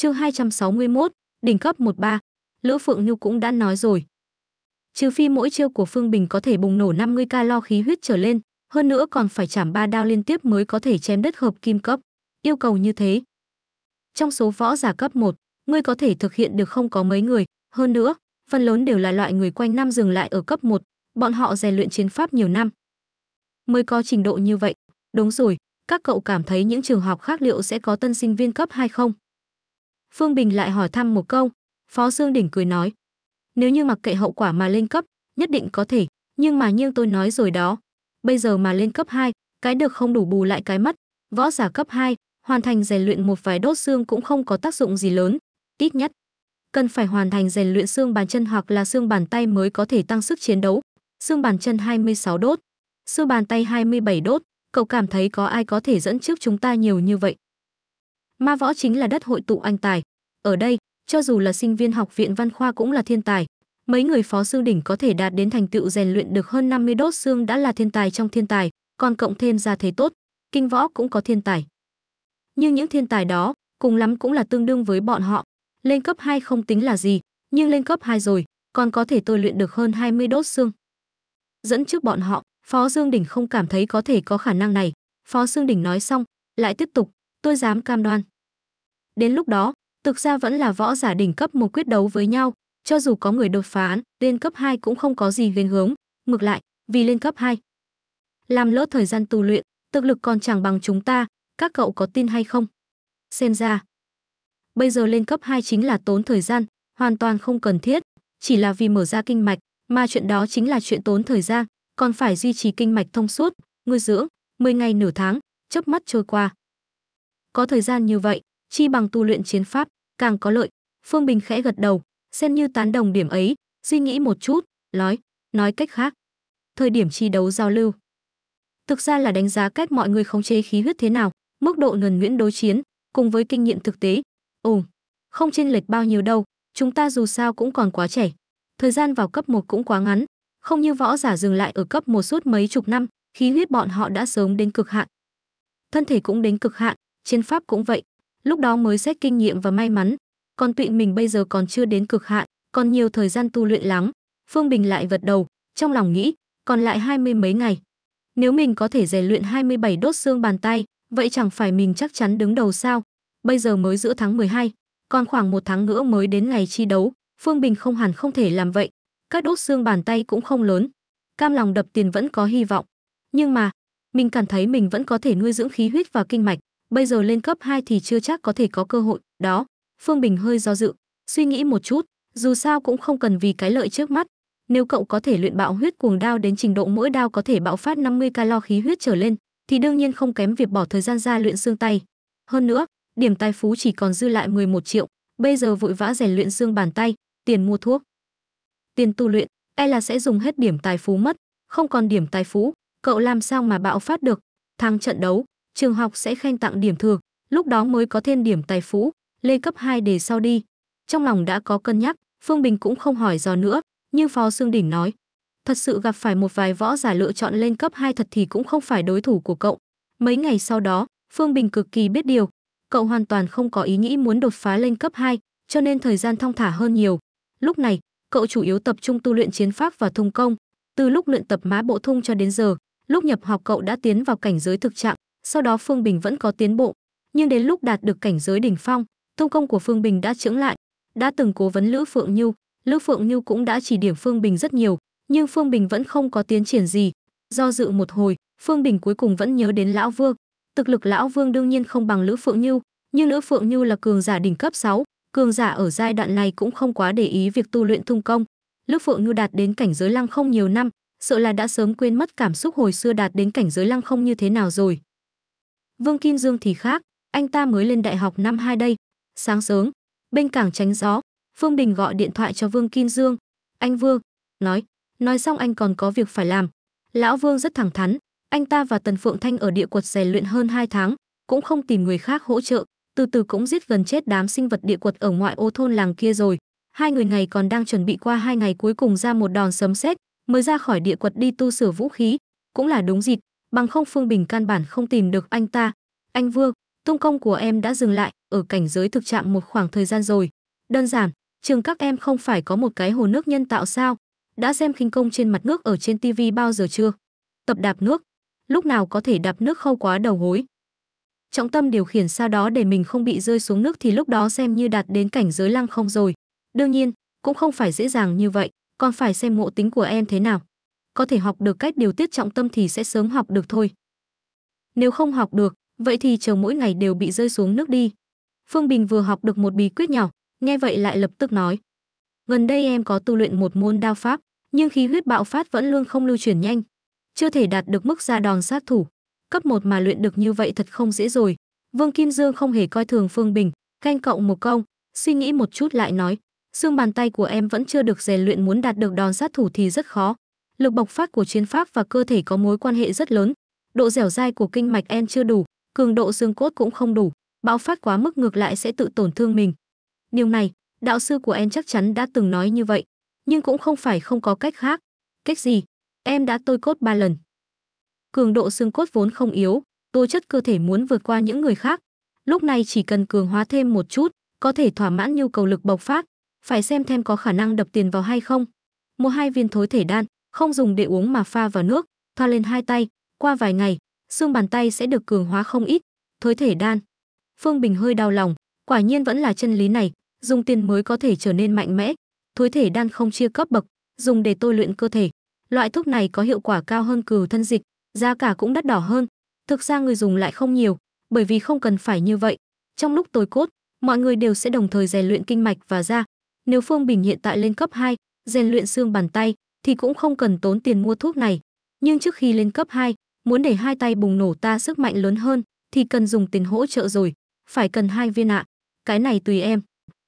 Chương 261, đỉnh cấp 13, Lữ Phượng Nhu cũng đã nói rồi. Trừ phi mỗi chiêu của Phương Bình có thể bùng nổ 50 calo khí huyết trở lên, hơn nữa còn phải chảm ba đao liên tiếp mới có thể chém đất hợp kim cấp. Yêu cầu như thế. Trong số võ giả cấp 1, ngươi có thể thực hiện được không có mấy người, hơn nữa, phần lớn đều là loại người quanh năm dừng lại ở cấp 1, bọn họ rèn luyện chiến pháp nhiều năm. Mới có trình độ như vậy. Đúng rồi, các cậu cảm thấy những trường học khác liệu sẽ có tân sinh viên cấp hay không? Phương Bình lại hỏi thăm một câu, Phó Dương Đình cười nói, nếu như mặc kệ hậu quả mà lên cấp, nhất định có thể, nhưng mà như tôi nói rồi đó, bây giờ mà lên cấp 2, cái được không đủ bù lại cái mất, võ giả cấp 2, hoàn thành rèn luyện một vài đốt xương cũng không có tác dụng gì lớn, ít nhất cần phải hoàn thành rèn luyện xương bàn chân hoặc là xương bàn tay mới có thể tăng sức chiến đấu. Xương bàn chân 26 đốt, xương bàn tay 27 đốt, cậu cảm thấy có ai có thể dẫn trước chúng ta nhiều như vậy? Ma võ chính là đất hội tụ anh tài. Ở đây, cho dù là sinh viên học viện văn khoa cũng là thiên tài. Mấy người phó sư đỉnh có thể đạt đến thành tựu rèn luyện được hơn 50 đốt xương đã là thiên tài trong thiên tài, còn cộng thêm ra thế tốt, kinh võ cũng có thiên tài. Nhưng những thiên tài đó, cùng lắm cũng là tương đương với bọn họ. Lên cấp 2 không tính là gì, nhưng lên cấp 2 rồi, còn có thể tôi luyện được hơn 20 đốt xương. Dẫn trước bọn họ, Phó Dương Đỉnh không cảm thấy có thể có khả năng này. Phó Dương Đỉnh nói xong, lại tiếp tục, tôi dám cam đoan. Đến lúc đó, thực ra vẫn là võ giả đỉnh cấp một quyết đấu với nhau, cho dù có người đột phá, lên cấp 2 cũng không có gì ghê hướng, ngược lại, vì lên cấp 2. Làm lỡ thời gian tu luyện, thực lực còn chẳng bằng chúng ta, các cậu có tin hay không? Xem ra, bây giờ lên cấp 2 chính là tốn thời gian, hoàn toàn không cần thiết, chỉ là vì mở ra kinh mạch, mà chuyện đó chính là chuyện tốn thời gian, còn phải duy trì kinh mạch thông suốt, nuôi dưỡng, 10 ngày nửa tháng, chớp mắt trôi qua. Có thời gian như vậy, chi bằng tu luyện chiến pháp, càng có lợi. Phương Bình khẽ gật đầu, xem như tán đồng điểm ấy, suy nghĩ một chút, nói, nói cách khác. Thời điểm chi đấu giao lưu. Thực ra là đánh giá cách mọi người khống chế khí huyết thế nào, mức độ ngần nguyễn đối chiến, cùng với kinh nghiệm thực tế. Ồ, không chênh lệch bao nhiêu đâu, chúng ta dù sao cũng còn quá trẻ. Thời gian vào cấp một cũng quá ngắn, không như võ giả dừng lại ở cấp một suốt mấy chục năm, khí huyết bọn họ đã sớm đến cực hạn. Thân thể cũng đến cực hạn, chiến pháp cũng vậy, lúc đó mới xét kinh nghiệm và may mắn còn tụi mình bây giờ còn chưa đến cực hạn còn nhiều thời gian tu luyện lắm phương bình lại vật đầu trong lòng nghĩ còn lại hai mươi mấy ngày nếu mình có thể rèn luyện 27 đốt xương bàn tay vậy chẳng phải mình chắc chắn đứng đầu sao bây giờ mới giữa tháng 12, còn khoảng một tháng nữa mới đến ngày chi đấu phương bình không hẳn không thể làm vậy các đốt xương bàn tay cũng không lớn cam lòng đập tiền vẫn có hy vọng nhưng mà mình cảm thấy mình vẫn có thể nuôi dưỡng khí huyết và kinh mạch bây giờ lên cấp 2 thì chưa chắc có thể có cơ hội, đó. Phương Bình hơi do dự, suy nghĩ một chút, dù sao cũng không cần vì cái lợi trước mắt, nếu cậu có thể luyện bạo huyết cuồng đao đến trình độ mỗi đao có thể bạo phát 50 calo khí huyết trở lên, thì đương nhiên không kém việc bỏ thời gian ra luyện xương tay. Hơn nữa, điểm tài phú chỉ còn dư lại 11 triệu, bây giờ vội vã rèn luyện xương bàn tay, tiền mua thuốc, tiền tu luyện, e là sẽ dùng hết điểm tài phú mất, không còn điểm tài phú, cậu làm sao mà bạo phát được? thang trận đấu, trường học sẽ khen tặng điểm thường, lúc đó mới có thêm điểm tài phú, lê cấp 2 để sau đi. Trong lòng đã có cân nhắc, Phương Bình cũng không hỏi dò nữa, như Phó Sương Đỉnh nói. Thật sự gặp phải một vài võ giả lựa chọn lên cấp 2 thật thì cũng không phải đối thủ của cậu. Mấy ngày sau đó, Phương Bình cực kỳ biết điều. Cậu hoàn toàn không có ý nghĩ muốn đột phá lên cấp 2, cho nên thời gian thong thả hơn nhiều. Lúc này, cậu chủ yếu tập trung tu luyện chiến pháp và thung công. Từ lúc luyện tập mã bộ thung cho đến giờ, lúc nhập học cậu đã tiến vào cảnh giới thực trạng, sau đó Phương Bình vẫn có tiến bộ, nhưng đến lúc đạt được cảnh giới đỉnh phong, thông công của Phương Bình đã chững lại. Đã từng cố vấn Lữ Phượng Nhu, Lữ Phượng Nhu cũng đã chỉ điểm Phương Bình rất nhiều, nhưng Phương Bình vẫn không có tiến triển gì. Do dự một hồi, Phương Bình cuối cùng vẫn nhớ đến Lão Vương. Thực lực Lão Vương đương nhiên không bằng Lữ Phượng Nhu, nhưng Lữ Phượng Nhu là cường giả đỉnh cấp 6, cường giả ở giai đoạn này cũng không quá để ý việc tu luyện thông công. Lữ Phượng Nhu đạt đến cảnh giới lăng không nhiều năm, sợ là đã sớm quên mất cảm xúc hồi xưa đạt đến cảnh giới lăng không như thế nào rồi. Vương Kim Dương thì khác, anh ta mới lên đại học năm hai đây. Sáng sớm, bên cảng tránh gió, Phương Bình gọi điện thoại cho Vương Kim Dương. Anh Vương, nói, nói xong anh còn có việc phải làm. Lão Vương rất thẳng thắn, anh ta và Tần Phượng Thanh ở địa quật rèn luyện hơn 2 tháng, cũng không tìm người khác hỗ trợ, từ từ cũng giết gần chết đám sinh vật địa quật ở ngoại ô thôn làng kia rồi. Hai người ngày còn đang chuẩn bị qua hai ngày cuối cùng ra một đòn sấm sét, mới ra khỏi địa quật đi tu sửa vũ khí, cũng là đúng dịp, bằng không Phương Bình căn bản không tìm được anh ta. Anh Vương, tung công của em đã dừng lại ở cảnh giới thực trạng một khoảng thời gian rồi. Đơn giản, trường các em không phải có một cái hồ nước nhân tạo sao? Đã xem khinh công trên mặt nước ở trên TV bao giờ chưa? Tập đạp nước, lúc nào có thể đạp nước khâu quá đầu gối. Trọng tâm điều khiển sau đó để mình không bị rơi xuống nước thì lúc đó xem như đạt đến cảnh giới lăng không rồi. Đương nhiên, cũng không phải dễ dàng như vậy, còn phải xem ngộ tính của em thế nào có thể học được cách điều tiết trọng tâm thì sẽ sớm học được thôi. Nếu không học được, vậy thì chờ mỗi ngày đều bị rơi xuống nước đi. Phương Bình vừa học được một bí quyết nhỏ, nghe vậy lại lập tức nói. Gần đây em có tu luyện một môn đao pháp, nhưng khí huyết bạo phát vẫn luôn không lưu chuyển nhanh. Chưa thể đạt được mức ra đòn sát thủ. Cấp một mà luyện được như vậy thật không dễ rồi. Vương Kim Dương không hề coi thường Phương Bình, canh cộng một công, suy nghĩ một chút lại nói. Xương bàn tay của em vẫn chưa được rèn luyện muốn đạt được đòn sát thủ thì rất khó, lực bộc phát của chiến pháp và cơ thể có mối quan hệ rất lớn độ dẻo dai của kinh mạch en chưa đủ cường độ xương cốt cũng không đủ bạo phát quá mức ngược lại sẽ tự tổn thương mình điều này đạo sư của em chắc chắn đã từng nói như vậy nhưng cũng không phải không có cách khác cách gì em đã tôi cốt ba lần cường độ xương cốt vốn không yếu tôi chất cơ thể muốn vượt qua những người khác lúc này chỉ cần cường hóa thêm một chút có thể thỏa mãn nhu cầu lực bộc phát phải xem thêm có khả năng đập tiền vào hay không mua hai viên thối thể đan không dùng để uống mà pha vào nước, thoa lên hai tay, qua vài ngày, xương bàn tay sẽ được cường hóa không ít, thối thể đan. Phương Bình hơi đau lòng, quả nhiên vẫn là chân lý này, dùng tiền mới có thể trở nên mạnh mẽ. Thối thể đan không chia cấp bậc, dùng để tôi luyện cơ thể. Loại thuốc này có hiệu quả cao hơn cừu thân dịch, giá cả cũng đắt đỏ hơn. Thực ra người dùng lại không nhiều, bởi vì không cần phải như vậy. Trong lúc tối cốt, mọi người đều sẽ đồng thời rèn luyện kinh mạch và da. Nếu Phương Bình hiện tại lên cấp 2, rèn luyện xương bàn tay, thì cũng không cần tốn tiền mua thuốc này. Nhưng trước khi lên cấp 2, muốn để hai tay bùng nổ ta sức mạnh lớn hơn thì cần dùng tiền hỗ trợ rồi, phải cần hai viên ạ. À. Cái này tùy em.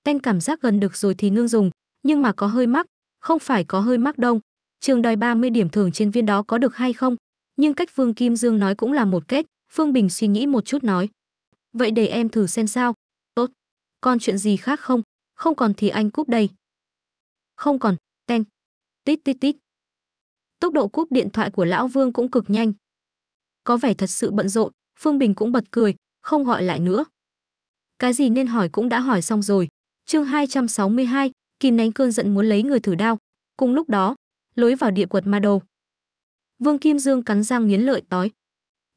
Ten cảm giác gần được rồi thì ngưng dùng, nhưng mà có hơi mắc, không phải có hơi mắc đông. Trường đòi 30 điểm thưởng trên viên đó có được hay không? Nhưng cách Phương Kim Dương nói cũng là một kết, Phương Bình suy nghĩ một chút nói. Vậy để em thử xem sao. Tốt. Còn chuyện gì khác không? Không còn thì anh cúp đây. Không còn, Ten. Tít tít tít. Tốc độ cúp điện thoại của lão Vương cũng cực nhanh. Có vẻ thật sự bận rộn, Phương Bình cũng bật cười, không gọi lại nữa. Cái gì nên hỏi cũng đã hỏi xong rồi. Chương 262, kim nén cơn giận muốn lấy người thử đao. Cùng lúc đó, lối vào địa quật ma đầu. Vương Kim Dương cắn răng nghiến lợi nói: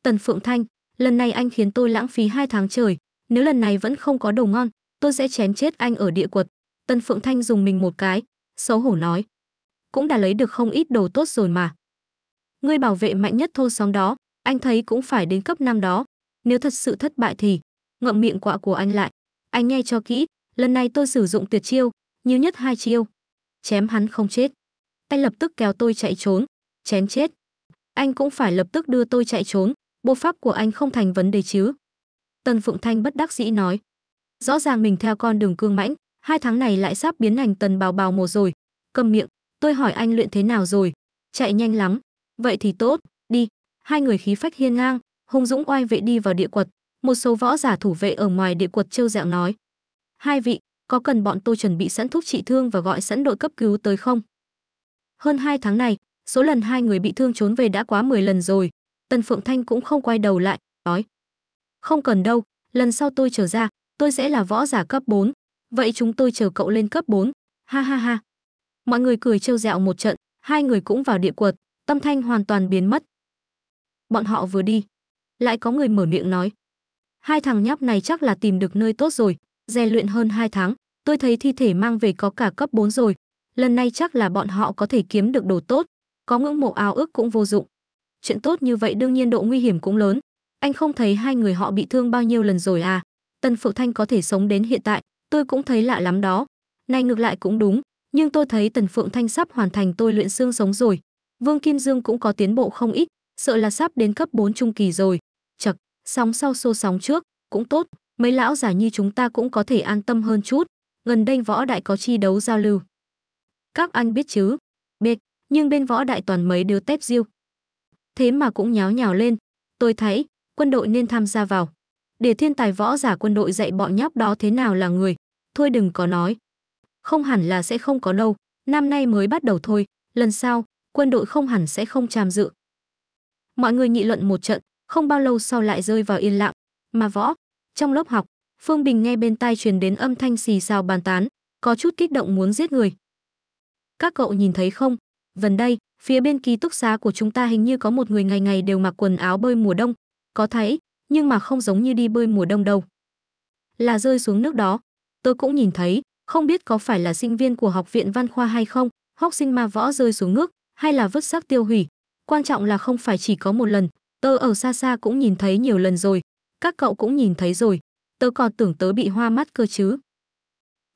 "Tần Phượng Thanh, lần này anh khiến tôi lãng phí hai tháng trời, nếu lần này vẫn không có đồ ngon, tôi sẽ chém chết anh ở địa quật." Tần Phượng Thanh dùng mình một cái, xấu hổ nói: cũng đã lấy được không ít đồ tốt rồi mà. Ngươi bảo vệ mạnh nhất thôn xóm đó, anh thấy cũng phải đến cấp năm đó. Nếu thật sự thất bại thì, ngậm miệng quạ của anh lại. Anh nghe cho kỹ, lần này tôi sử dụng tuyệt chiêu, nhiều nhất hai chiêu. Chém hắn không chết. tay lập tức kéo tôi chạy trốn, chém chết. Anh cũng phải lập tức đưa tôi chạy trốn, bộ pháp của anh không thành vấn đề chứ. Tần Phượng Thanh bất đắc dĩ nói. Rõ ràng mình theo con đường cương mãnh, hai tháng này lại sắp biến thành tần bào bào một rồi. Cầm miệng, Tôi hỏi anh luyện thế nào rồi? Chạy nhanh lắm. Vậy thì tốt, đi. Hai người khí phách hiên ngang, hung dũng oai vệ đi vào địa quật. Một số võ giả thủ vệ ở ngoài địa quật trêu dẹo nói. Hai vị, có cần bọn tôi chuẩn bị sẵn thuốc trị thương và gọi sẵn đội cấp cứu tới không? Hơn hai tháng này, số lần hai người bị thương trốn về đã quá 10 lần rồi. Tần Phượng Thanh cũng không quay đầu lại, nói. Không cần đâu, lần sau tôi trở ra, tôi sẽ là võ giả cấp 4. Vậy chúng tôi chờ cậu lên cấp 4. Ha ha ha. Mọi người cười trêu ghẹo một trận, hai người cũng vào địa quật, tâm thanh hoàn toàn biến mất. Bọn họ vừa đi, lại có người mở miệng nói. Hai thằng nhóc này chắc là tìm được nơi tốt rồi, rèn luyện hơn hai tháng, tôi thấy thi thể mang về có cả cấp 4 rồi. Lần này chắc là bọn họ có thể kiếm được đồ tốt, có ngưỡng mộ ao ước cũng vô dụng. Chuyện tốt như vậy đương nhiên độ nguy hiểm cũng lớn. Anh không thấy hai người họ bị thương bao nhiêu lần rồi à? Tần Phượng Thanh có thể sống đến hiện tại, tôi cũng thấy lạ lắm đó. Này ngược lại cũng đúng, nhưng tôi thấy Tần Phượng Thanh sắp hoàn thành tôi luyện xương sống rồi. Vương Kim Dương cũng có tiến bộ không ít, sợ là sắp đến cấp 4 trung kỳ rồi. Chậc, sóng sau xô sóng trước, cũng tốt, mấy lão giả như chúng ta cũng có thể an tâm hơn chút. Gần đây võ đại có chi đấu giao lưu. Các anh biết chứ, biết, nhưng bên võ đại toàn mấy đứa tép diêu. Thế mà cũng nháo nhào lên, tôi thấy, quân đội nên tham gia vào. Để thiên tài võ giả quân đội dạy bọn nhóc đó thế nào là người. Thôi đừng có nói, không hẳn là sẽ không có đâu, năm nay mới bắt đầu thôi, lần sau, quân đội không hẳn sẽ không tràm dự. Mọi người nghị luận một trận, không bao lâu sau lại rơi vào yên lặng, mà võ, trong lớp học, Phương Bình nghe bên tai truyền đến âm thanh xì xào bàn tán, có chút kích động muốn giết người. Các cậu nhìn thấy không? Gần đây, phía bên ký túc xá của chúng ta hình như có một người ngày ngày đều mặc quần áo bơi mùa đông, có thấy, nhưng mà không giống như đi bơi mùa đông đâu. Là rơi xuống nước đó, tôi cũng nhìn thấy, không biết có phải là sinh viên của học viện văn khoa hay không, học sinh ma võ rơi xuống nước, hay là vứt xác tiêu hủy. Quan trọng là không phải chỉ có một lần, tớ ở xa xa cũng nhìn thấy nhiều lần rồi, các cậu cũng nhìn thấy rồi, tớ còn tưởng tớ bị hoa mắt cơ chứ.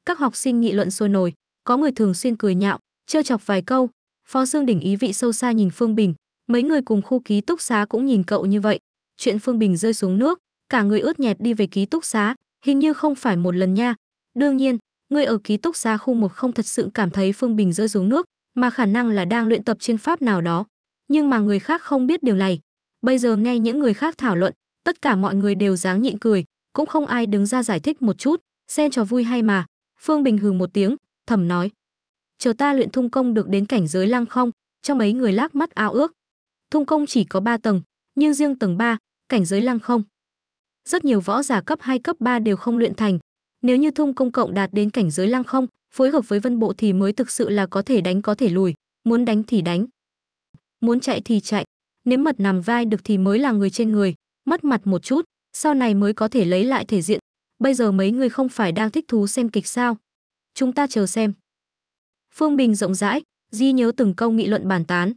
Các học sinh nghị luận sôi nổi, có người thường xuyên cười nhạo, trêu chọc vài câu, Phó Dương đỉnh ý vị sâu xa nhìn Phương Bình, mấy người cùng khu ký túc xá cũng nhìn cậu như vậy. Chuyện Phương Bình rơi xuống nước, cả người ướt nhẹt đi về ký túc xá, hình như không phải một lần nha. Đương nhiên, người ở ký túc xá khu một không thật sự cảm thấy Phương Bình rơi xuống nước, mà khả năng là đang luyện tập trên pháp nào đó. Nhưng mà người khác không biết điều này. Bây giờ nghe những người khác thảo luận, tất cả mọi người đều dáng nhịn cười, cũng không ai đứng ra giải thích một chút, xen trò vui hay mà. Phương Bình hừ một tiếng, thầm nói. Chờ ta luyện thung công được đến cảnh giới lăng không, trong mấy người lác mắt ao ước. Thung công chỉ có 3 tầng, nhưng riêng tầng 3, cảnh giới lăng không. Rất nhiều võ giả cấp 2 cấp 3 đều không luyện thành, nếu như thung công cộng đạt đến cảnh giới lăng không, phối hợp với vân bộ thì mới thực sự là có thể đánh có thể lùi, muốn đánh thì đánh. Muốn chạy thì chạy, nếu mật nằm vai được thì mới là người trên người, mất mặt một chút, sau này mới có thể lấy lại thể diện. Bây giờ mấy người không phải đang thích thú xem kịch sao? Chúng ta chờ xem. Phương Bình rộng rãi, di nhớ từng câu nghị luận bàn tán.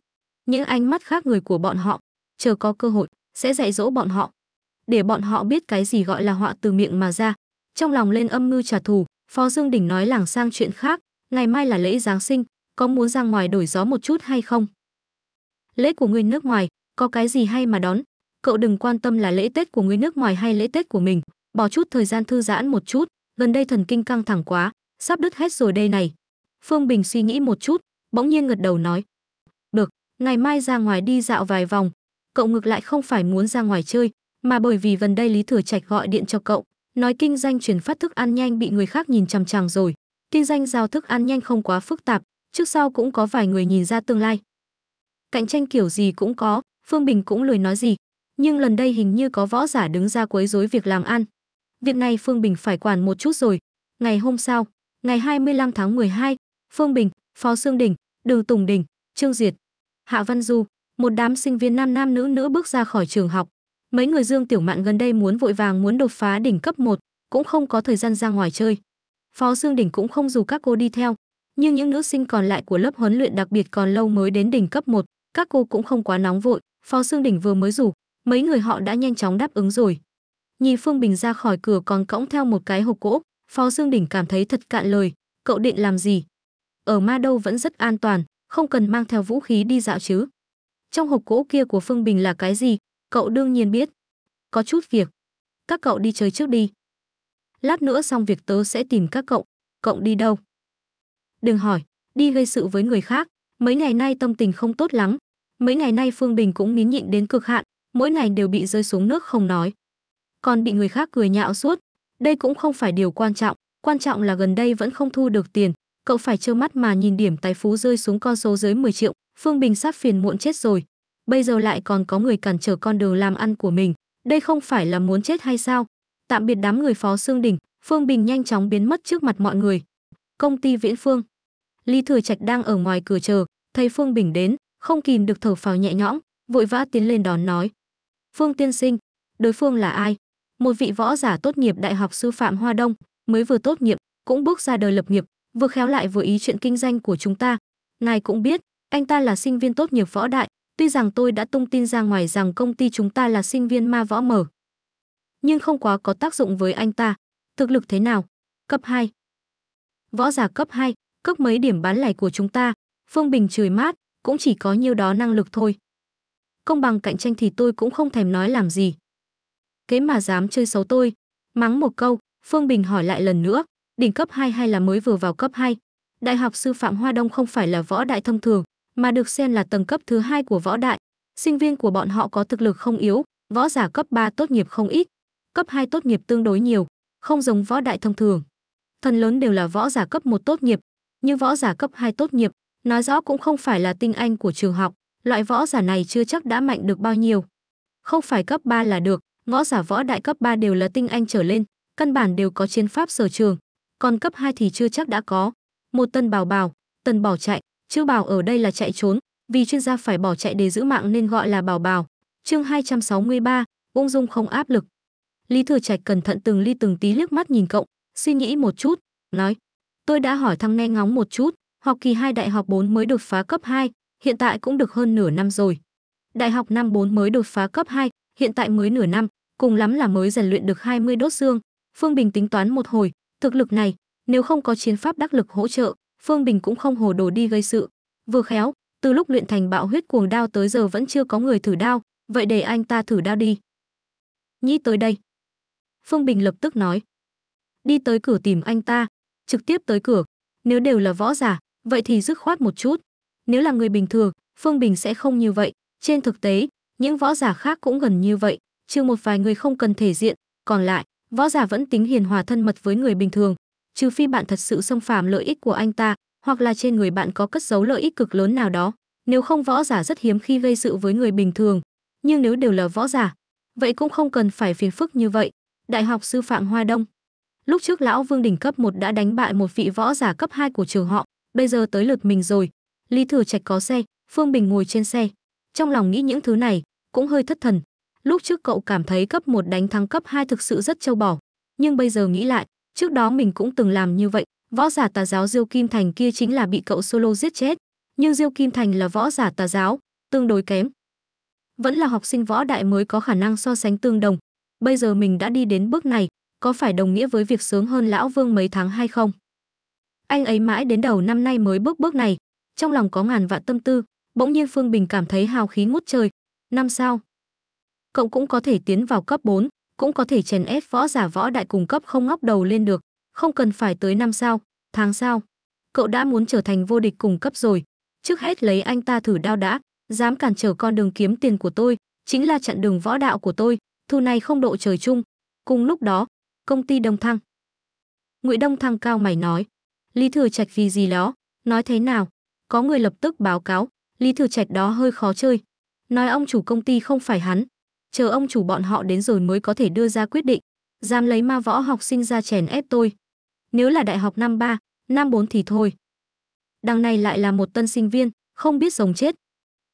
Những ánh mắt khác người của bọn họ, chờ có cơ hội, sẽ dạy dỗ bọn họ. Để bọn họ biết cái gì gọi là họa từ miệng mà ra, trong lòng lên âm mưu trả thù phó dương đình nói làng sang chuyện khác ngày mai là lễ giáng sinh có muốn ra ngoài đổi gió một chút hay không lễ của người nước ngoài có cái gì hay mà đón cậu đừng quan tâm là lễ tết của người nước ngoài hay lễ tết của mình bỏ chút thời gian thư giãn một chút gần đây thần kinh căng thẳng quá sắp đứt hết rồi đây này phương bình suy nghĩ một chút bỗng nhiên gật đầu nói được ngày mai ra ngoài đi dạo vài vòng cậu ngược lại không phải muốn ra ngoài chơi mà bởi vì gần đây lý thừa trạch gọi điện cho cậu Nói kinh doanh chuyển phát thức ăn nhanh bị người khác nhìn chằm chằm rồi. Kinh doanh giao thức ăn nhanh không quá phức tạp, trước sau cũng có vài người nhìn ra tương lai. Cạnh tranh kiểu gì cũng có, Phương Bình cũng lười nói gì, nhưng lần đây hình như có võ giả đứng ra quấy rối việc làm ăn. Việc này Phương Bình phải quản một chút rồi. Ngày hôm sau, ngày 25 tháng 12, Phương Bình, Phó Sương Đình, Đường Tùng Đình, Trương Diệt, Hạ Văn Du, một đám sinh viên nam nam nữ nữ bước ra khỏi trường học, Mấy người Dương Tiểu Mạn gần đây muốn vội vàng muốn đột phá đỉnh cấp 1, cũng không có thời gian ra ngoài chơi. Phó Dương đỉnh cũng không dù các cô đi theo, nhưng những nữ sinh còn lại của lớp huấn luyện đặc biệt còn lâu mới đến đỉnh cấp 1, các cô cũng không quá nóng vội, Phó Dương đỉnh vừa mới rủ, mấy người họ đã nhanh chóng đáp ứng rồi. Nhìn Phương Bình ra khỏi cửa còn cõng theo một cái hộp gỗ, Phó Dương đỉnh cảm thấy thật cạn lời, cậu định làm gì? Ở Ma Đâu vẫn rất an toàn, không cần mang theo vũ khí đi dạo chứ. Trong hộp gỗ kia của Phương Bình là cái gì, Cậu đương nhiên biết. Có chút việc. Các cậu đi chơi trước đi. Lát nữa xong việc tớ sẽ tìm các cậu. Cậu đi đâu? Đừng hỏi, đi gây sự với người khác. Mấy ngày nay tâm tình không tốt lắm. Mấy ngày nay Phương Bình cũng nín nhịn đến cực hạn, mỗi ngày đều bị rơi xuống nước không nói. Còn bị người khác cười nhạo suốt. Đây cũng không phải điều quan trọng. Quan trọng là gần đây vẫn không thu được tiền. Cậu phải trơ mắt mà nhìn điểm tài phú rơi xuống con số dưới 10 triệu. Phương Bình sắp phiền muộn chết rồi bây giờ lại còn có người cản trở con đường làm ăn của mình, đây không phải là muốn chết hay sao? Tạm biệt đám người Phó Xương đỉnh, Phương Bình nhanh chóng biến mất trước mặt mọi người. Công ty Viễn Phương. Lý Thừa Trạch đang ở ngoài cửa chờ, thấy Phương Bình đến, không kìm được thở phào nhẹ nhõm, vội vã tiến lên đón nói: "Phương tiên sinh, đối phương là ai?" Một vị võ giả tốt nghiệp Đại học Sư phạm Hoa Đông, mới vừa tốt nghiệp, cũng bước ra đời lập nghiệp, vừa khéo lại vừa ý chuyện kinh doanh của chúng ta. Ngài cũng biết, anh ta là sinh viên tốt nghiệp võ đại, Tuy rằng tôi đã tung tin ra ngoài rằng công ty chúng ta là sinh viên ma võ mở, nhưng không quá có tác dụng với anh ta. Thực lực thế nào? Cấp 2. Võ giả cấp 2, cấp mấy điểm bán lẻ của chúng ta? Phương Bình trời mát, cũng chỉ có nhiêu đó năng lực thôi. Công bằng cạnh tranh thì tôi cũng không thèm nói làm gì. Kế mà dám chơi xấu tôi, mắng một câu, Phương Bình hỏi lại lần nữa, đỉnh cấp 2 hay là mới vừa vào cấp 2? Đại học sư phạm Hoa Đông không phải là võ đại thông thường, mà được xem là tầng cấp thứ hai của võ đại. Sinh viên của bọn họ có thực lực không yếu, võ giả cấp 3 tốt nghiệp không ít, cấp 2 tốt nghiệp tương đối nhiều, không giống võ đại thông thường. thần lớn đều là võ giả cấp 1 tốt nghiệp, nhưng võ giả cấp 2 tốt nghiệp, nói rõ cũng không phải là tinh anh của trường học, loại võ giả này chưa chắc đã mạnh được bao nhiêu. Không phải cấp 3 là được, võ giả võ đại cấp 3 đều là tinh anh trở lên, căn bản đều có chiến pháp sở trường, còn cấp 2 thì chưa chắc đã có. Một tân bào bào, tần bỏ chạy, Chữ bảo ở đây là chạy trốn, vì chuyên gia phải bỏ chạy để giữ mạng nên gọi là bảo bảo. Chương 263, ung dung không áp lực. Lý Thừa Trạch cẩn thận từng ly từng tí liếc mắt nhìn cậu, suy nghĩ một chút, nói: "Tôi đã hỏi thằng nghe ngóng một chút, học kỳ 2 đại học 4 mới đột phá cấp 2, hiện tại cũng được hơn nửa năm rồi. Đại học năm 4 mới đột phá cấp 2, hiện tại mới nửa năm, cùng lắm là mới rèn luyện được 20 đốt xương." Phương Bình tính toán một hồi, thực lực này, nếu không có chiến pháp đắc lực hỗ trợ, Phương Bình cũng không hồ đồ đi gây sự. Vừa khéo, từ lúc luyện thành bạo huyết cuồng đao tới giờ vẫn chưa có người thử đao, vậy để anh ta thử đao đi. Nghĩ tới đây. Phương Bình lập tức nói. Đi tới cửa tìm anh ta, trực tiếp tới cửa. Nếu đều là võ giả, vậy thì dứt khoát một chút. Nếu là người bình thường, Phương Bình sẽ không như vậy. Trên thực tế, những võ giả khác cũng gần như vậy, trừ một vài người không cần thể diện, còn lại, võ giả vẫn tính hiền hòa thân mật với người bình thường, trừ phi bạn thật sự xâm phạm lợi ích của anh ta, hoặc là trên người bạn có cất giấu lợi ích cực lớn nào đó. Nếu không võ giả rất hiếm khi gây sự với người bình thường, nhưng nếu đều là võ giả, vậy cũng không cần phải phiền phức như vậy. Đại học sư phạm Hoa Đông. Lúc trước lão Vương đỉnh cấp 1 đã đánh bại một vị võ giả cấp 2 của trường họ, bây giờ tới lượt mình rồi. Lý Thừa Trạch có xe, Phương Bình ngồi trên xe. Trong lòng nghĩ những thứ này, cũng hơi thất thần. Lúc trước cậu cảm thấy cấp 1 đánh thắng cấp 2 thực sự rất trâu bò, nhưng bây giờ nghĩ lại, Trước đó mình cũng từng làm như vậy, võ giả tà giáo Diêu Kim Thành kia chính là bị cậu Solo giết chết, nhưng Diêu Kim Thành là võ giả tà giáo, tương đối kém. Vẫn là học sinh võ đại mới có khả năng so sánh tương đồng. Bây giờ mình đã đi đến bước này, có phải đồng nghĩa với việc sướng hơn lão Vương mấy tháng hay không? Anh ấy mãi đến đầu năm nay mới bước bước này, trong lòng có ngàn vạn tâm tư, bỗng nhiên Phương Bình cảm thấy hào khí ngút trời. Năm sau, Cậu cũng có thể tiến vào cấp 4, cũng có thể chèn ép võ giả võ đại cung cấp không ngóc đầu lên được, không cần phải tới năm sao, tháng sao. Cậu đã muốn trở thành vô địch cùng cấp rồi, trước hết lấy anh ta thử đao đã, dám cản trở con đường kiếm tiền của tôi, chính là chặn đường võ đạo của tôi, thu này không độ trời chung. Cùng lúc đó, công ty Đông Thăng. Ngụy Đông Thăng cao mày nói, Lý Thừa Trạch vì gì đó, nói thế nào? Có người lập tức báo cáo, Lý Thừa Trạch đó hơi khó chơi. Nói ông chủ công ty không phải hắn, chờ ông chủ bọn họ đến rồi mới có thể đưa ra quyết định. Dám lấy ma võ học sinh ra chèn ép tôi. Nếu là đại học năm 3, năm 4 thì thôi. Đằng này lại là một tân sinh viên, không biết rồng chết.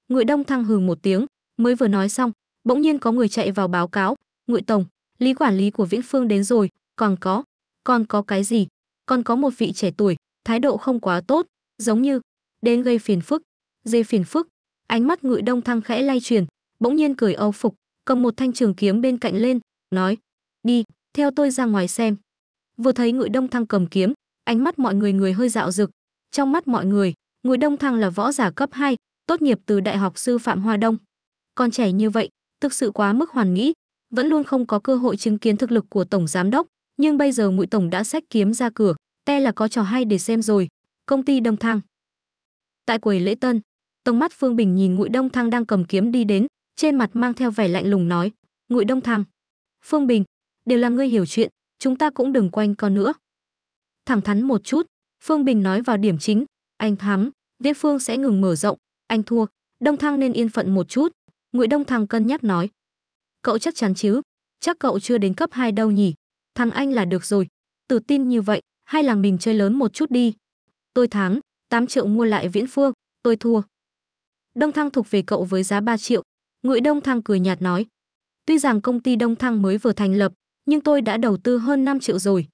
Ngụy Đông Thăng hừ một tiếng, mới vừa nói xong, bỗng nhiên có người chạy vào báo cáo, "Ngụy tổng, lý quản lý của Viễn Phương đến rồi, còn có, còn có cái gì? Còn có một vị trẻ tuổi, thái độ không quá tốt, giống như đến gây phiền phức." Dê phiền phức, ánh mắt Ngụy Đông Thăng khẽ lay truyền, bỗng nhiên cười âu phục, cầm một thanh trường kiếm bên cạnh lên, nói, đi, theo tôi ra ngoài xem. Vừa thấy Ngụy Đông Thăng cầm kiếm, ánh mắt mọi người người hơi dạo rực Trong mắt mọi người, Ngụy Đông Thăng là võ giả cấp 2, tốt nghiệp từ Đại học Sư phạm Hoa Đông. còn trẻ như vậy, thực sự quá mức hoàn nghĩ, vẫn luôn không có cơ hội chứng kiến thực lực của tổng giám đốc, nhưng bây giờ Ngụy tổng đã xách kiếm ra cửa, te là có trò hay để xem rồi. Công ty Đông Thăng. Tại quầy lễ tân, tông mắt Phương Bình nhìn Ngụy Đông Thăng đang cầm kiếm đi đến, trên mặt mang theo vẻ lạnh lùng nói, "Ngụy Đông Thăng, Phương Bình, đều là ngươi hiểu chuyện, chúng ta cũng đừng quanh co nữa." Thẳng thắn một chút, Phương Bình nói vào điểm chính, anh thắng, đối phương sẽ ngừng mở rộng, anh thua, Đông Thăng nên yên phận một chút, Ngụy Đông Thăng cân nhắc nói. Cậu chắc chắn chứ, chắc cậu chưa đến cấp 2 đâu nhỉ, thằng anh là được rồi, tự tin như vậy, hay là mình chơi lớn một chút đi. Tôi thắng, 8 triệu mua lại Viễn Phương, tôi thua. Đông Thăng thuộc về cậu với giá 3 triệu, Ngụy Đông Thăng cười nhạt nói, tuy rằng công ty Đông Thăng mới vừa thành lập, nhưng tôi đã đầu tư hơn 5 triệu rồi.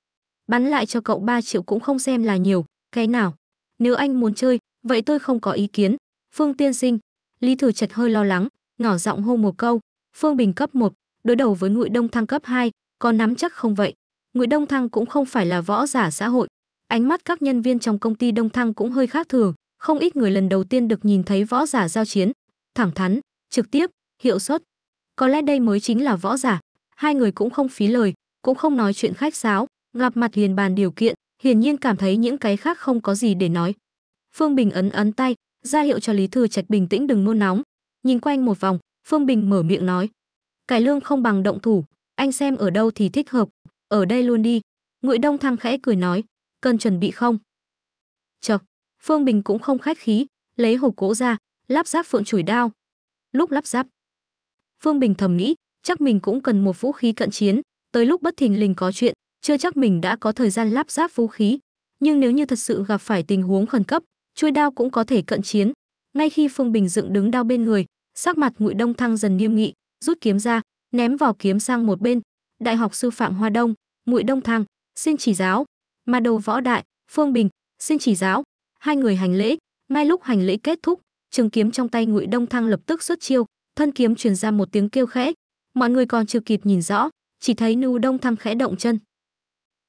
Bắn lại cho cậu 3 triệu cũng không xem là nhiều, cái nào? Nếu anh muốn chơi, vậy tôi không có ý kiến. Phương tiên sinh, Lý Thừa Trạch hơi lo lắng, nhỏ giọng hô một câu, Phương Bình cấp 1, đối đầu với Ngụy Đông Thăng cấp 2, có nắm chắc không vậy? Ngụy Đông Thăng cũng không phải là võ giả xã hội. Ánh mắt các nhân viên trong công ty Đông Thăng cũng hơi khác thường, không ít người lần đầu tiên được nhìn thấy võ giả giao chiến. Thẳng thắn, trực tiếp, hiệu suất. Có lẽ đây mới chính là võ giả. Hai người cũng không phí lời, cũng không nói chuyện khách sáo, gặp mặt liền bàn điều kiện, hiển nhiên cảm thấy những cái khác không có gì để nói. Phương Bình ấn ấn tay, ra hiệu cho Lý Thừa Trạch bình tĩnh đừng nôn nóng. Nhìn quanh một vòng, Phương Bình mở miệng nói: "Cải lương không bằng động thủ, anh xem ở đâu thì thích hợp, ở đây luôn đi." Ngụy Đông Thăng khẽ cười nói: "Cần chuẩn bị không?" Chợt, Phương Bình cũng không khách khí, lấy hộp cỗ ra, lắp ráp phượng chùi đao, lúc lắp ráp. Phương Bình thầm nghĩ, chắc mình cũng cần một vũ khí cận chiến, tới lúc bất thình lình có chuyện, chưa chắc mình đã có thời gian lắp ráp vũ khí, nhưng nếu như thật sự gặp phải tình huống khẩn cấp, chuôi đao cũng có thể cận chiến. Ngay khi Phương Bình dựng đứng đao bên người, sắc mặt Ngụy Đông Thăng dần nghiêm nghị, rút kiếm ra, ném vỏ kiếm sang một bên. Đại học sư phạm Hoa Đông, Ngụy Đông Thăng, xin chỉ giáo. Mà đầu võ đại, Phương Bình, xin chỉ giáo. Hai người hành lễ, ngay lúc hành lễ kết thúc, trường kiếm trong tay ngụy đông thăng lập tức xuất chiêu thân kiếm truyền ra một tiếng kêu khẽ mọi người còn chưa kịp nhìn rõ chỉ thấy nưu đông thăng khẽ động chân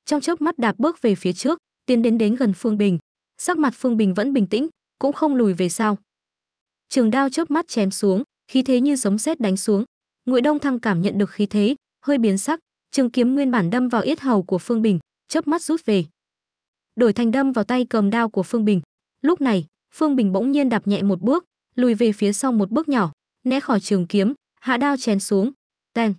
trong chớp mắt đạp bước về phía trước tiến đến đến gần phương bình sắc mặt phương bình vẫn bình tĩnh cũng không lùi về sau trường đao chớp mắt chém xuống khí thế như giống sét đánh xuống ngụy đông thăng cảm nhận được khí thế hơi biến sắc trường kiếm nguyên bản đâm vào yết hầu của phương bình chớp mắt rút về đổi thành đâm vào tay cầm đao của phương bình lúc này Phương Bình bỗng nhiên đạp nhẹ một bước, lùi về phía sau một bước nhỏ, né khỏi trường kiếm, hạ đao chén xuống. Ten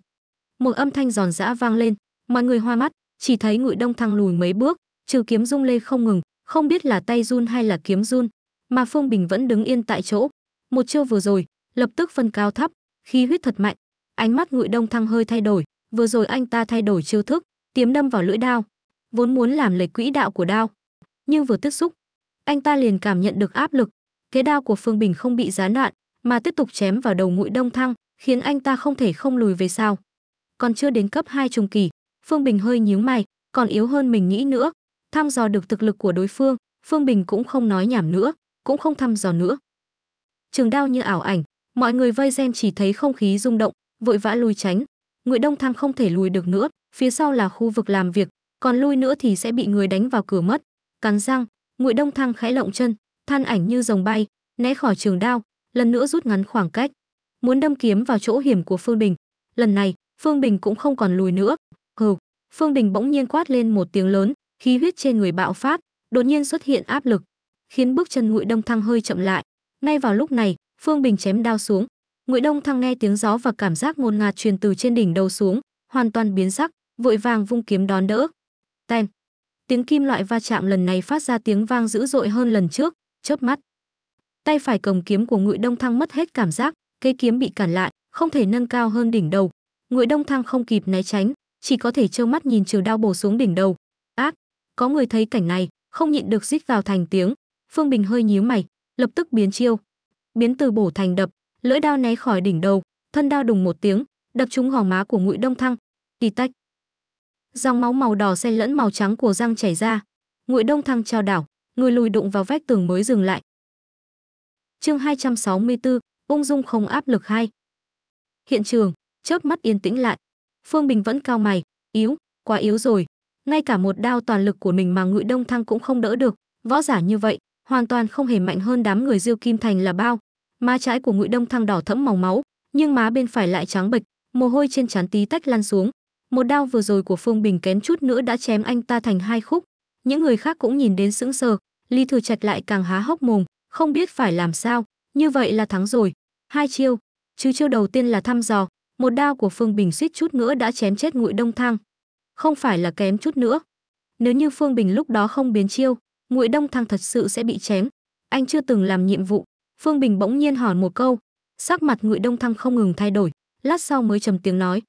Một âm thanh giòn giã vang lên, mọi người hoa mắt, chỉ thấy Ngụy Đông Thăng lùi mấy bước, trừ kiếm rung lê không ngừng, không biết là tay run hay là kiếm run, mà Phương Bình vẫn đứng yên tại chỗ. Một chiêu vừa rồi, lập tức phân cao thấp, khí huyết thật mạnh. Ánh mắt Ngụy Đông Thăng hơi thay đổi, vừa rồi anh ta thay đổi chiêu thức, tiếm đâm vào lưỡi đao, vốn muốn làm lệch quỹ đạo của đao, nhưng vừa tiếp xúc, anh ta liền cảm nhận được áp lực, thế đao của Phương Bình không bị gián đoạn mà tiếp tục chém vào đầu mũi Đông Thăng, khiến anh ta không thể không lùi về sau. Còn chưa đến cấp 2 trùng kỳ, Phương Bình hơi nhíu mày, còn yếu hơn mình nghĩ nữa. Thăm dò được thực lực của đối phương, Phương Bình cũng không nói nhảm nữa, cũng không thăm dò nữa. Trường đao như ảo ảnh, mọi người vây xem chỉ thấy không khí rung động, vội vã lùi tránh. Ngụy Đông Thăng không thể lùi được nữa, phía sau là khu vực làm việc, còn lui nữa thì sẽ bị người đánh vào cửa mất. Cắn răng, ngụy đông thăng khẽ lộng chân than ảnh như rồng bay né khỏi trường đao lần nữa rút ngắn khoảng cách muốn đâm kiếm vào chỗ hiểm của phương bình lần này phương bình cũng không còn lùi nữa hừ phương bình bỗng nhiên quát lên một tiếng lớn khí huyết trên người bạo phát đột nhiên xuất hiện áp lực khiến bước chân ngụy đông thăng hơi chậm lại ngay vào lúc này phương bình chém đao xuống ngụy đông thăng nghe tiếng gió và cảm giác ngột ngạt truyền từ trên đỉnh đầu xuống hoàn toàn biến sắc vội vàng vung kiếm đón đỡ tem Tiếng kim loại va chạm lần này phát ra tiếng vang dữ dội hơn lần trước, chớp mắt. Tay phải cầm kiếm của Ngụy Đông Thăng mất hết cảm giác, cây kiếm bị cản lại, không thể nâng cao hơn đỉnh đầu. Ngụy Đông Thăng không kịp né tránh, chỉ có thể trơ mắt nhìn trường đao bổ xuống đỉnh đầu. Ác, có người thấy cảnh này, không nhịn được rít vào thành tiếng. Phương Bình hơi nhíu mày, lập tức biến chiêu, biến từ bổ thành đập, lưỡi đao né khỏi đỉnh đầu, thân đao đùng một tiếng, đập trúng gò má của Ngụy Đông Thăng. Tì tách, dòng máu màu đỏ xen lẫn màu trắng của răng chảy ra Ngụy đông thăng trao đảo người lùi đụng vào vách tường mới dừng lại chương 264, ung dung không áp lực hai hiện trường chớp mắt yên tĩnh lại phương bình vẫn cao mày yếu quá yếu rồi ngay cả một đao toàn lực của mình mà ngụy đông thăng cũng không đỡ được võ giả như vậy hoàn toàn không hề mạnh hơn đám người diêu kim thành là bao má trái của ngụy đông thăng đỏ thẫm màu máu nhưng má bên phải lại trắng bệch mồ hôi trên trán tí tách lăn xuống một đao vừa rồi của Phương Bình kém chút nữa đã chém anh ta thành hai khúc. Những người khác cũng nhìn đến sững sờ, Lý Thừa Trạch lại càng há hốc mồm, không biết phải làm sao, như vậy là thắng rồi. Hai chiêu, chứ chiêu đầu tiên là thăm dò, một đao của Phương Bình suýt chút nữa đã chém chết Ngụy Đông Thăng. Không phải là kém chút nữa. Nếu như Phương Bình lúc đó không biến chiêu, Ngụy Đông Thăng thật sự sẽ bị chém. Anh chưa từng làm nhiệm vụ, Phương Bình bỗng nhiên hỏi một câu, sắc mặt Ngụy Đông Thăng không ngừng thay đổi, lát sau mới trầm tiếng nói,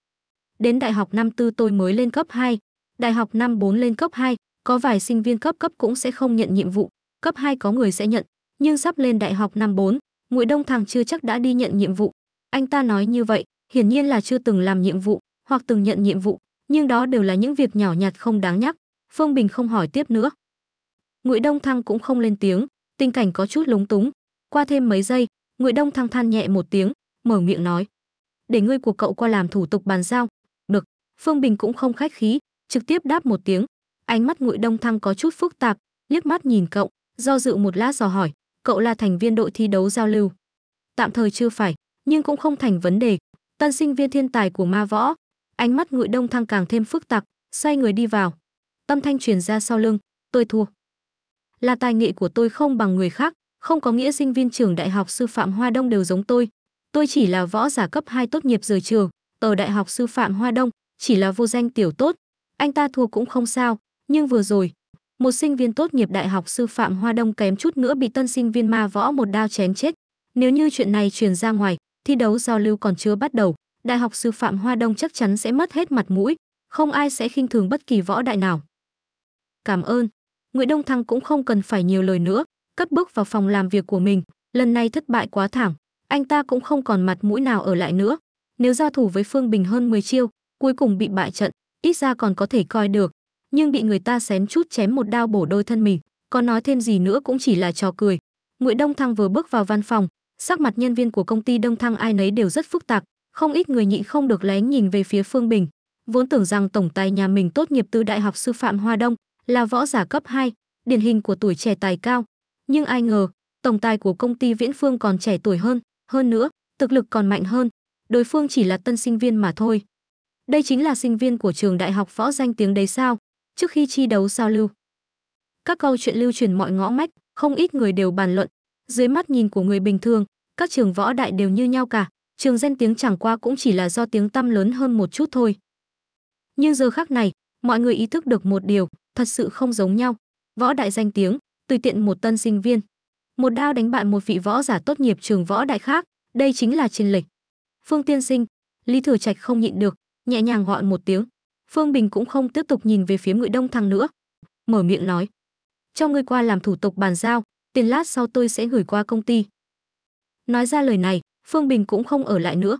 Đến đại học năm tư tôi mới lên cấp 2, đại học năm 4 lên cấp 2, có vài sinh viên cấp cấp cũng sẽ không nhận nhiệm vụ, cấp 2 có người sẽ nhận, nhưng sắp lên đại học năm 4, Ngụy Đông Thằng chưa chắc đã đi nhận nhiệm vụ. Anh ta nói như vậy, hiển nhiên là chưa từng làm nhiệm vụ hoặc từng nhận nhiệm vụ, nhưng đó đều là những việc nhỏ nhặt không đáng nhắc. Phương Bình không hỏi tiếp nữa. Ngụy Đông Thăng cũng không lên tiếng, tình cảnh có chút lúng túng. Qua thêm mấy giây, Ngụy Đông Thăng than nhẹ một tiếng, mở miệng nói: "Để ngươi của cậu qua làm thủ tục bàn giao, phương bình cũng không khách khí trực tiếp đáp một tiếng ánh mắt ngụy đông thăng có chút phức tạp liếc mắt nhìn cậu do dự một lát dò hỏi cậu là thành viên đội thi đấu giao lưu tạm thời chưa phải nhưng cũng không thành vấn đề tân sinh viên thiên tài của ma võ ánh mắt ngụy đông thăng càng thêm phức tạp xoay người đi vào tâm thanh truyền ra sau lưng tôi thua là tài nghệ của tôi không bằng người khác không có nghĩa sinh viên trường đại học sư phạm hoa đông đều giống tôi tôi chỉ là võ giả cấp 2 tốt nghiệp rời trường ở đại học sư phạm hoa đông chỉ là vô danh tiểu tốt, anh ta thua cũng không sao, nhưng vừa rồi, một sinh viên tốt nghiệp đại học sư phạm Hoa Đông kém chút nữa bị tân sinh viên ma võ một đao chém chết. Nếu như chuyện này truyền ra ngoài, thi đấu giao lưu còn chưa bắt đầu, đại học sư phạm Hoa Đông chắc chắn sẽ mất hết mặt mũi, không ai sẽ khinh thường bất kỳ võ đại nào. Cảm ơn. Nguyễn Đông Thăng cũng không cần phải nhiều lời nữa, cất bước vào phòng làm việc của mình, lần này thất bại quá thảm, anh ta cũng không còn mặt mũi nào ở lại nữa. Nếu giao thủ với Phương Bình hơn 10 chiêu, cuối cùng bị bại trận, ít ra còn có thể coi được, nhưng bị người ta xém chút chém một đao bổ đôi thân mình, có nói thêm gì nữa cũng chỉ là trò cười. Ngụy Đông Thăng vừa bước vào văn phòng, sắc mặt nhân viên của công ty Đông Thăng ai nấy đều rất phức tạp, không ít người nhịn không được lén nhìn về phía Phương Bình, vốn tưởng rằng tổng tài nhà mình tốt nghiệp từ Đại học Sư phạm Hoa Đông, là võ giả cấp 2, điển hình của tuổi trẻ tài cao, nhưng ai ngờ, tổng tài của công ty Viễn Phương còn trẻ tuổi hơn, hơn nữa, thực lực còn mạnh hơn, đối phương chỉ là tân sinh viên mà thôi. Đây chính là sinh viên của trường đại học võ danh tiếng đấy sao? Trước khi chi đấu giao lưu, các câu chuyện lưu truyền mọi ngõ ngách, không ít người đều bàn luận. Dưới mắt nhìn của người bình thường, các trường võ đại đều như nhau cả, trường danh tiếng chẳng qua cũng chỉ là do tiếng tăm lớn hơn một chút thôi. Nhưng giờ khác này, mọi người ý thức được một điều, thật sự không giống nhau. Võ đại danh tiếng, tùy tiện một tân sinh viên. Một đao đánh bại một vị võ giả tốt nghiệp trường võ đại khác, đây chính là trên lệch. Phương Tiên Sinh, Lý Thừa Trạch không nhịn được, nhẹ nhàng gọi một tiếng. Phương Bình cũng không tiếp tục nhìn về phía Ngụy Đông Thăng nữa, mở miệng nói: "Cho ngươi qua làm thủ tục bàn giao, tiền lát sau tôi sẽ gửi qua công ty." Nói ra lời này, Phương Bình cũng không ở lại nữa,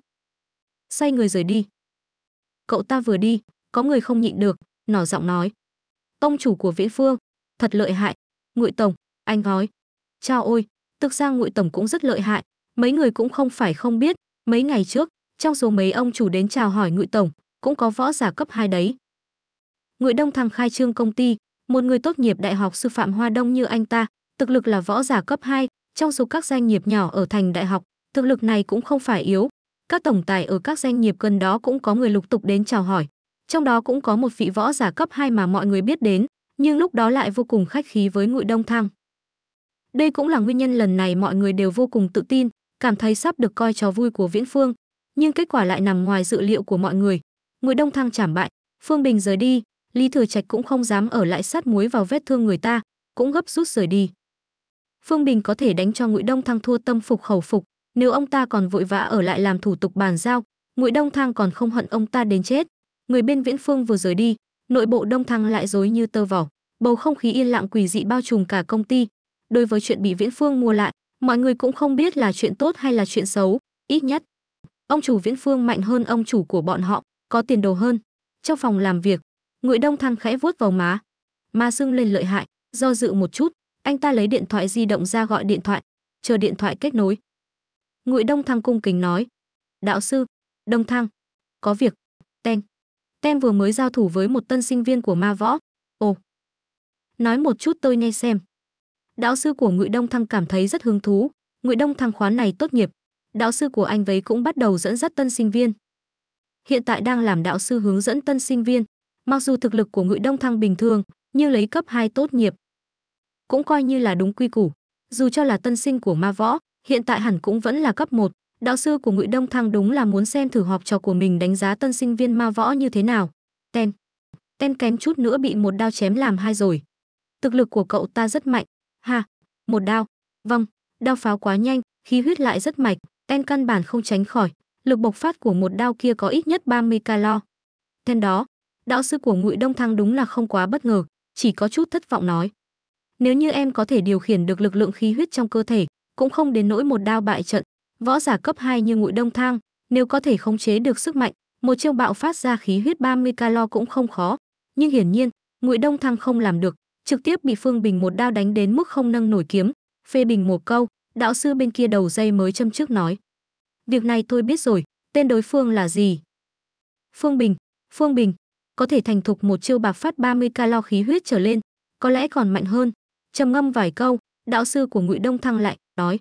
xoay người rời đi. Cậu ta vừa đi, có người không nhịn được, nỏ giọng nói: "Tông chủ của Viễn Phương, thật lợi hại, Ngụy tổng, anh nói. Chao ôi, thực ra Ngụy tổng cũng rất lợi hại, mấy người cũng không phải không biết, mấy ngày trước, trong số mấy ông chủ đến chào hỏi Ngụy tổng, cũng có võ giả cấp 2 đấy. Ngụy Đông Thăng khai trương công ty, một người tốt nghiệp đại học sư phạm Hoa Đông như anh ta, thực lực là võ giả cấp 2, trong số các doanh nghiệp nhỏ ở thành đại học, thực lực này cũng không phải yếu. Các tổng tài ở các doanh nghiệp gần đó cũng có người lục tục đến chào hỏi. Trong đó cũng có một vị võ giả cấp 2 mà mọi người biết đến, nhưng lúc đó lại vô cùng khách khí với Ngụy Đông Thăng. Đây cũng là nguyên nhân lần này mọi người đều vô cùng tự tin, cảm thấy sắp được coi trò vui của Viễn Phương, nhưng kết quả lại nằm ngoài dự liệu của mọi người. Ngụy Đông Thăng trảm bại, Phương Bình rời đi, Lý Thừa Trạch cũng không dám ở lại sát muối vào vết thương người ta, cũng gấp rút rời đi. Phương Bình có thể đánh cho Ngụy Đông Thăng thua tâm phục khẩu phục, nếu ông ta còn vội vã ở lại làm thủ tục bàn giao, Ngụy Đông Thăng còn không hận ông ta đến chết. Người bên Viễn Phương vừa rời đi, nội bộ Đông Thăng lại rối như tơ vỏ, bầu không khí yên lặng quỷ dị bao trùm cả công ty. Đối với chuyện bị Viễn Phương mua lại, mọi người cũng không biết là chuyện tốt hay là chuyện xấu, ít nhất Ông chủ Viễn Phương mạnh hơn ông chủ của bọn họ, có tiền đồ hơn. Trong phòng làm việc, Ngụy Đông Thăng khẽ vuốt vào má. Ma sưng lên lợi hại, do dự một chút, anh ta lấy điện thoại di động ra gọi điện thoại, chờ điện thoại kết nối. Ngụy Đông Thăng cung kính nói: "Đạo sư, Đông Thăng, có việc." Ten. Ten vừa mới giao thủ với một tân sinh viên của Ma Võ. Ồ. Nói một chút tôi nghe xem. Đạo sư của Ngụy Đông Thăng cảm thấy rất hứng thú, Ngụy Đông Thăng khoán này tốt nghiệp, đạo sư của anh ấy cũng bắt đầu dẫn dắt tân sinh viên. Hiện tại đang làm đạo sư hướng dẫn tân sinh viên, mặc dù thực lực của Ngụy Đông Thăng bình thường, nhưng lấy cấp 2 tốt nghiệp. Cũng coi như là đúng quy củ, dù cho là tân sinh của ma võ, hiện tại hẳn cũng vẫn là cấp 1, đạo sư của Ngụy Đông Thăng đúng là muốn xem thử học trò của mình đánh giá tân sinh viên ma võ như thế nào. Ten. Ten kém chút nữa bị một đao chém làm hai rồi. Thực lực của cậu ta rất mạnh. Ha, một đao. Vâng, đao pháo quá nhanh, khí huyết lại rất mạch, Ten căn bản không tránh khỏi, lực bộc phát của một đao kia có ít nhất 30 calo. Thêm đó, đạo sư của Ngụy Đông Thăng đúng là không quá bất ngờ, chỉ có chút thất vọng nói: "Nếu như em có thể điều khiển được lực lượng khí huyết trong cơ thể, cũng không đến nỗi một đao bại trận, võ giả cấp 2 như Ngụy Đông Thăng, nếu có thể khống chế được sức mạnh, một chiêu bạo phát ra khí huyết 30 calo cũng không khó, nhưng hiển nhiên, Ngụy Đông Thăng không làm được, trực tiếp bị Phương Bình một đao đánh đến mức không nâng nổi kiếm, phê bình một câu, Đạo sư bên kia đầu dây mới châm trước nói. Việc này tôi biết rồi, tên đối phương là gì? Phương Bình, Phương Bình, có thể thành thục một chiêu bạc phát 30 calo khí huyết trở lên, có lẽ còn mạnh hơn. Trầm ngâm vài câu, đạo sư của Ngụy Đông Thăng lại nói: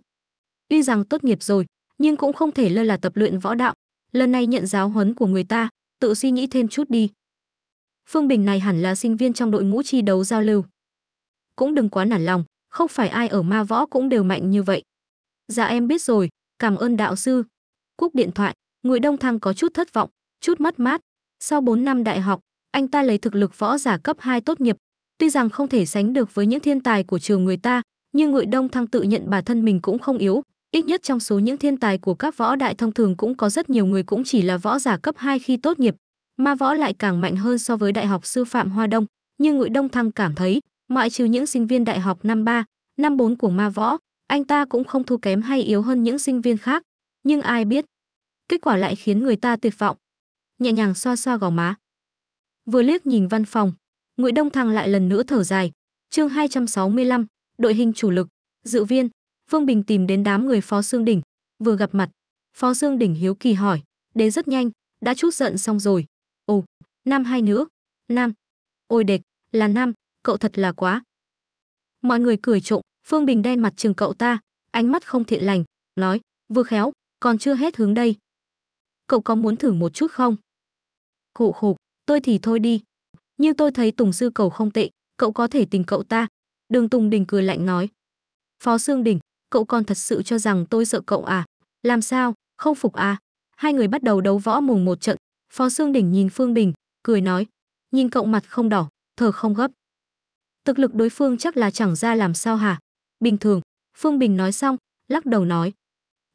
"Tuy rằng tốt nghiệp rồi, nhưng cũng không thể lơ là tập luyện võ đạo, lần này nhận giáo huấn của người ta, tự suy nghĩ thêm chút đi." Phương Bình này hẳn là sinh viên trong đội ngũ chi đấu giao lưu. Cũng đừng quá nản lòng, không phải ai ở ma võ cũng đều mạnh như vậy. Dạ em biết rồi, cảm ơn đạo sư. Cúp điện thoại, Ngụy Đông Thăng có chút thất vọng, chút mất mát. Sau 4 năm đại học, anh ta lấy thực lực võ giả cấp 2 tốt nghiệp, tuy rằng không thể sánh được với những thiên tài của trường người ta, nhưng Ngụy Đông Thăng tự nhận bản thân mình cũng không yếu, ít nhất trong số những thiên tài của các võ đại thông thường cũng có rất nhiều người cũng chỉ là võ giả cấp 2 khi tốt nghiệp, ma võ lại càng mạnh hơn so với đại học sư phạm Hoa Đông, nhưng Ngụy Đông Thăng cảm thấy Ngoại trừ những sinh viên đại học năm 3, năm 4 của ma võ, anh ta cũng không thua kém hay yếu hơn những sinh viên khác, nhưng ai biết. Kết quả lại khiến người ta tuyệt vọng. Nhẹ nhàng xoa xoa gò má. Vừa liếc nhìn văn phòng, Nguyễn Đông Thăng lại lần nữa thở dài. Chương 265, đội hình chủ lực, dự viên, phương Bình tìm đến đám người Phó Xương Đỉnh, vừa gặp mặt, Phó Xương Đỉnh hiếu kỳ hỏi, đến rất nhanh, đã chút giận xong rồi. Ồ, nam hay nữ? Nam. Ôi đệt, là nam, cậu thật là quá. Mọi người cười trộm, Phương Bình đen mặt chừng cậu ta, ánh mắt không thiện lành, nói, vừa khéo, còn chưa hết hướng đây. Cậu có muốn thử một chút không? Khổ khổ, tôi thì thôi đi. như tôi thấy Tùng Sư Cầu không tệ, cậu có thể tình cậu ta. Đường Tùng Đình cười lạnh nói. Phó Sương Đình, cậu còn thật sự cho rằng tôi sợ cậu à? Làm sao, không phục à? Hai người bắt đầu đấu võ mùng một trận. Phó Sương Đình nhìn Phương Bình, cười nói. Nhìn cậu mặt không đỏ, thở không gấp thực lực đối phương chắc là chẳng ra làm sao hả? Bình thường, Phương Bình nói xong, lắc đầu nói.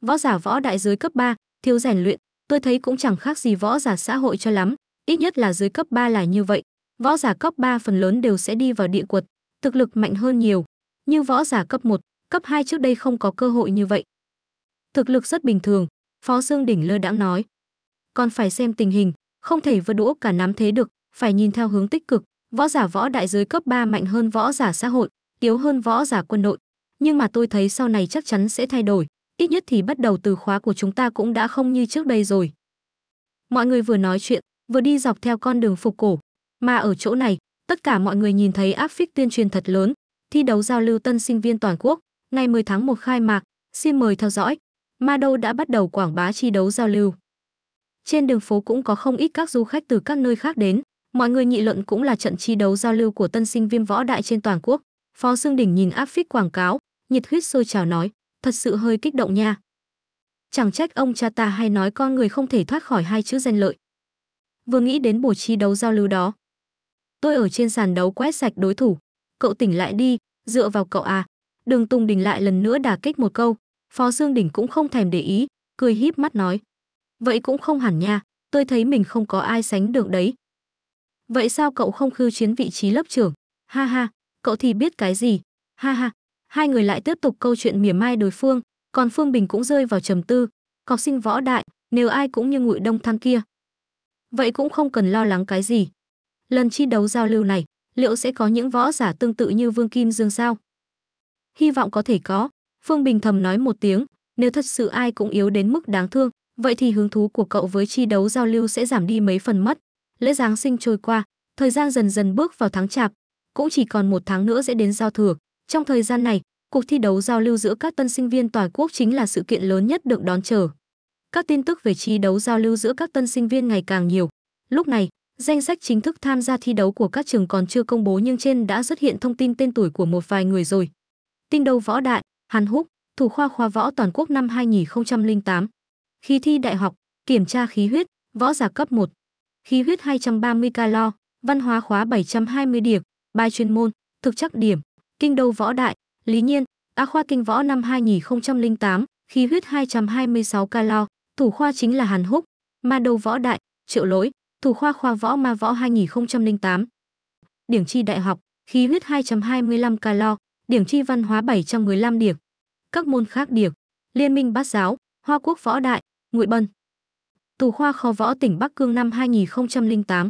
Võ giả võ đại dưới cấp 3, thiếu rèn luyện, tôi thấy cũng chẳng khác gì võ giả xã hội cho lắm, ít nhất là dưới cấp 3 là như vậy. Võ giả cấp 3 phần lớn đều sẽ đi vào địa quật, thực lực mạnh hơn nhiều, nhưng võ giả cấp 1, cấp 2 trước đây không có cơ hội như vậy. Thực lực rất bình thường, Phó Dương Đỉnh lơ đã nói. Còn phải xem tình hình, không thể vừa đũa cả nắm thế được, phải nhìn theo hướng tích cực. Võ giả võ đại giới cấp 3 mạnh hơn võ giả xã hội, yếu hơn võ giả quân đội. Nhưng mà tôi thấy sau này chắc chắn sẽ thay đổi, ít nhất thì bắt đầu từ khóa của chúng ta cũng đã không như trước đây rồi. Mọi người vừa nói chuyện, vừa đi dọc theo con đường phục cổ. Mà ở chỗ này, tất cả mọi người nhìn thấy áp phích tuyên truyền thật lớn, thi đấu giao lưu tân sinh viên toàn quốc, ngày 10 tháng 1 khai mạc, xin mời theo dõi. Ma Đô đã bắt đầu quảng bá chi đấu giao lưu. Trên đường phố cũng có không ít các du khách từ các nơi khác đến, Mọi người nghị luận cũng là trận chi đấu giao lưu của tân sinh viên võ đại trên toàn quốc. Phó Dương Đình nhìn áp phích quảng cáo, nhiệt huyết sôi trào nói, thật sự hơi kích động nha. Chẳng trách ông cha ta hay nói con người không thể thoát khỏi hai chữ danh lợi. Vừa nghĩ đến buổi chi đấu giao lưu đó. Tôi ở trên sàn đấu quét sạch đối thủ. Cậu tỉnh lại đi, dựa vào cậu à. Đường Tùng Đình lại lần nữa đả kích một câu. Phó Dương Đình cũng không thèm để ý, cười híp mắt nói. Vậy cũng không hẳn nha, tôi thấy mình không có ai sánh được đấy. Vậy sao cậu không khư chiến vị trí lớp trưởng? Ha ha, cậu thì biết cái gì? Ha ha. Hai người lại tiếp tục câu chuyện mỉa mai đối phương, còn Phương Bình cũng rơi vào trầm tư. Cọc sinh võ đại, nếu ai cũng như ngụy đông thăng kia. Vậy cũng không cần lo lắng cái gì. Lần chi đấu giao lưu này, liệu sẽ có những võ giả tương tự như Vương Kim Dương sao? Hy vọng có thể có, Phương Bình thầm nói một tiếng, nếu thật sự ai cũng yếu đến mức đáng thương, vậy thì hứng thú của cậu với chi đấu giao lưu sẽ giảm đi mấy phần mất lễ Giáng sinh trôi qua, thời gian dần dần bước vào tháng chạp, cũng chỉ còn một tháng nữa sẽ đến giao thừa. Trong thời gian này, cuộc thi đấu giao lưu giữa các tân sinh viên toàn quốc chính là sự kiện lớn nhất được đón chờ. Các tin tức về thi đấu giao lưu giữa các tân sinh viên ngày càng nhiều. Lúc này, danh sách chính thức tham gia thi đấu của các trường còn chưa công bố nhưng trên đã xuất hiện thông tin tên tuổi của một vài người rồi. Tin đầu võ đại, Hàn Húc, thủ khoa khoa võ toàn quốc năm 2008. Khi thi đại học, kiểm tra khí huyết, võ giả cấp 1 khí huyết 230 calo, văn hóa khóa 720 điểm, bài chuyên môn, thực chắc điểm, kinh đầu võ đại, lý nhiên, a khoa kinh võ năm 2008, khí huyết 226 calo, thủ khoa chính là Hàn Húc, ma đầu võ đại, triệu lỗi, thủ khoa khoa võ ma võ 2008. Điểm chi đại học, khí huyết 225 calo, điểm chi văn hóa 715 điểm. Các môn khác điểm, Liên minh bát giáo, Hoa quốc võ đại, Ngụy Bân. Tù khoa kho võ tỉnh Bắc Cương năm 2008.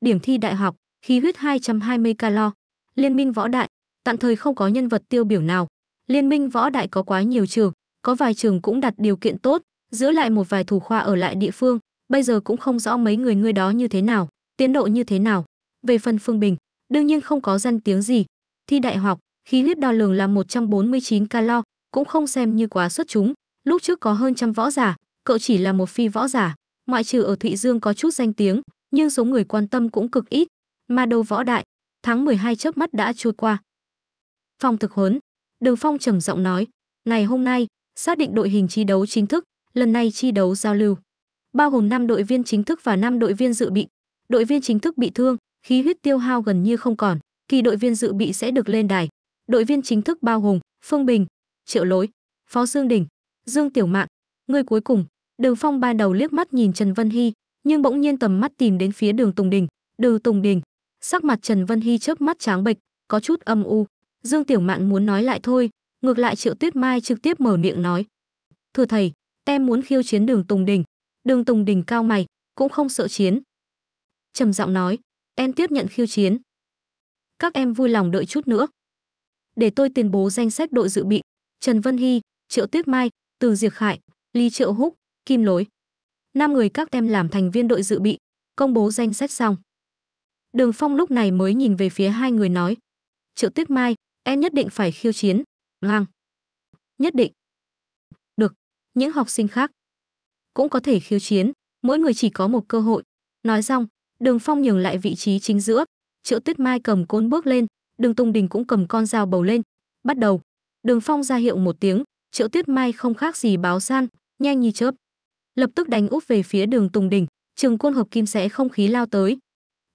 Điểm thi đại học, khí huyết 220 calo. Liên minh võ đại, tạm thời không có nhân vật tiêu biểu nào. Liên minh võ đại có quá nhiều trường, có vài trường cũng đặt điều kiện tốt, giữ lại một vài thủ khoa ở lại địa phương, bây giờ cũng không rõ mấy người ngươi đó như thế nào, tiến độ như thế nào. Về phần Phương Bình, đương nhiên không có danh tiếng gì. Thi đại học, khí huyết đo lường là 149 calo, cũng không xem như quá xuất chúng, lúc trước có hơn trăm võ giả, cậu chỉ là một phi võ giả, ngoại trừ ở Thụy Dương có chút danh tiếng, nhưng số người quan tâm cũng cực ít, mà đầu võ đại, tháng 12 chớp mắt đã trôi qua. Phòng thực huấn, Đường Phong trầm giọng nói, ngày hôm nay, xác định đội hình chi đấu chính thức, lần này chi đấu giao lưu, bao gồm 5 đội viên chính thức và 5 đội viên dự bị. Đội viên chính thức bị thương, khí huyết tiêu hao gần như không còn, kỳ đội viên dự bị sẽ được lên đài. Đội viên chính thức bao gồm Phương Bình, Triệu Lối, Phó Dương Đình, Dương Tiểu Mạng, người cuối cùng Đường Phong ban đầu liếc mắt nhìn Trần Vân Hy, nhưng bỗng nhiên tầm mắt tìm đến phía Đường Tùng Đình, "Đường Tùng Đình." Sắc mặt Trần Vân Hy chớp mắt trắng bệch, có chút âm u. Dương Tiểu Mạn muốn nói lại thôi, ngược lại Triệu Tuyết Mai trực tiếp mở miệng nói: "Thưa thầy, tem muốn khiêu chiến Đường Tùng Đình." Đường Tùng Đình cao mày, cũng không sợ chiến. Trầm giọng nói: "Em tiếp nhận khiêu chiến. Các em vui lòng đợi chút nữa. Để tôi tuyên bố danh sách đội dự bị." Trần Vân Hy, Triệu Tuyết Mai, Từ Diệc Khải, Lý Triệu Húc, Kim Lối. Năm người các tem làm thành viên đội dự bị, công bố danh sách xong. Đường Phong lúc này mới nhìn về phía hai người nói. Triệu Tuyết Mai, em nhất định phải khiêu chiến. Ngang. Nhất định. Được. Những học sinh khác cũng có thể khiêu chiến. Mỗi người chỉ có một cơ hội. Nói xong, Đường Phong nhường lại vị trí chính giữa. Triệu Tuyết Mai cầm côn bước lên. Đường Tung Đình cũng cầm con dao bầu lên. Bắt đầu. Đường Phong ra hiệu một tiếng. Triệu Tuyết Mai không khác gì báo san, nhanh như chớp lập tức đánh úp về phía đường Tùng Đình, trường côn hợp kim sẽ không khí lao tới.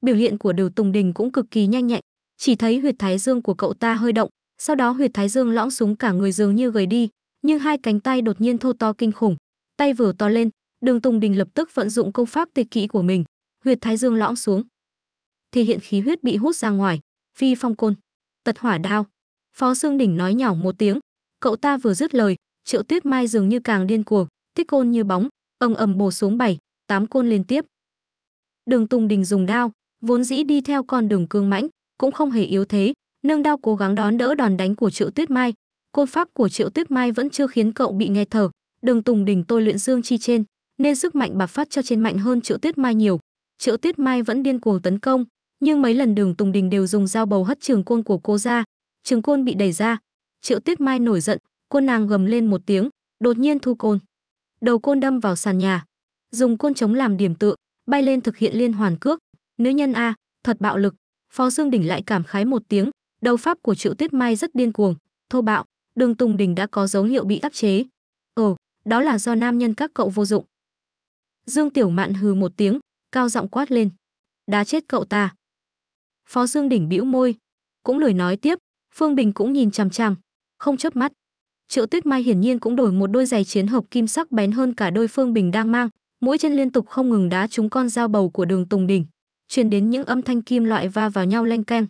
Biểu hiện của đường Tùng Đình cũng cực kỳ nhanh nhạy, chỉ thấy huyệt thái dương của cậu ta hơi động, sau đó huyệt thái dương lõng xuống cả người dường như gầy đi, nhưng hai cánh tay đột nhiên thô to kinh khủng, tay vừa to lên, Đường Tùng Đình lập tức vận dụng công pháp tịch kỹ của mình, huyệt thái dương lõng xuống. Thì hiện khí huyết bị hút ra ngoài, phi phong côn, tật hỏa đao. Phó xương Đỉnh nói nhỏ một tiếng, cậu ta vừa dứt lời, Triệu Tuyết Mai dường như càng điên cuồng, tích côn như bóng, ầm ầm bổ xuống bảy tám côn liên tiếp đường tùng đình dùng đao vốn dĩ đi theo con đường cương mãnh cũng không hề yếu thế nâng đao cố gắng đón đỡ đòn đánh của triệu tuyết mai côn pháp của triệu tuyết mai vẫn chưa khiến cậu bị nghe thở đường tùng đình tôi luyện dương chi trên nên sức mạnh bạc phát cho trên mạnh hơn triệu tuyết mai nhiều triệu tuyết mai vẫn điên cuồng tấn công nhưng mấy lần đường tùng đình đều dùng dao bầu hất trường côn của cô ra trường côn bị đẩy ra triệu tuyết mai nổi giận côn nàng gầm lên một tiếng đột nhiên thu côn đầu côn đâm vào sàn nhà dùng côn trống làm điểm tựa bay lên thực hiện liên hoàn cước nữ nhân a thật bạo lực phó dương đỉnh lại cảm khái một tiếng đầu pháp của triệu tuyết mai rất điên cuồng thô bạo đường tùng đỉnh đã có dấu hiệu bị áp chế ồ đó là do nam nhân các cậu vô dụng dương tiểu mạn hừ một tiếng cao giọng quát lên đá chết cậu ta phó dương đỉnh bĩu môi cũng lười nói tiếp phương bình cũng nhìn chằm chằm không chớp mắt Triệu Tuyết Mai hiển nhiên cũng đổi một đôi giày chiến hợp kim sắc bén hơn cả đôi Phương Bình đang mang, mũi chân liên tục không ngừng đá trúng con dao bầu của Đường Tùng Đình, truyền đến những âm thanh kim loại va vào nhau leng keng,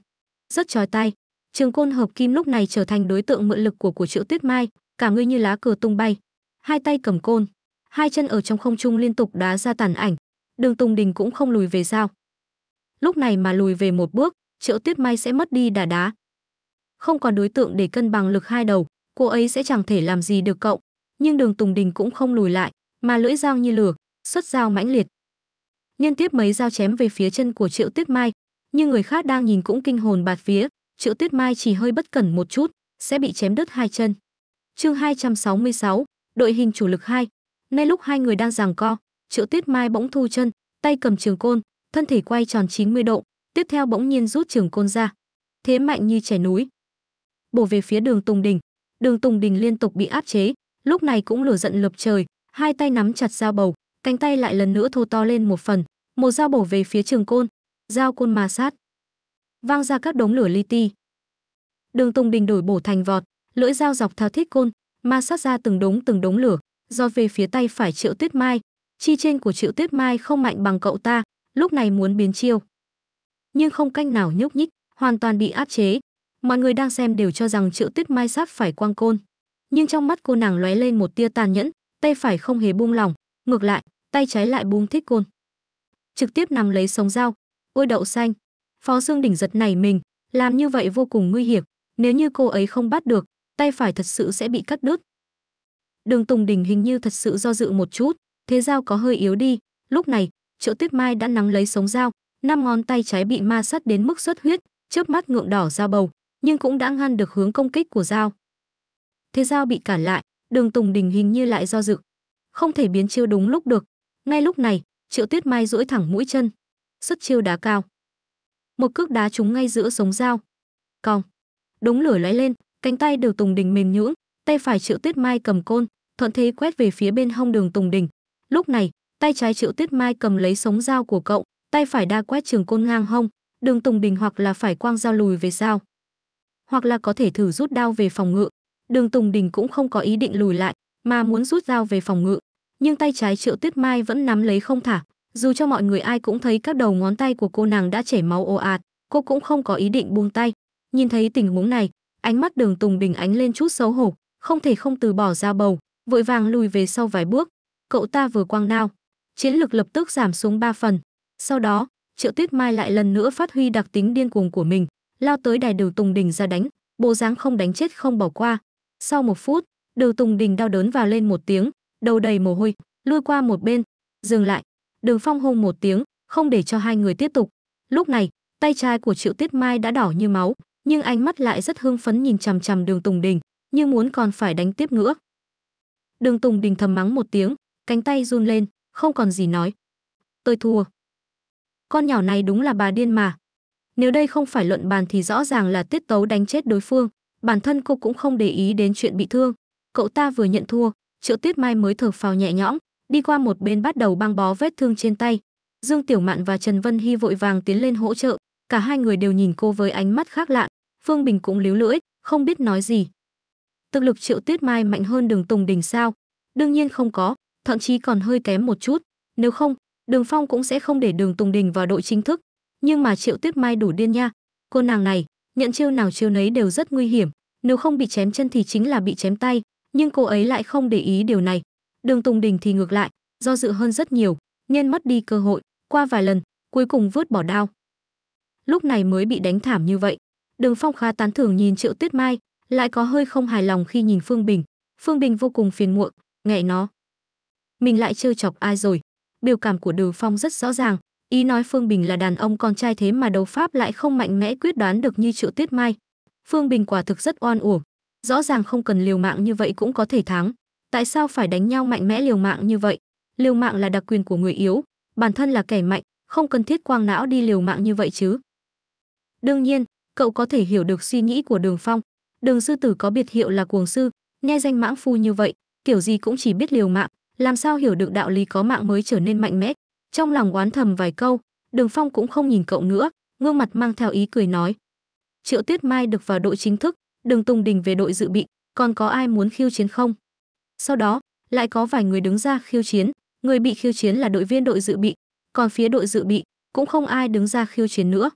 rất chói tai. Trường côn hợp kim lúc này trở thành đối tượng mượn lực của của Triệu Tuyết Mai, cả người như lá cờ tung bay, hai tay cầm côn, hai chân ở trong không trung liên tục đá ra tàn ảnh, Đường Tùng Đình cũng không lùi về sao. Lúc này mà lùi về một bước, Triệu Tuyết Mai sẽ mất đi đà đá. Không còn đối tượng để cân bằng lực hai đầu, cô ấy sẽ chẳng thể làm gì được cậu. Nhưng đường Tùng Đình cũng không lùi lại, mà lưỡi dao như lửa, xuất dao mãnh liệt. Liên tiếp mấy dao chém về phía chân của Triệu Tuyết Mai, nhưng người khác đang nhìn cũng kinh hồn bạt phía. Triệu Tuyết Mai chỉ hơi bất cẩn một chút, sẽ bị chém đứt hai chân. Chương 266, đội hình chủ lực 2. Nay lúc hai người đang giằng co, Triệu Tuyết Mai bỗng thu chân, tay cầm trường côn, thân thể quay tròn 90 độ, tiếp theo bỗng nhiên rút trường côn ra. Thế mạnh như trẻ núi. Bổ về phía đường Tùng Đình, Đường Tùng Đình liên tục bị áp chế, lúc này cũng lửa giận lập trời, hai tay nắm chặt dao bầu, cánh tay lại lần nữa thô to lên một phần, một dao bổ về phía Trường Côn, dao côn ma sát, vang ra các đống lửa li ti. Đường Tùng Đình đổi bổ thành vọt, lưỡi dao dọc theo thiết côn, ma sát ra từng đống từng đống lửa, do về phía tay phải Triệu Tuyết Mai, chi trên của Triệu Tuyết Mai không mạnh bằng cậu ta, lúc này muốn biến chiêu. Nhưng không canh nào nhúc nhích, hoàn toàn bị áp chế, mọi người đang xem đều cho rằng triệu tuyết mai sắp phải quang côn nhưng trong mắt cô nàng lóe lên một tia tàn nhẫn tay phải không hề buông lỏng ngược lại tay trái lại buông thích côn trực tiếp nằm lấy sống dao ôi đậu xanh phó dương đỉnh giật nảy mình làm như vậy vô cùng nguy hiểm nếu như cô ấy không bắt được tay phải thật sự sẽ bị cắt đứt đường tùng đỉnh hình như thật sự do dự một chút thế dao có hơi yếu đi lúc này triệu tuyết mai đã nắm lấy sống dao năm ngón tay trái bị ma sát đến mức xuất huyết chớp mắt ngượng đỏ ra bầu nhưng cũng đã ngăn được hướng công kích của dao. Thế Giao bị cản lại, đường Tùng Đình hình như lại do dự. Không thể biến chiêu đúng lúc được. Ngay lúc này, Triệu Tuyết Mai duỗi thẳng mũi chân, xuất chiêu đá cao. Một cước đá trúng ngay giữa sống Giao. Còng. Đống lửa lóe lên, cánh tay đường Tùng Đình mềm nhũn, tay phải Triệu Tuyết Mai cầm côn, thuận thế quét về phía bên hông đường Tùng Đình. Lúc này, tay trái Triệu Tuyết Mai cầm lấy sống dao của cậu, tay phải đa quét trường côn ngang hông, đường Tùng Đình hoặc là phải quang dao lùi về sau hoặc là có thể thử rút đao về phòng ngự. Đường Tùng Đình cũng không có ý định lùi lại, mà muốn rút dao về phòng ngự, nhưng tay trái Triệu Tuyết Mai vẫn nắm lấy không thả, dù cho mọi người ai cũng thấy các đầu ngón tay của cô nàng đã chảy máu ồ ạt, cô cũng không có ý định buông tay. Nhìn thấy tình huống này, ánh mắt Đường Tùng Đình ánh lên chút xấu hổ, không thể không từ bỏ ra bầu, vội vàng lùi về sau vài bước. Cậu ta vừa quang nao, chiến lực lập tức giảm xuống 3 phần. Sau đó, Triệu Tuyết Mai lại lần nữa phát huy đặc tính điên cuồng của mình, lao tới đài Đường Tùng Đình ra đánh, bộ dáng không đánh chết không bỏ qua. Sau một phút, Đường Tùng Đình đau đớn và lên một tiếng, đầu đầy mồ hôi, lui qua một bên, dừng lại. Đường Phong hôn một tiếng, không để cho hai người tiếp tục. Lúc này, tay trái của Triệu Tiết Mai đã đỏ như máu, nhưng ánh mắt lại rất hưng phấn nhìn chằm chằm Đường Tùng Đình, như muốn còn phải đánh tiếp nữa. Đường Tùng Đình thầm mắng một tiếng, cánh tay run lên, không còn gì nói. Tôi thua. Con nhỏ này đúng là bà điên mà, nếu đây không phải luận bàn thì rõ ràng là tiết tấu đánh chết đối phương, bản thân cô cũng không để ý đến chuyện bị thương. Cậu ta vừa nhận thua, Triệu Tuyết Mai mới thở phào nhẹ nhõm, đi qua một bên bắt đầu băng bó vết thương trên tay. Dương Tiểu Mạn và Trần Vân Hy vội vàng tiến lên hỗ trợ, cả hai người đều nhìn cô với ánh mắt khác lạ, Phương Bình cũng líu lưỡi, không biết nói gì. Thực lực Triệu Tuyết Mai mạnh hơn Đường Tùng Đình sao? Đương nhiên không có, thậm chí còn hơi kém một chút, nếu không, Đường Phong cũng sẽ không để Đường Tùng Đình vào đội chính thức, nhưng mà Triệu Tuyết Mai đủ điên nha, cô nàng này, nhận chiêu nào chiêu nấy đều rất nguy hiểm, nếu không bị chém chân thì chính là bị chém tay, nhưng cô ấy lại không để ý điều này. Đường Tùng Đình thì ngược lại, do dự hơn rất nhiều, nhân mất đi cơ hội, qua vài lần, cuối cùng vứt bỏ đao. Lúc này mới bị đánh thảm như vậy. Đường Phong khá tán thưởng nhìn Triệu Tuyết Mai, lại có hơi không hài lòng khi nhìn Phương Bình. Phương Bình vô cùng phiền muộn, nghẹ nó. Mình lại trêu chọc ai rồi? Biểu cảm của Đường Phong rất rõ ràng, Ý nói Phương Bình là đàn ông con trai thế mà đấu pháp lại không mạnh mẽ quyết đoán được như Triệu Tuyết Mai. Phương Bình quả thực rất oan uổng, rõ ràng không cần liều mạng như vậy cũng có thể thắng, tại sao phải đánh nhau mạnh mẽ liều mạng như vậy? Liều mạng là đặc quyền của người yếu, bản thân là kẻ mạnh, không cần thiết quang não đi liều mạng như vậy chứ. Đương nhiên, cậu có thể hiểu được suy nghĩ của Đường Phong, Đường sư tử có biệt hiệu là cuồng sư, nghe danh mãng phu như vậy, kiểu gì cũng chỉ biết liều mạng, làm sao hiểu được đạo lý có mạng mới trở nên mạnh mẽ. Trong lòng oán thầm vài câu, Đường Phong cũng không nhìn cậu nữa, gương mặt mang theo ý cười nói. Triệu Tuyết Mai được vào đội chính thức, Đường Tùng Đình về đội dự bị, còn có ai muốn khiêu chiến không? Sau đó, lại có vài người đứng ra khiêu chiến, người bị khiêu chiến là đội viên đội dự bị, còn phía đội dự bị cũng không ai đứng ra khiêu chiến nữa.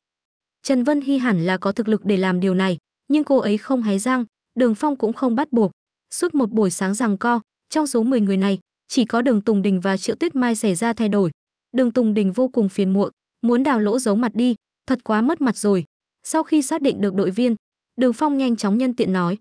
Trần Vân Hy hẳn là có thực lực để làm điều này, nhưng cô ấy không hái răng, Đường Phong cũng không bắt buộc. Suốt một buổi sáng rằng co, trong số 10 người này, chỉ có Đường Tùng Đình và Triệu Tuyết Mai xảy ra thay đổi, Đường Tùng Đình vô cùng phiền muộn, muốn đào lỗ giấu mặt đi, thật quá mất mặt rồi. Sau khi xác định được đội viên, Đường Phong nhanh chóng nhân tiện nói.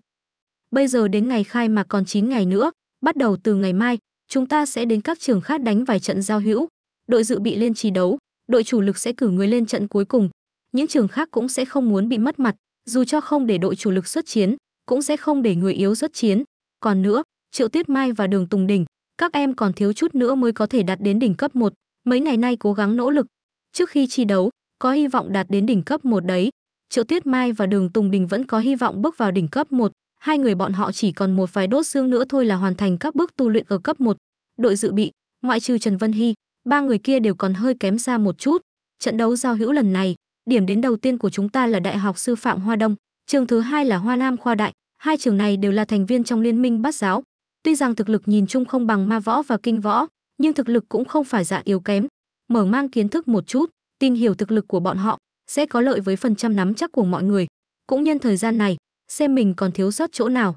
Bây giờ đến ngày khai mà còn 9 ngày nữa, bắt đầu từ ngày mai, chúng ta sẽ đến các trường khác đánh vài trận giao hữu. Đội dự bị lên trì đấu, đội chủ lực sẽ cử người lên trận cuối cùng. Những trường khác cũng sẽ không muốn bị mất mặt, dù cho không để đội chủ lực xuất chiến, cũng sẽ không để người yếu xuất chiến. Còn nữa, Triệu Tiết Mai và Đường Tùng Đình, các em còn thiếu chút nữa mới có thể đạt đến đỉnh cấp 1, Mấy ngày nay cố gắng nỗ lực, trước khi chi đấu, có hy vọng đạt đến đỉnh cấp 1 đấy. Triệu Tuyết Mai và Đường Tùng Đình vẫn có hy vọng bước vào đỉnh cấp 1, hai người bọn họ chỉ còn một vài đốt xương nữa thôi là hoàn thành các bước tu luyện ở cấp 1. Đội dự bị, ngoại trừ Trần Vân Hy, ba người kia đều còn hơi kém xa một chút. Trận đấu giao hữu lần này, điểm đến đầu tiên của chúng ta là Đại học Sư phạm Hoa Đông, trường thứ hai là Hoa Nam Khoa Đại, hai trường này đều là thành viên trong liên minh bát giáo. Tuy rằng thực lực nhìn chung không bằng ma võ và kinh võ, nhưng thực lực cũng không phải dạng yếu kém. Mở mang kiến thức một chút, tin hiểu thực lực của bọn họ sẽ có lợi với phần trăm nắm chắc của mọi người. Cũng nhân thời gian này, xem mình còn thiếu sót chỗ nào.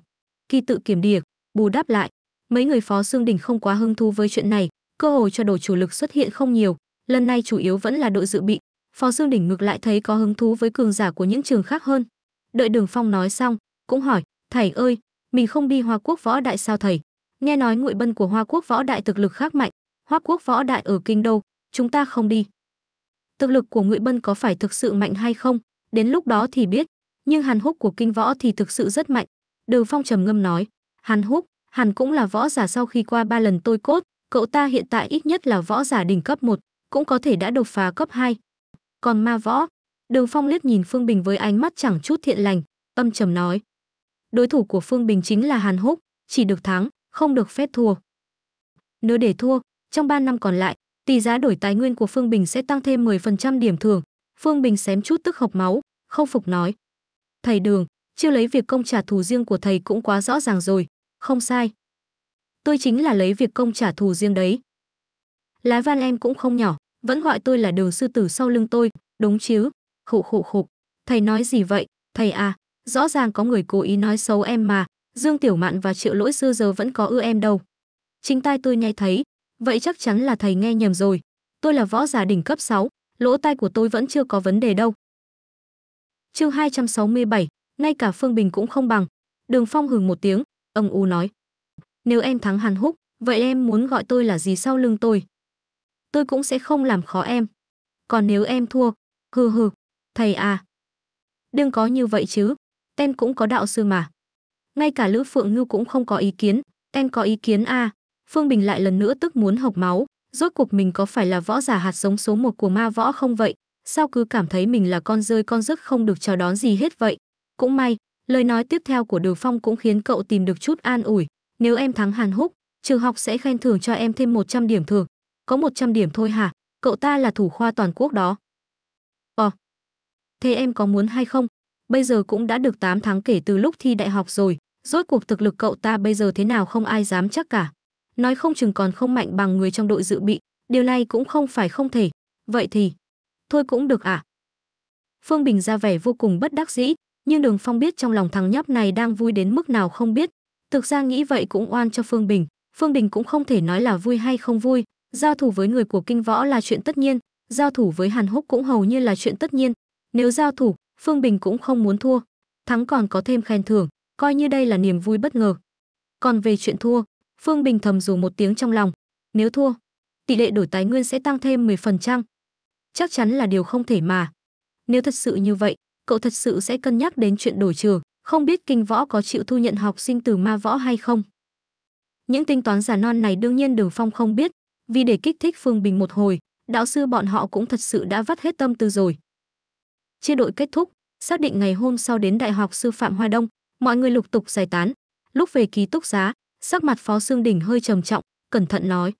khi tự kiểm điểm, bù đắp lại. Mấy người phó xương đỉnh không quá hứng thú với chuyện này, cơ hội cho đội chủ lực xuất hiện không nhiều, lần này chủ yếu vẫn là đội dự bị. Phó xương đỉnh ngược lại thấy có hứng thú với cường giả của những trường khác hơn. Đợi Đường Phong nói xong, cũng hỏi, "Thầy ơi, mình không đi Hoa Quốc võ đại sao thầy?" nghe nói ngụy bân của hoa quốc võ đại thực lực khác mạnh hoa quốc võ đại ở kinh đâu chúng ta không đi thực lực của ngụy bân có phải thực sự mạnh hay không đến lúc đó thì biết nhưng hàn húc của kinh võ thì thực sự rất mạnh đường phong trầm ngâm nói hàn húc hàn cũng là võ giả sau khi qua ba lần tôi cốt cậu ta hiện tại ít nhất là võ giả đỉnh cấp 1, cũng có thể đã đột phá cấp 2. Còn ma võ, Đường Phong liếc nhìn Phương Bình với ánh mắt chẳng chút thiện lành, tâm trầm nói. Đối thủ của Phương Bình chính là Hàn Húc, chỉ được thắng, không được phép thua. Nếu để thua, trong 3 năm còn lại, tỷ giá đổi tài nguyên của Phương Bình sẽ tăng thêm 10% điểm thưởng. Phương Bình xém chút tức hộc máu, không phục nói. Thầy Đường, chưa lấy việc công trả thù riêng của thầy cũng quá rõ ràng rồi, không sai. Tôi chính là lấy việc công trả thù riêng đấy. Lái van em cũng không nhỏ, vẫn gọi tôi là đường sư tử sau lưng tôi, đúng chứ? Khụ khụ khụ, thầy nói gì vậy, thầy à, rõ ràng có người cố ý nói xấu em mà, Dương Tiểu Mạn và Triệu Lỗi xưa giờ vẫn có ưa em đâu. Chính tai tôi nghe thấy, vậy chắc chắn là thầy nghe nhầm rồi. Tôi là võ giả đỉnh cấp 6, lỗ tai của tôi vẫn chưa có vấn đề đâu. Chương 267, ngay cả Phương Bình cũng không bằng. Đường Phong hừng một tiếng, ông u nói: "Nếu em thắng Hàn Húc, vậy em muốn gọi tôi là gì sau lưng tôi? Tôi cũng sẽ không làm khó em. Còn nếu em thua, hừ hừ, thầy à. Đừng có như vậy chứ, tên cũng có đạo sư mà." ngay cả Lữ Phượng Ngưu cũng không có ý kiến, em có ý kiến à? Phương Bình lại lần nữa tức muốn hộc máu, rốt cuộc mình có phải là võ giả hạt giống số một của ma võ không vậy? Sao cứ cảm thấy mình là con rơi con rứt không được chào đón gì hết vậy? Cũng may, lời nói tiếp theo của Đường Phong cũng khiến cậu tìm được chút an ủi. Nếu em thắng Hàn Húc, trường học sẽ khen thưởng cho em thêm 100 điểm thưởng. Có 100 điểm thôi hả? Cậu ta là thủ khoa toàn quốc đó. Ờ. Thế em có muốn hay không? Bây giờ cũng đã được 8 tháng kể từ lúc thi đại học rồi, rốt cuộc thực lực cậu ta bây giờ thế nào không ai dám chắc cả. Nói không chừng còn không mạnh bằng người trong đội dự bị, điều này cũng không phải không thể. Vậy thì, thôi cũng được ạ. À? Phương Bình ra vẻ vô cùng bất đắc dĩ, nhưng Đường Phong biết trong lòng thằng nhóc này đang vui đến mức nào không biết. Thực ra nghĩ vậy cũng oan cho Phương Bình, Phương Bình cũng không thể nói là vui hay không vui, giao thủ với người của kinh võ là chuyện tất nhiên, giao thủ với Hàn Húc cũng hầu như là chuyện tất nhiên. Nếu giao thủ, Phương Bình cũng không muốn thua, thắng còn có thêm khen thưởng coi như đây là niềm vui bất ngờ. Còn về chuyện thua, Phương Bình thầm dù một tiếng trong lòng. Nếu thua, tỷ lệ đổi tài nguyên sẽ tăng thêm 10%. Chắc chắn là điều không thể mà. Nếu thật sự như vậy, cậu thật sự sẽ cân nhắc đến chuyện đổi trường, không biết kinh võ có chịu thu nhận học sinh từ ma võ hay không. Những tính toán giả non này đương nhiên Đường Phong không biết, vì để kích thích Phương Bình một hồi, đạo sư bọn họ cũng thật sự đã vắt hết tâm tư rồi. Chia đội kết thúc, xác định ngày hôm sau đến Đại học Sư phạm Hoa Đông, mọi người lục tục giải tán lúc về ký túc xá sắc mặt phó xương đỉnh hơi trầm trọng cẩn thận nói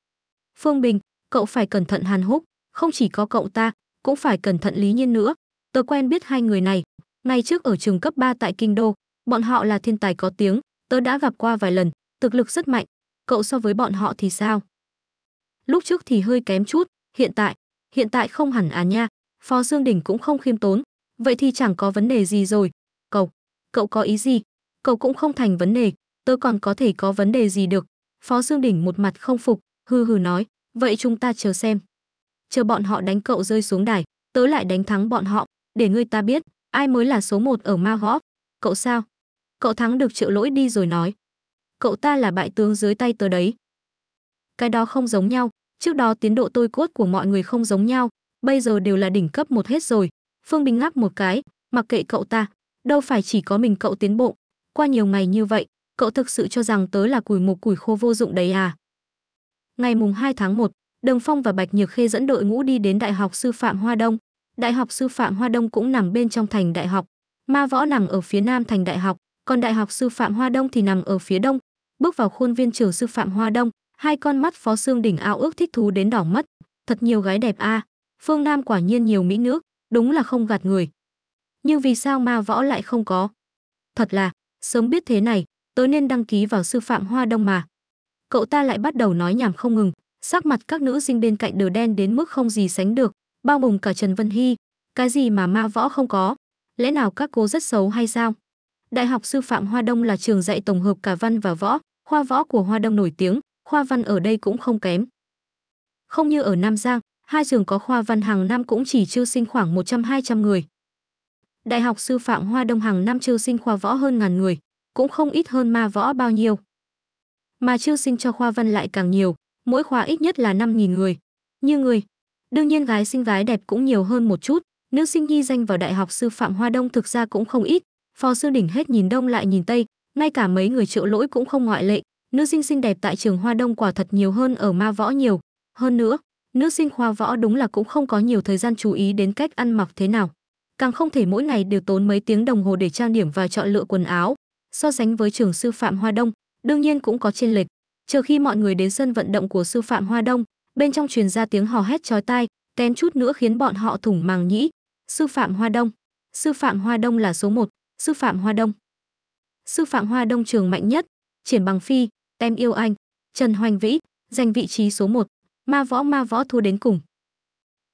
phương bình cậu phải cẩn thận hàn húc không chỉ có cậu ta cũng phải cẩn thận lý nhiên nữa tớ quen biết hai người này ngay trước ở trường cấp 3 tại kinh đô bọn họ là thiên tài có tiếng tớ đã gặp qua vài lần thực lực rất mạnh cậu so với bọn họ thì sao lúc trước thì hơi kém chút hiện tại hiện tại không hẳn à nha phó dương đình cũng không khiêm tốn vậy thì chẳng có vấn đề gì rồi cậu cậu có ý gì cậu cũng không thành vấn đề, tớ còn có thể có vấn đề gì được. Phó Dương Đỉnh một mặt không phục, hư hư nói, vậy chúng ta chờ xem. Chờ bọn họ đánh cậu rơi xuống đài, tớ lại đánh thắng bọn họ, để người ta biết, ai mới là số một ở ma gõ. Cậu sao? Cậu thắng được triệu lỗi đi rồi nói. Cậu ta là bại tướng dưới tay tớ đấy. Cái đó không giống nhau, trước đó tiến độ tôi cốt của mọi người không giống nhau, bây giờ đều là đỉnh cấp một hết rồi. Phương Bình ngáp một cái, mặc kệ cậu ta, đâu phải chỉ có mình cậu tiến bộ, qua nhiều ngày như vậy, cậu thực sự cho rằng tớ là củi mục củi khô vô dụng đấy à? Ngày mùng 2 tháng 1, Đồng Phong và Bạch Nhược Khê dẫn đội ngũ đi đến Đại học Sư phạm Hoa Đông. Đại học Sư phạm Hoa Đông cũng nằm bên trong thành đại học. Ma Võ nằm ở phía nam thành đại học, còn Đại học Sư phạm Hoa Đông thì nằm ở phía đông. Bước vào khuôn viên trường Sư phạm Hoa Đông, hai con mắt Phó Xương Đình ao ước thích thú đến đỏ mắt. Thật nhiều gái đẹp a. À. Phương Nam quả nhiên nhiều mỹ nữ, đúng là không gạt người. Nhưng vì sao Ma Võ lại không có? Thật là, Sớm biết thế này, tớ nên đăng ký vào sư phạm Hoa Đông mà. Cậu ta lại bắt đầu nói nhảm không ngừng, sắc mặt các nữ sinh bên cạnh đều đen đến mức không gì sánh được, bao gồm cả Trần Vân Hy. Cái gì mà ma võ không có? Lẽ nào các cô rất xấu hay sao? Đại học sư phạm Hoa Đông là trường dạy tổng hợp cả văn và võ, khoa võ của Hoa Đông nổi tiếng, khoa văn ở đây cũng không kém. Không như ở Nam Giang, hai trường có khoa văn hàng năm cũng chỉ chiêu sinh khoảng 100-200 người, Đại học sư phạm Hoa Đông hàng năm chiêu sinh khoa võ hơn ngàn người, cũng không ít hơn ma võ bao nhiêu. Mà chiêu sinh cho khoa văn lại càng nhiều, mỗi khoa ít nhất là 5.000 người. Như người, đương nhiên gái sinh gái đẹp cũng nhiều hơn một chút, nữ sinh nhi danh vào Đại học sư phạm Hoa Đông thực ra cũng không ít. Phó sư đỉnh hết nhìn đông lại nhìn tây, ngay cả mấy người triệu lỗi cũng không ngoại lệ. Nữ sinh xinh đẹp tại trường Hoa Đông quả thật nhiều hơn ở ma võ nhiều. Hơn nữa, nữ sinh khoa võ đúng là cũng không có nhiều thời gian chú ý đến cách ăn mặc thế nào càng không thể mỗi ngày đều tốn mấy tiếng đồng hồ để trang điểm và chọn lựa quần áo. So sánh với trường sư phạm Hoa Đông, đương nhiên cũng có trên lệch. Chờ khi mọi người đến sân vận động của sư phạm Hoa Đông, bên trong truyền ra tiếng hò hét chói tai, tém chút nữa khiến bọn họ thủng màng nhĩ. Sư phạm Hoa Đông, sư phạm Hoa Đông là số 1, sư phạm Hoa Đông. Sư phạm Hoa Đông trường mạnh nhất, Triển Bằng Phi, Tem Yêu Anh, Trần Hoành Vĩ, giành vị trí số 1, ma võ ma võ thua đến cùng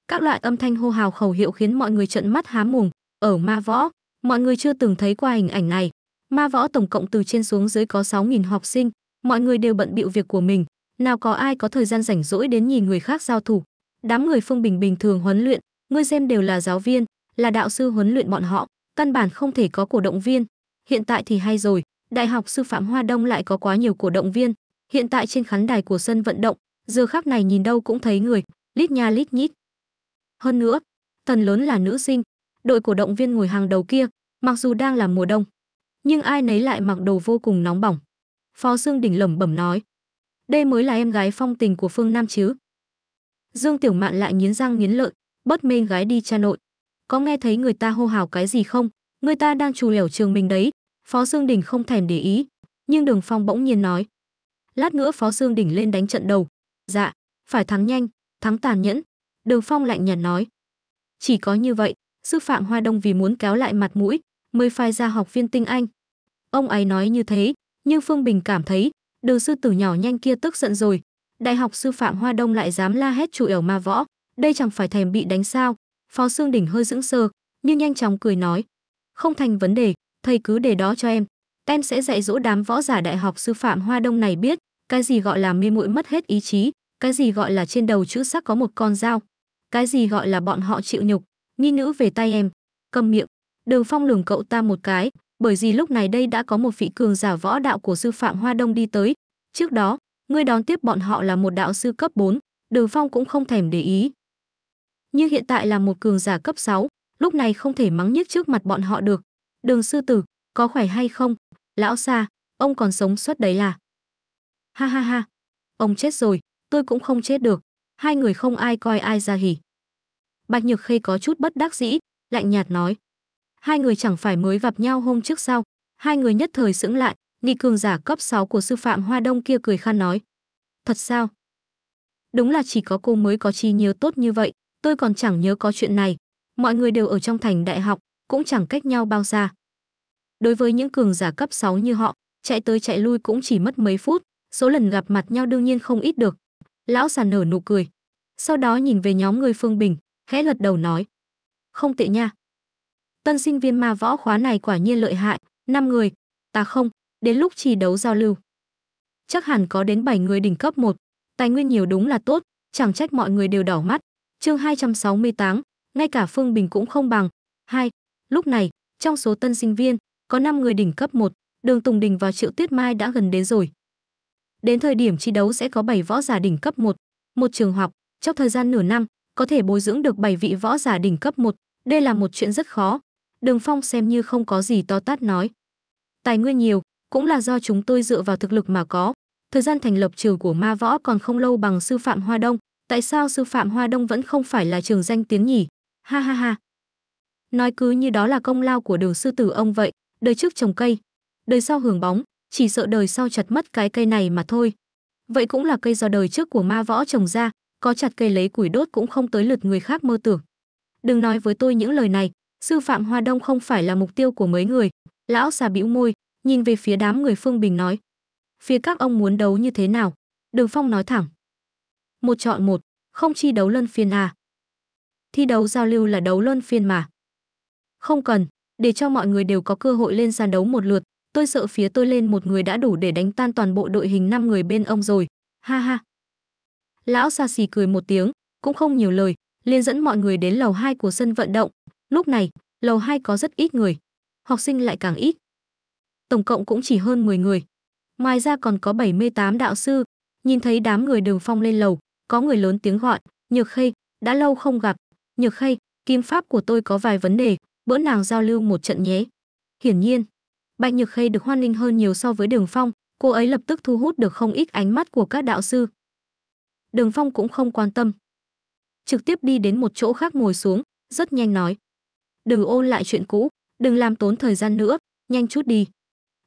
các loại âm thanh hô hào khẩu hiệu khiến mọi người trợn mắt há mồm. Ở Ma Võ, mọi người chưa từng thấy qua hình ảnh này. Ma Võ tổng cộng từ trên xuống dưới có 6.000 học sinh, mọi người đều bận bịu việc của mình, nào có ai có thời gian rảnh rỗi đến nhìn người khác giao thủ. Đám người Phương Bình bình thường huấn luyện, người xem đều là giáo viên, là đạo sư huấn luyện bọn họ, căn bản không thể có cổ động viên. Hiện tại thì hay rồi, Đại học Sư phạm Hoa Đông lại có quá nhiều cổ động viên. Hiện tại trên khán đài của sân vận động, giờ khác này nhìn đâu cũng thấy người, lít nha lít nhít. Hơn nữa, phần lớn là nữ sinh, đội cổ động viên ngồi hàng đầu kia, mặc dù đang là mùa đông, nhưng ai nấy lại mặc đồ vô cùng nóng bỏng. Phó Dương Đình lẩm bẩm nói, đây mới là em gái phong tình của Phương Nam chứ. Dương Tiểu Mạn lại nghiến răng nghiến lợi, bớt mê gái đi cha nội. Có nghe thấy người ta hô hào cái gì không? Người ta đang trù lẻo trường mình đấy. Phó Dương Đình không thèm để ý, nhưng Đường Phong bỗng nhiên nói. Lát nữa Phó Dương Đình lên đánh trận đầu. Dạ, phải thắng nhanh, thắng tàn nhẫn, Đường Phong lạnh nhạt nói. Chỉ có như vậy, sư Phạm Hoa Đông vì muốn kéo lại mặt mũi, mới phai ra học viên tinh anh. Ông ấy nói như thế, nhưng Phương Bình cảm thấy, đường sư tử nhỏ nhanh kia tức giận rồi. Đại học sư Phạm Hoa Đông lại dám la hét chủ ẻo ma võ, đây chẳng phải thèm bị đánh sao. Phó Sương Đỉnh hơi dững sờ, nhưng nhanh chóng cười nói. Không thành vấn đề, thầy cứ để đó cho em. Em sẽ dạy dỗ đám võ giả đại học sư phạm Hoa Đông này biết, cái gì gọi là mê muội mất hết ý chí, cái gì gọi là trên đầu chữ sắc có một con dao. Cái gì gọi là bọn họ chịu nhục? Nhi nữ về tay em. Cầm miệng. Đường Phong lườm cậu ta một cái, bởi vì lúc này đây đã có một vị cường giả võ đạo của sư Phạm Hoa Đông đi tới. Trước đó, ngươi đón tiếp bọn họ là một đạo sư cấp 4, Đường Phong cũng không thèm để ý. Nhưng hiện tại là một cường giả cấp 6, lúc này không thể mắng nhức trước mặt bọn họ được. Đường sư tử, có khỏe hay không? Lão xa, ông còn sống suốt đấy là. Ha ha ha, ông chết rồi, tôi cũng không chết được. Hai người không ai coi ai ra hỉ. Bạch Nhược Khê có chút bất đắc dĩ, lạnh nhạt nói: "Hai người chẳng phải mới gặp nhau hôm trước sao?" Hai người nhất thời sững lại, Ni cường giả cấp 6 của sư phạm Hoa Đông kia cười khan nói: "Thật sao? Đúng là chỉ có cô mới có trí nhớ tốt như vậy, tôi còn chẳng nhớ có chuyện này. Mọi người đều ở trong thành đại học, cũng chẳng cách nhau bao xa." Đối với những cường giả cấp 6 như họ, chạy tới chạy lui cũng chỉ mất mấy phút, số lần gặp mặt nhau đương nhiên không ít được. Lão già nở nụ cười, sau đó nhìn về nhóm người Phương Bình, khẽ lật đầu nói không tệ nha tân sinh viên ma võ khóa này quả nhiên lợi hại năm người ta không đến lúc chỉ đấu giao lưu chắc hẳn có đến 7 người đỉnh cấp 1. Tài nguyên nhiều đúng là tốt, chẳng trách mọi người đều đỏ mắt. Chương 268, ngay cả Phương Bình cũng không bằng. hai, Lúc này, trong số tân sinh viên, có 5 người đỉnh cấp 1, Đường Tùng Đình và Triệu Tuyết Mai đã gần đến rồi. Đến thời điểm chi đấu sẽ có 7 võ giả đỉnh cấp 1, một trường học, trong thời gian nửa năm, có thể bồi dưỡng được 7 vị võ giả đỉnh cấp 1, đây là một chuyện rất khó. Đường Phong xem như không có gì to tát nói. Tài nguyên nhiều, cũng là do chúng tôi dựa vào thực lực mà có. Thời gian thành lập trường của ma võ còn không lâu bằng sư phạm Hoa Đông. Tại sao sư phạm Hoa Đông vẫn không phải là trường danh tiếng nhỉ? Ha ha ha. Nói cứ như đó là công lao của đường sư tử ông vậy, đời trước trồng cây, đời sau hưởng bóng, chỉ sợ đời sau chặt mất cái cây này mà thôi. Vậy cũng là cây do đời trước của ma võ trồng ra, có chặt cây lấy củi đốt cũng không tới lượt người khác mơ tưởng. Đừng nói với tôi những lời này, sư phạm Hoa Đông không phải là mục tiêu của mấy người. Lão già bĩu môi, nhìn về phía đám người Phương Bình nói. Phía các ông muốn đấu như thế nào? Đường Phong nói thẳng. Một chọn một, không chi đấu lân phiên à. Thi đấu giao lưu là đấu lân phiên mà. Không cần, để cho mọi người đều có cơ hội lên sàn đấu một lượt. Tôi sợ phía tôi lên một người đã đủ để đánh tan toàn bộ đội hình 5 người bên ông rồi. Ha ha. Lão Sa Xì cười một tiếng, cũng không nhiều lời, liền dẫn mọi người đến lầu hai của sân vận động. Lúc này, lầu hai có rất ít người, học sinh lại càng ít. Tổng cộng cũng chỉ hơn 10 người. Ngoài ra còn có 78 đạo sư. Nhìn thấy đám người Đường Phong lên lầu, có người lớn tiếng gọi, "Nhược Khê, đã lâu không gặp, Nhược Khê, kim pháp của tôi có vài vấn đề, bữa nàng giao lưu một trận nhé." Hiển nhiên, Bạch Nhược Khê được hoan nghênh hơn nhiều so với Đường Phong, cô ấy lập tức thu hút được không ít ánh mắt của các đạo sư, Đường Phong cũng không quan tâm. Trực tiếp đi đến một chỗ khác ngồi xuống, rất nhanh nói. Đừng ôn lại chuyện cũ, đừng làm tốn thời gian nữa, nhanh chút đi.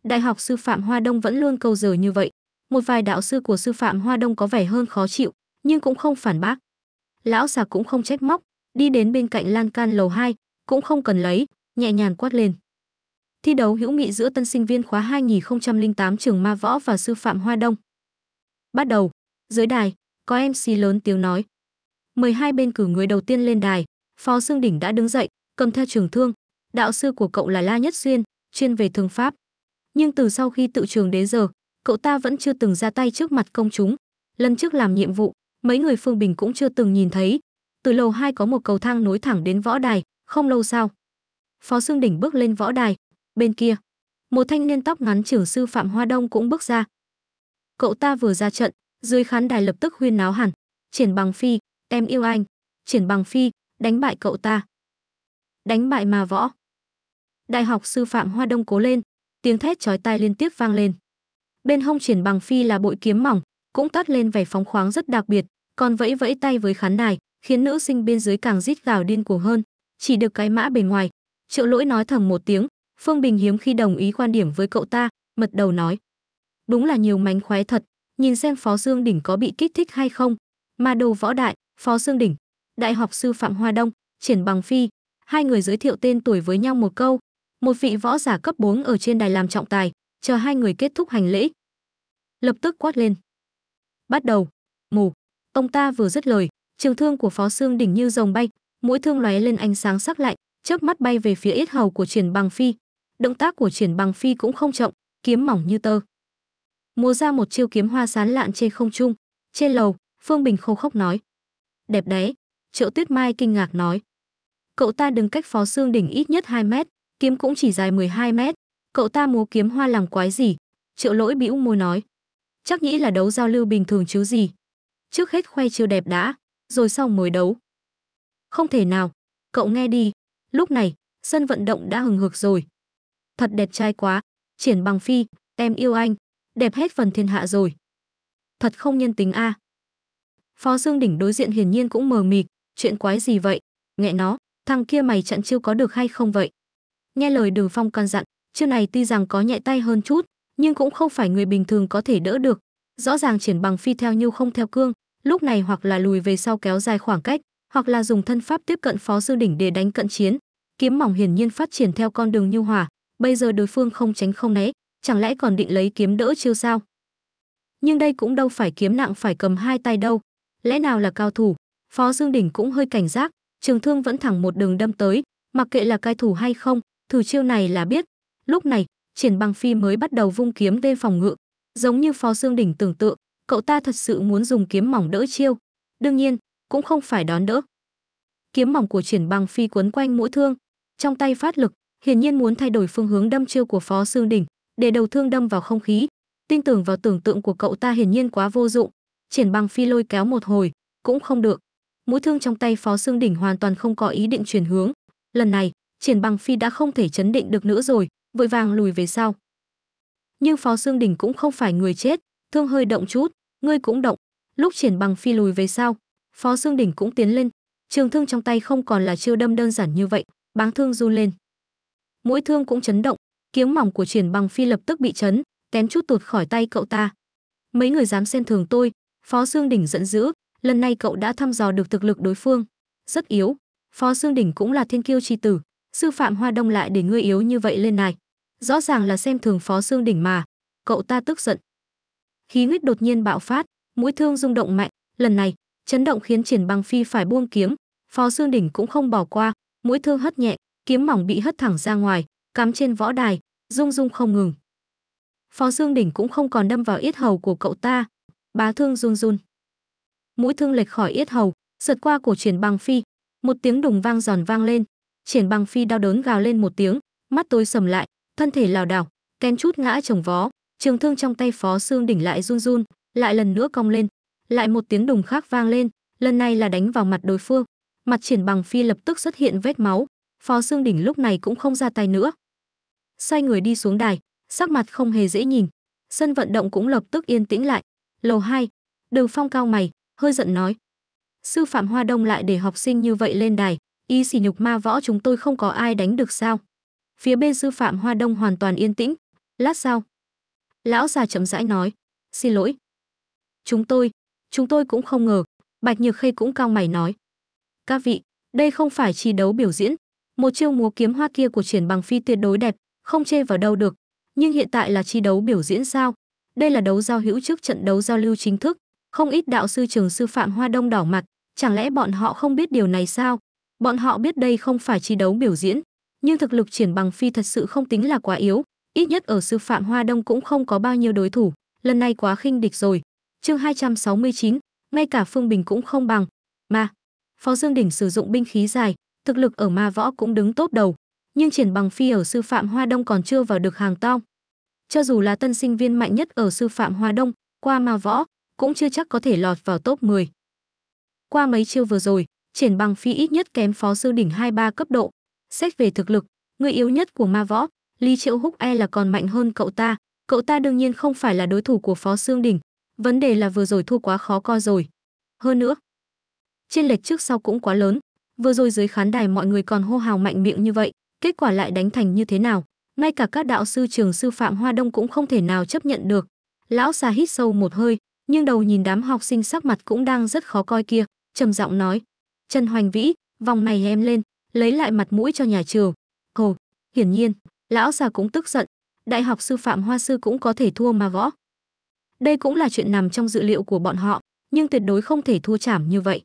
Đại học sư phạm Hoa Đông vẫn luôn câu giờ như vậy. Một vài đạo sư của sư phạm Hoa Đông có vẻ hơn khó chịu, nhưng cũng không phản bác. Lão già cũng không trách móc, đi đến bên cạnh lan can lầu 2, cũng không cần lấy, nhẹ nhàng quát lên. Thi đấu hữu nghị giữa tân sinh viên khóa 2008 trường Ma Võ và sư phạm Hoa Đông. Bắt đầu, dưới đài, có MC lớn tiếng nói. 12 bên cử người đầu tiên lên đài, Phó Dương Đỉnh đã đứng dậy, cầm theo trường thương. Đạo sư của cậu là La Nhất duyên chuyên về thương pháp. Nhưng từ sau khi tự trường đến giờ, cậu ta vẫn chưa từng ra tay trước mặt công chúng. Lần trước làm nhiệm vụ, mấy người Phương Bình cũng chưa từng nhìn thấy. Từ lầu 2 có một cầu thang nối thẳng đến võ đài, không lâu sau. Phó Dương Đỉnh bước lên võ đài, bên kia, một thanh niên tóc ngắn trưởng sư Phạm Hoa Đông cũng bước ra. Cậu ta vừa ra trận, dưới khán đài lập tức huyên náo hẳn triển bằng phi em yêu anh triển bằng phi đánh bại cậu ta đánh bại mà võ đại học sư phạm hoa đông cố lên tiếng thét chói tai liên tiếp vang lên bên hông triển bằng phi là bội kiếm mỏng cũng toát lên vẻ phóng khoáng rất đặc biệt còn vẫy vẫy tay với khán đài khiến nữ sinh bên dưới càng rít gào điên cuồng hơn chỉ được cái mã bề ngoài triệu lỗi nói thầm một tiếng phương bình hiếm khi đồng ý quan điểm với cậu ta mật đầu nói đúng là nhiều mánh khóe thật nhìn xem Phó Dương Đỉnh có bị kích thích hay không. Mà đầu võ đại, Phó Dương Đỉnh, Đại học sư Phạm Hoa Đông, Triển Bằng Phi, hai người giới thiệu tên tuổi với nhau một câu, một vị võ giả cấp 4 ở trên đài làm trọng tài, chờ hai người kết thúc hành lễ. Lập tức quát lên. Bắt đầu, mù. Ông ta vừa dứt lời, trường thương của Phó Xương Đỉnh như rồng bay, mũi thương lóe lên ánh sáng sắc lạnh, chớp mắt bay về phía yết hầu của Triển Bằng Phi. Động tác của Triển Bằng Phi cũng không chậm, kiếm mỏng như tơ múa ra một chiêu kiếm hoa sán lạn trên không trung trên lầu phương bình khô khóc nói đẹp đấy triệu tuyết mai kinh ngạc nói cậu ta đứng cách phó xương đỉnh ít nhất 2 mét kiếm cũng chỉ dài 12 mét cậu ta múa kiếm hoa làm quái gì triệu lỗi bĩu môi nói chắc nghĩ là đấu giao lưu bình thường chứ gì trước hết khoe chiêu đẹp đã rồi sau mới đấu không thể nào cậu nghe đi lúc này sân vận động đã hừng hực rồi thật đẹp trai quá triển bằng phi em yêu anh đẹp hết phần thiên hạ rồi. Thật không nhân tính a. À. Phó Dương đỉnh đối diện hiển nhiên cũng mờ mịt, chuyện quái gì vậy? Nghe nó, thằng kia mày chặn chiêu có được hay không vậy? Nghe lời Đường Phong căn dặn, chiêu này tuy rằng có nhẹ tay hơn chút, nhưng cũng không phải người bình thường có thể đỡ được. Rõ ràng triển bằng phi theo như không theo cương, lúc này hoặc là lùi về sau kéo dài khoảng cách, hoặc là dùng thân pháp tiếp cận Phó Dương đỉnh để đánh cận chiến. Kiếm mỏng hiển nhiên phát triển theo con đường nhu hòa, bây giờ đối phương không tránh không né, chẳng lẽ còn định lấy kiếm đỡ chiêu sao? Nhưng đây cũng đâu phải kiếm nặng phải cầm hai tay đâu, lẽ nào là cao thủ? Phó Dương Đình cũng hơi cảnh giác, trường thương vẫn thẳng một đường đâm tới, mặc kệ là cai thủ hay không, thử chiêu này là biết. Lúc này, Triển Băng Phi mới bắt đầu vung kiếm lên phòng ngự, giống như Phó Dương Đình tưởng tượng, cậu ta thật sự muốn dùng kiếm mỏng đỡ chiêu. Đương nhiên, cũng không phải đón đỡ. Kiếm mỏng của Triển Băng Phi quấn quanh mũi thương, trong tay phát lực, hiển nhiên muốn thay đổi phương hướng đâm chiêu của Phó Dương Đình, để đầu thương đâm vào không khí tin tưởng vào tưởng tượng của cậu ta hiển nhiên quá vô dụng triển bằng phi lôi kéo một hồi cũng không được mũi thương trong tay phó xương đỉnh hoàn toàn không có ý định chuyển hướng lần này triển bằng phi đã không thể chấn định được nữa rồi vội vàng lùi về sau nhưng phó xương đỉnh cũng không phải người chết thương hơi động chút ngươi cũng động lúc triển bằng phi lùi về sau phó xương đỉnh cũng tiến lên trường thương trong tay không còn là chưa đâm đơn giản như vậy báng thương du lên mũi thương cũng chấn động Kiếm mỏng của triển bằng phi lập tức bị chấn tém chút tụt khỏi tay cậu ta mấy người dám xen thường tôi phó dương đỉnh giận dữ lần này cậu đã thăm dò được thực lực đối phương rất yếu phó dương đỉnh cũng là thiên kiêu tri tử sư phạm hoa đông lại để ngươi yếu như vậy lên này rõ ràng là xem thường phó dương đỉnh mà cậu ta tức giận khí huyết đột nhiên bạo phát mũi thương rung động mạnh lần này chấn động khiến triển bằng phi phải buông kiếm phó dương đỉnh cũng không bỏ qua mũi thương hất nhẹ kiếm mỏng bị hất thẳng ra ngoài cắm trên võ đài, rung rung không ngừng. Phó Dương Đỉnh cũng không còn đâm vào yết hầu của cậu ta, bá thương run run. Mũi thương lệch khỏi yết hầu, sượt qua cổ triển bằng phi, một tiếng đùng vang giòn vang lên. Triển bằng phi đau đớn gào lên một tiếng, mắt tối sầm lại, thân thể lảo đảo, kén chút ngã chồng vó, trường thương trong tay Phó Dương Đỉnh lại run run, lại lần nữa cong lên, lại một tiếng đùng khác vang lên, lần này là đánh vào mặt đối phương. Mặt triển bằng phi lập tức xuất hiện vết máu, Phó Dương Đỉnh lúc này cũng không ra tay nữa, xoay người đi xuống đài, sắc mặt không hề dễ nhìn. Sân vận động cũng lập tức yên tĩnh lại. Lầu 2, Đường Phong cao mày, hơi giận nói: "Sư phạm Hoa Đông lại để học sinh như vậy lên đài, y xỉ nhục ma võ chúng tôi không có ai đánh được sao?" Phía bên sư phạm Hoa Đông hoàn toàn yên tĩnh, lát sau, lão già chậm rãi nói: "Xin lỗi. Chúng tôi, chúng tôi cũng không ngờ." Bạch Nhược Khê cũng cao mày nói: "Các vị, đây không phải chi đấu biểu diễn, một chiêu múa kiếm hoa kia của triển bằng phi tuyệt đối đẹp, không chê vào đâu được. Nhưng hiện tại là chi đấu biểu diễn sao? Đây là đấu giao hữu trước trận đấu giao lưu chính thức, không ít đạo sư trường sư phạm Hoa Đông đỏ mặt, chẳng lẽ bọn họ không biết điều này sao? Bọn họ biết đây không phải chi đấu biểu diễn, nhưng thực lực triển bằng phi thật sự không tính là quá yếu, ít nhất ở sư phạm Hoa Đông cũng không có bao nhiêu đối thủ, lần này quá khinh địch rồi. Chương 269, ngay cả Phương Bình cũng không bằng. Mà, Phó Dương Đỉnh sử dụng binh khí dài, thực lực ở ma võ cũng đứng tốt đầu, nhưng triển bằng phi ở sư phạm Hoa Đông còn chưa vào được hàng tong. Cho dù là tân sinh viên mạnh nhất ở sư phạm Hoa Đông, qua ma võ, cũng chưa chắc có thể lọt vào top 10. Qua mấy chiêu vừa rồi, triển bằng phi ít nhất kém phó sư đỉnh 23 cấp độ. Xét về thực lực, người yếu nhất của ma võ, Lý Triệu Húc e là còn mạnh hơn cậu ta. Cậu ta đương nhiên không phải là đối thủ của phó xương đỉnh. Vấn đề là vừa rồi thua quá khó coi rồi. Hơn nữa, trên lệch trước sau cũng quá lớn. Vừa rồi dưới khán đài mọi người còn hô hào mạnh miệng như vậy, kết quả lại đánh thành như thế nào ngay cả các đạo sư trường sư phạm hoa đông cũng không thể nào chấp nhận được lão già hít sâu một hơi nhưng đầu nhìn đám học sinh sắc mặt cũng đang rất khó coi kia trầm giọng nói trần hoành vĩ vòng này em lên lấy lại mặt mũi cho nhà trường hồ hiển nhiên lão già cũng tức giận đại học sư phạm hoa sư cũng có thể thua mà võ đây cũng là chuyện nằm trong dự liệu của bọn họ nhưng tuyệt đối không thể thua chảm như vậy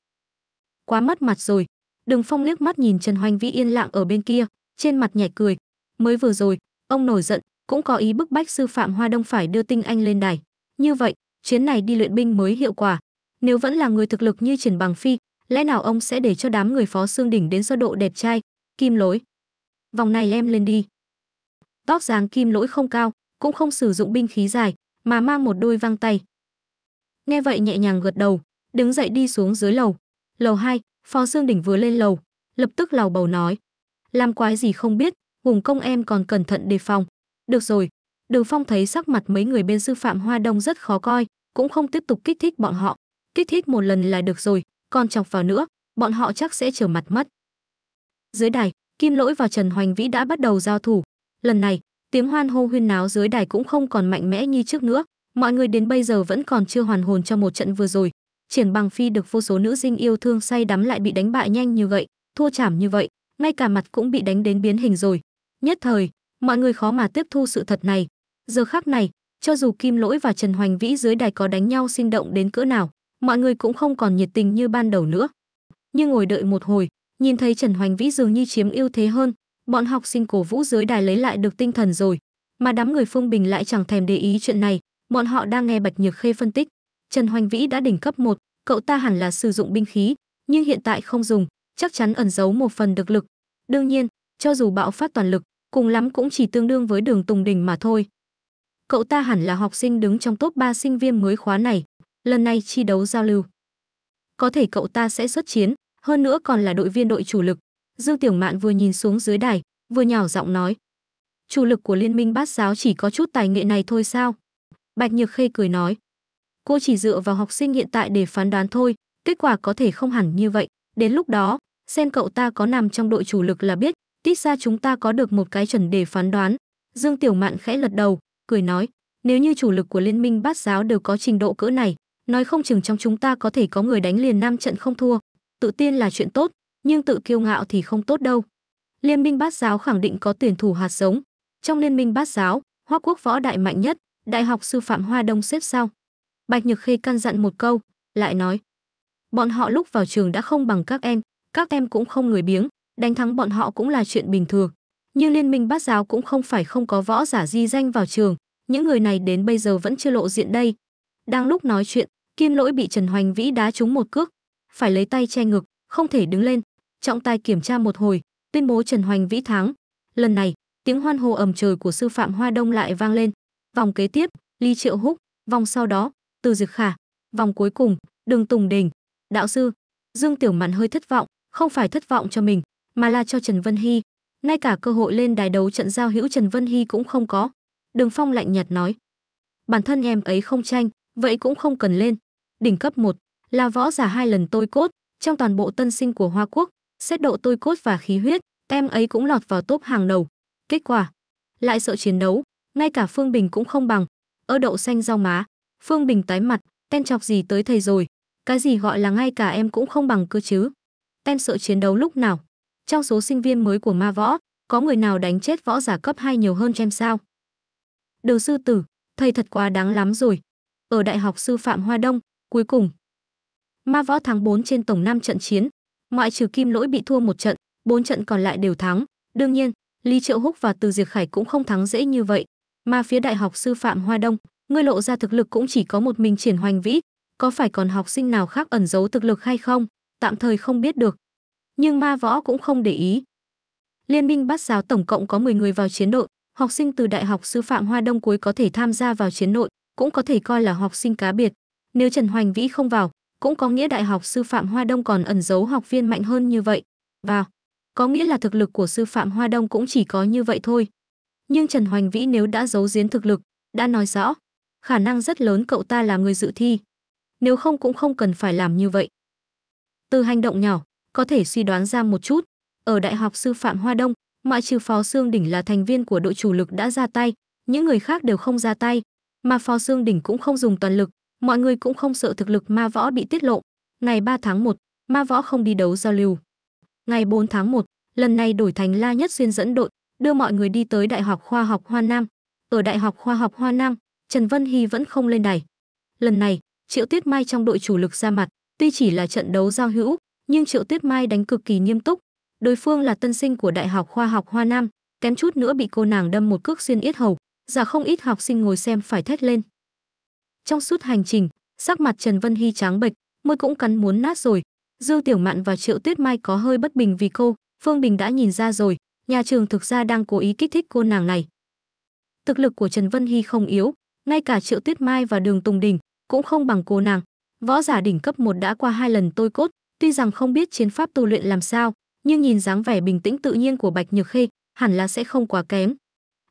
quá mất mặt rồi đường phong liếc mắt nhìn trần hoành vĩ yên lặng ở bên kia trên mặt nhẹ cười. Mới vừa rồi, ông nổi giận, cũng có ý bức bách sư phạm Hoa Đông phải đưa tinh anh lên đài. Như vậy, chuyến này đi luyện binh mới hiệu quả. Nếu vẫn là người thực lực như triển Bằng Phi, lẽ nào ông sẽ để cho đám người phó xương đỉnh đến do độ đẹp trai, kim lối. Vòng này em lên đi. Tóc dáng kim lỗi không cao, cũng không sử dụng binh khí dài, mà mang một đôi văng tay. Nghe vậy nhẹ nhàng gật đầu, đứng dậy đi xuống dưới lầu. Lầu 2, phó xương đỉnh vừa lên lầu, lập tức lầu bầu nói, làm quái gì không biết, hùng công em còn cẩn thận đề phòng. Được rồi, Đường Phong thấy sắc mặt mấy người bên sư phạm Hoa Đông rất khó coi, cũng không tiếp tục kích thích bọn họ. Kích thích một lần là được rồi, còn chọc vào nữa, bọn họ chắc sẽ trở mặt mất. Dưới đài, Kim Lỗi và Trần Hoành Vĩ đã bắt đầu giao thủ. Lần này, tiếng hoan hô huyên náo dưới đài cũng không còn mạnh mẽ như trước nữa. Mọi người đến bây giờ vẫn còn chưa hoàn hồn cho một trận vừa rồi. Triển bằng phi được vô số nữ sinh yêu thương say đắm lại bị đánh bại nhanh như vậy, thua chảm như vậy, ngay cả mặt cũng bị đánh đến biến hình rồi. Nhất thời, mọi người khó mà tiếp thu sự thật này. Giờ khắc này, cho dù Kim Lỗi và Trần Hoành Vĩ dưới đài có đánh nhau sinh động đến cỡ nào, mọi người cũng không còn nhiệt tình như ban đầu nữa. Nhưng ngồi đợi một hồi, nhìn thấy Trần Hoành Vĩ dường như chiếm ưu thế hơn, bọn học sinh cổ vũ dưới đài lấy lại được tinh thần rồi, mà đám người Phương Bình lại chẳng thèm để ý chuyện này, bọn họ đang nghe Bạch Nhược Khê phân tích. Trần Hoành Vĩ đã đỉnh cấp 1, cậu ta hẳn là sử dụng binh khí, nhưng hiện tại không dùng, chắc chắn ẩn giấu một phần thực lực. Đương nhiên, cho dù bạo phát toàn lực, cùng lắm cũng chỉ tương đương với đường Tùng đỉnh mà thôi. Cậu ta hẳn là học sinh đứng trong top 3 sinh viên mới khóa này, lần này chi đấu giao lưu. Có thể cậu ta sẽ xuất chiến, hơn nữa còn là đội viên đội chủ lực. Dương Tiểu Mạn vừa nhìn xuống dưới đài, vừa nhỏ giọng nói. Chủ lực của Liên minh bát giáo chỉ có chút tài nghệ này thôi sao? Bạch Nhược Khê cười nói. Cô chỉ dựa vào học sinh hiện tại để phán đoán thôi, kết quả có thể không hẳn như vậy. Đến lúc đó, Xem cậu ta có nằm trong đội chủ lực là biết, Tít ra chúng ta có được một cái chuẩn để phán đoán. Dương Tiểu Mạn khẽ lật đầu, cười nói, nếu như chủ lực của liên minh bát giáo đều có trình độ cỡ này, nói không chừng trong chúng ta có thể có người đánh liền năm trận không thua. Tự tiên là chuyện tốt, nhưng tự kiêu ngạo thì không tốt đâu. Liên minh bát giáo khẳng định có tuyển thủ hạt giống. Trong liên minh bát giáo, Hoa Quốc võ đại mạnh nhất, Đại học sư phạm Hoa Đông xếp sau. Bạch Nhược Khê căn dặn một câu, lại nói: "Bọn họ lúc vào trường đã không bằng các em, các em cũng không người biếng, đánh thắng bọn họ cũng là chuyện bình thường. Nhưng liên minh bát giáo cũng không phải không có võ giả di danh vào trường, những người này đến bây giờ vẫn chưa lộ diện đây. Đang lúc nói chuyện, Kim Lỗi bị Trần Hoành Vĩ đá trúng một cước, phải lấy tay che ngực, không thể đứng lên. Trọng tài kiểm tra một hồi, tuyên bố Trần Hoành Vĩ thắng. Lần này, tiếng hoan hô ầm trời của sư phạm Hoa Đông lại vang lên. Vòng kế tiếp, Ly Triệu Húc, vòng sau đó, Từ Dực Khả, vòng cuối cùng, Đường Tùng Đình. Đạo sư, Dương Tiểu Mạn hơi thất vọng, không phải thất vọng cho mình, mà là cho Trần Vân Hy. Ngay cả cơ hội lên đài đấu trận giao hữu Trần Vân Hy cũng không có. Đường Phong lạnh nhạt nói. Bản thân em ấy không tranh, vậy cũng không cần lên. Đỉnh cấp 1 là võ giả hai lần tôi cốt, trong toàn bộ tân sinh của Hoa Quốc, xét độ tôi cốt và khí huyết, em ấy cũng lọt vào top hàng đầu. Kết quả, lại sợ chiến đấu, ngay cả Phương Bình cũng không bằng. Ở đậu xanh rau má, Phương Bình tái mặt, tên chọc gì tới thầy rồi. Cái gì gọi là ngay cả em cũng không bằng cơ chứ. Ten sợ chiến đấu lúc nào. Trong số sinh viên mới của ma võ, có người nào đánh chết võ giả cấp 2 nhiều hơn Tem sao? Đường sư tử, thầy thật quá đáng lắm rồi. Ở Đại học Sư phạm Hoa Đông, cuối cùng. Ma võ thắng 4 trên tổng 5 trận chiến, ngoại trừ Kim Lỗi bị thua một trận, 4 trận còn lại đều thắng. Đương nhiên, Lý Triệu Húc và Từ diệt Khải cũng không thắng dễ như vậy. Mà phía Đại học Sư phạm Hoa Đông, người lộ ra thực lực cũng chỉ có một mình triển hoành vĩ, có phải còn học sinh nào khác ẩn giấu thực lực hay không? tạm thời không biết được. Nhưng ma võ cũng không để ý. Liên minh bát giáo tổng cộng có 10 người vào chiến đội, học sinh từ Đại học Sư phạm Hoa Đông cuối có thể tham gia vào chiến đội, cũng có thể coi là học sinh cá biệt. Nếu Trần Hoành Vĩ không vào, cũng có nghĩa Đại học Sư phạm Hoa Đông còn ẩn giấu học viên mạnh hơn như vậy. Vào, có nghĩa là thực lực của Sư phạm Hoa Đông cũng chỉ có như vậy thôi. Nhưng Trần Hoành Vĩ nếu đã giấu giếm thực lực, đã nói rõ, khả năng rất lớn cậu ta là người dự thi. Nếu không cũng không cần phải làm như vậy. Từ hành động nhỏ, có thể suy đoán ra một chút. Ở Đại học Sư phạm Hoa Đông, ngoại trừ Phó Sương Đỉnh là thành viên của đội chủ lực đã ra tay, những người khác đều không ra tay, mà Phó Sương Đỉnh cũng không dùng toàn lực, mọi người cũng không sợ thực lực ma võ bị tiết lộ. Ngày 3 tháng 1, ma võ không đi đấu giao lưu. Ngày 4 tháng 1, lần này đổi thành La Nhất Xuyên dẫn đội, đưa mọi người đi tới Đại học Khoa học Hoa Nam. Ở Đại học Khoa học Hoa Nam, Trần Vân Hy vẫn không lên đài. Lần này, Triệu Tuyết Mai trong đội chủ lực ra mặt, Tuy chỉ là trận đấu giao hữu, nhưng Triệu Tuyết Mai đánh cực kỳ nghiêm túc. Đối phương là tân sinh của Đại học Khoa học Hoa Nam, kém chút nữa bị cô nàng đâm một cước xuyên yết hầu, giả không ít học sinh ngồi xem phải thét lên. Trong suốt hành trình, sắc mặt Trần Vân Hy trắng bệch, môi cũng cắn muốn nát rồi. Dư Tiểu Mạn và Triệu Tuyết Mai có hơi bất bình vì cô, Phương Bình đã nhìn ra rồi, nhà trường thực ra đang cố ý kích thích cô nàng này. Thực lực của Trần Vân Hy không yếu, ngay cả Triệu Tuyết Mai và Đường Tùng Đình cũng không bằng cô nàng, Võ giả đỉnh cấp 1 đã qua hai lần tôi cốt, tuy rằng không biết chiến pháp tu luyện làm sao, nhưng nhìn dáng vẻ bình tĩnh tự nhiên của Bạch Nhược Khê, hẳn là sẽ không quá kém.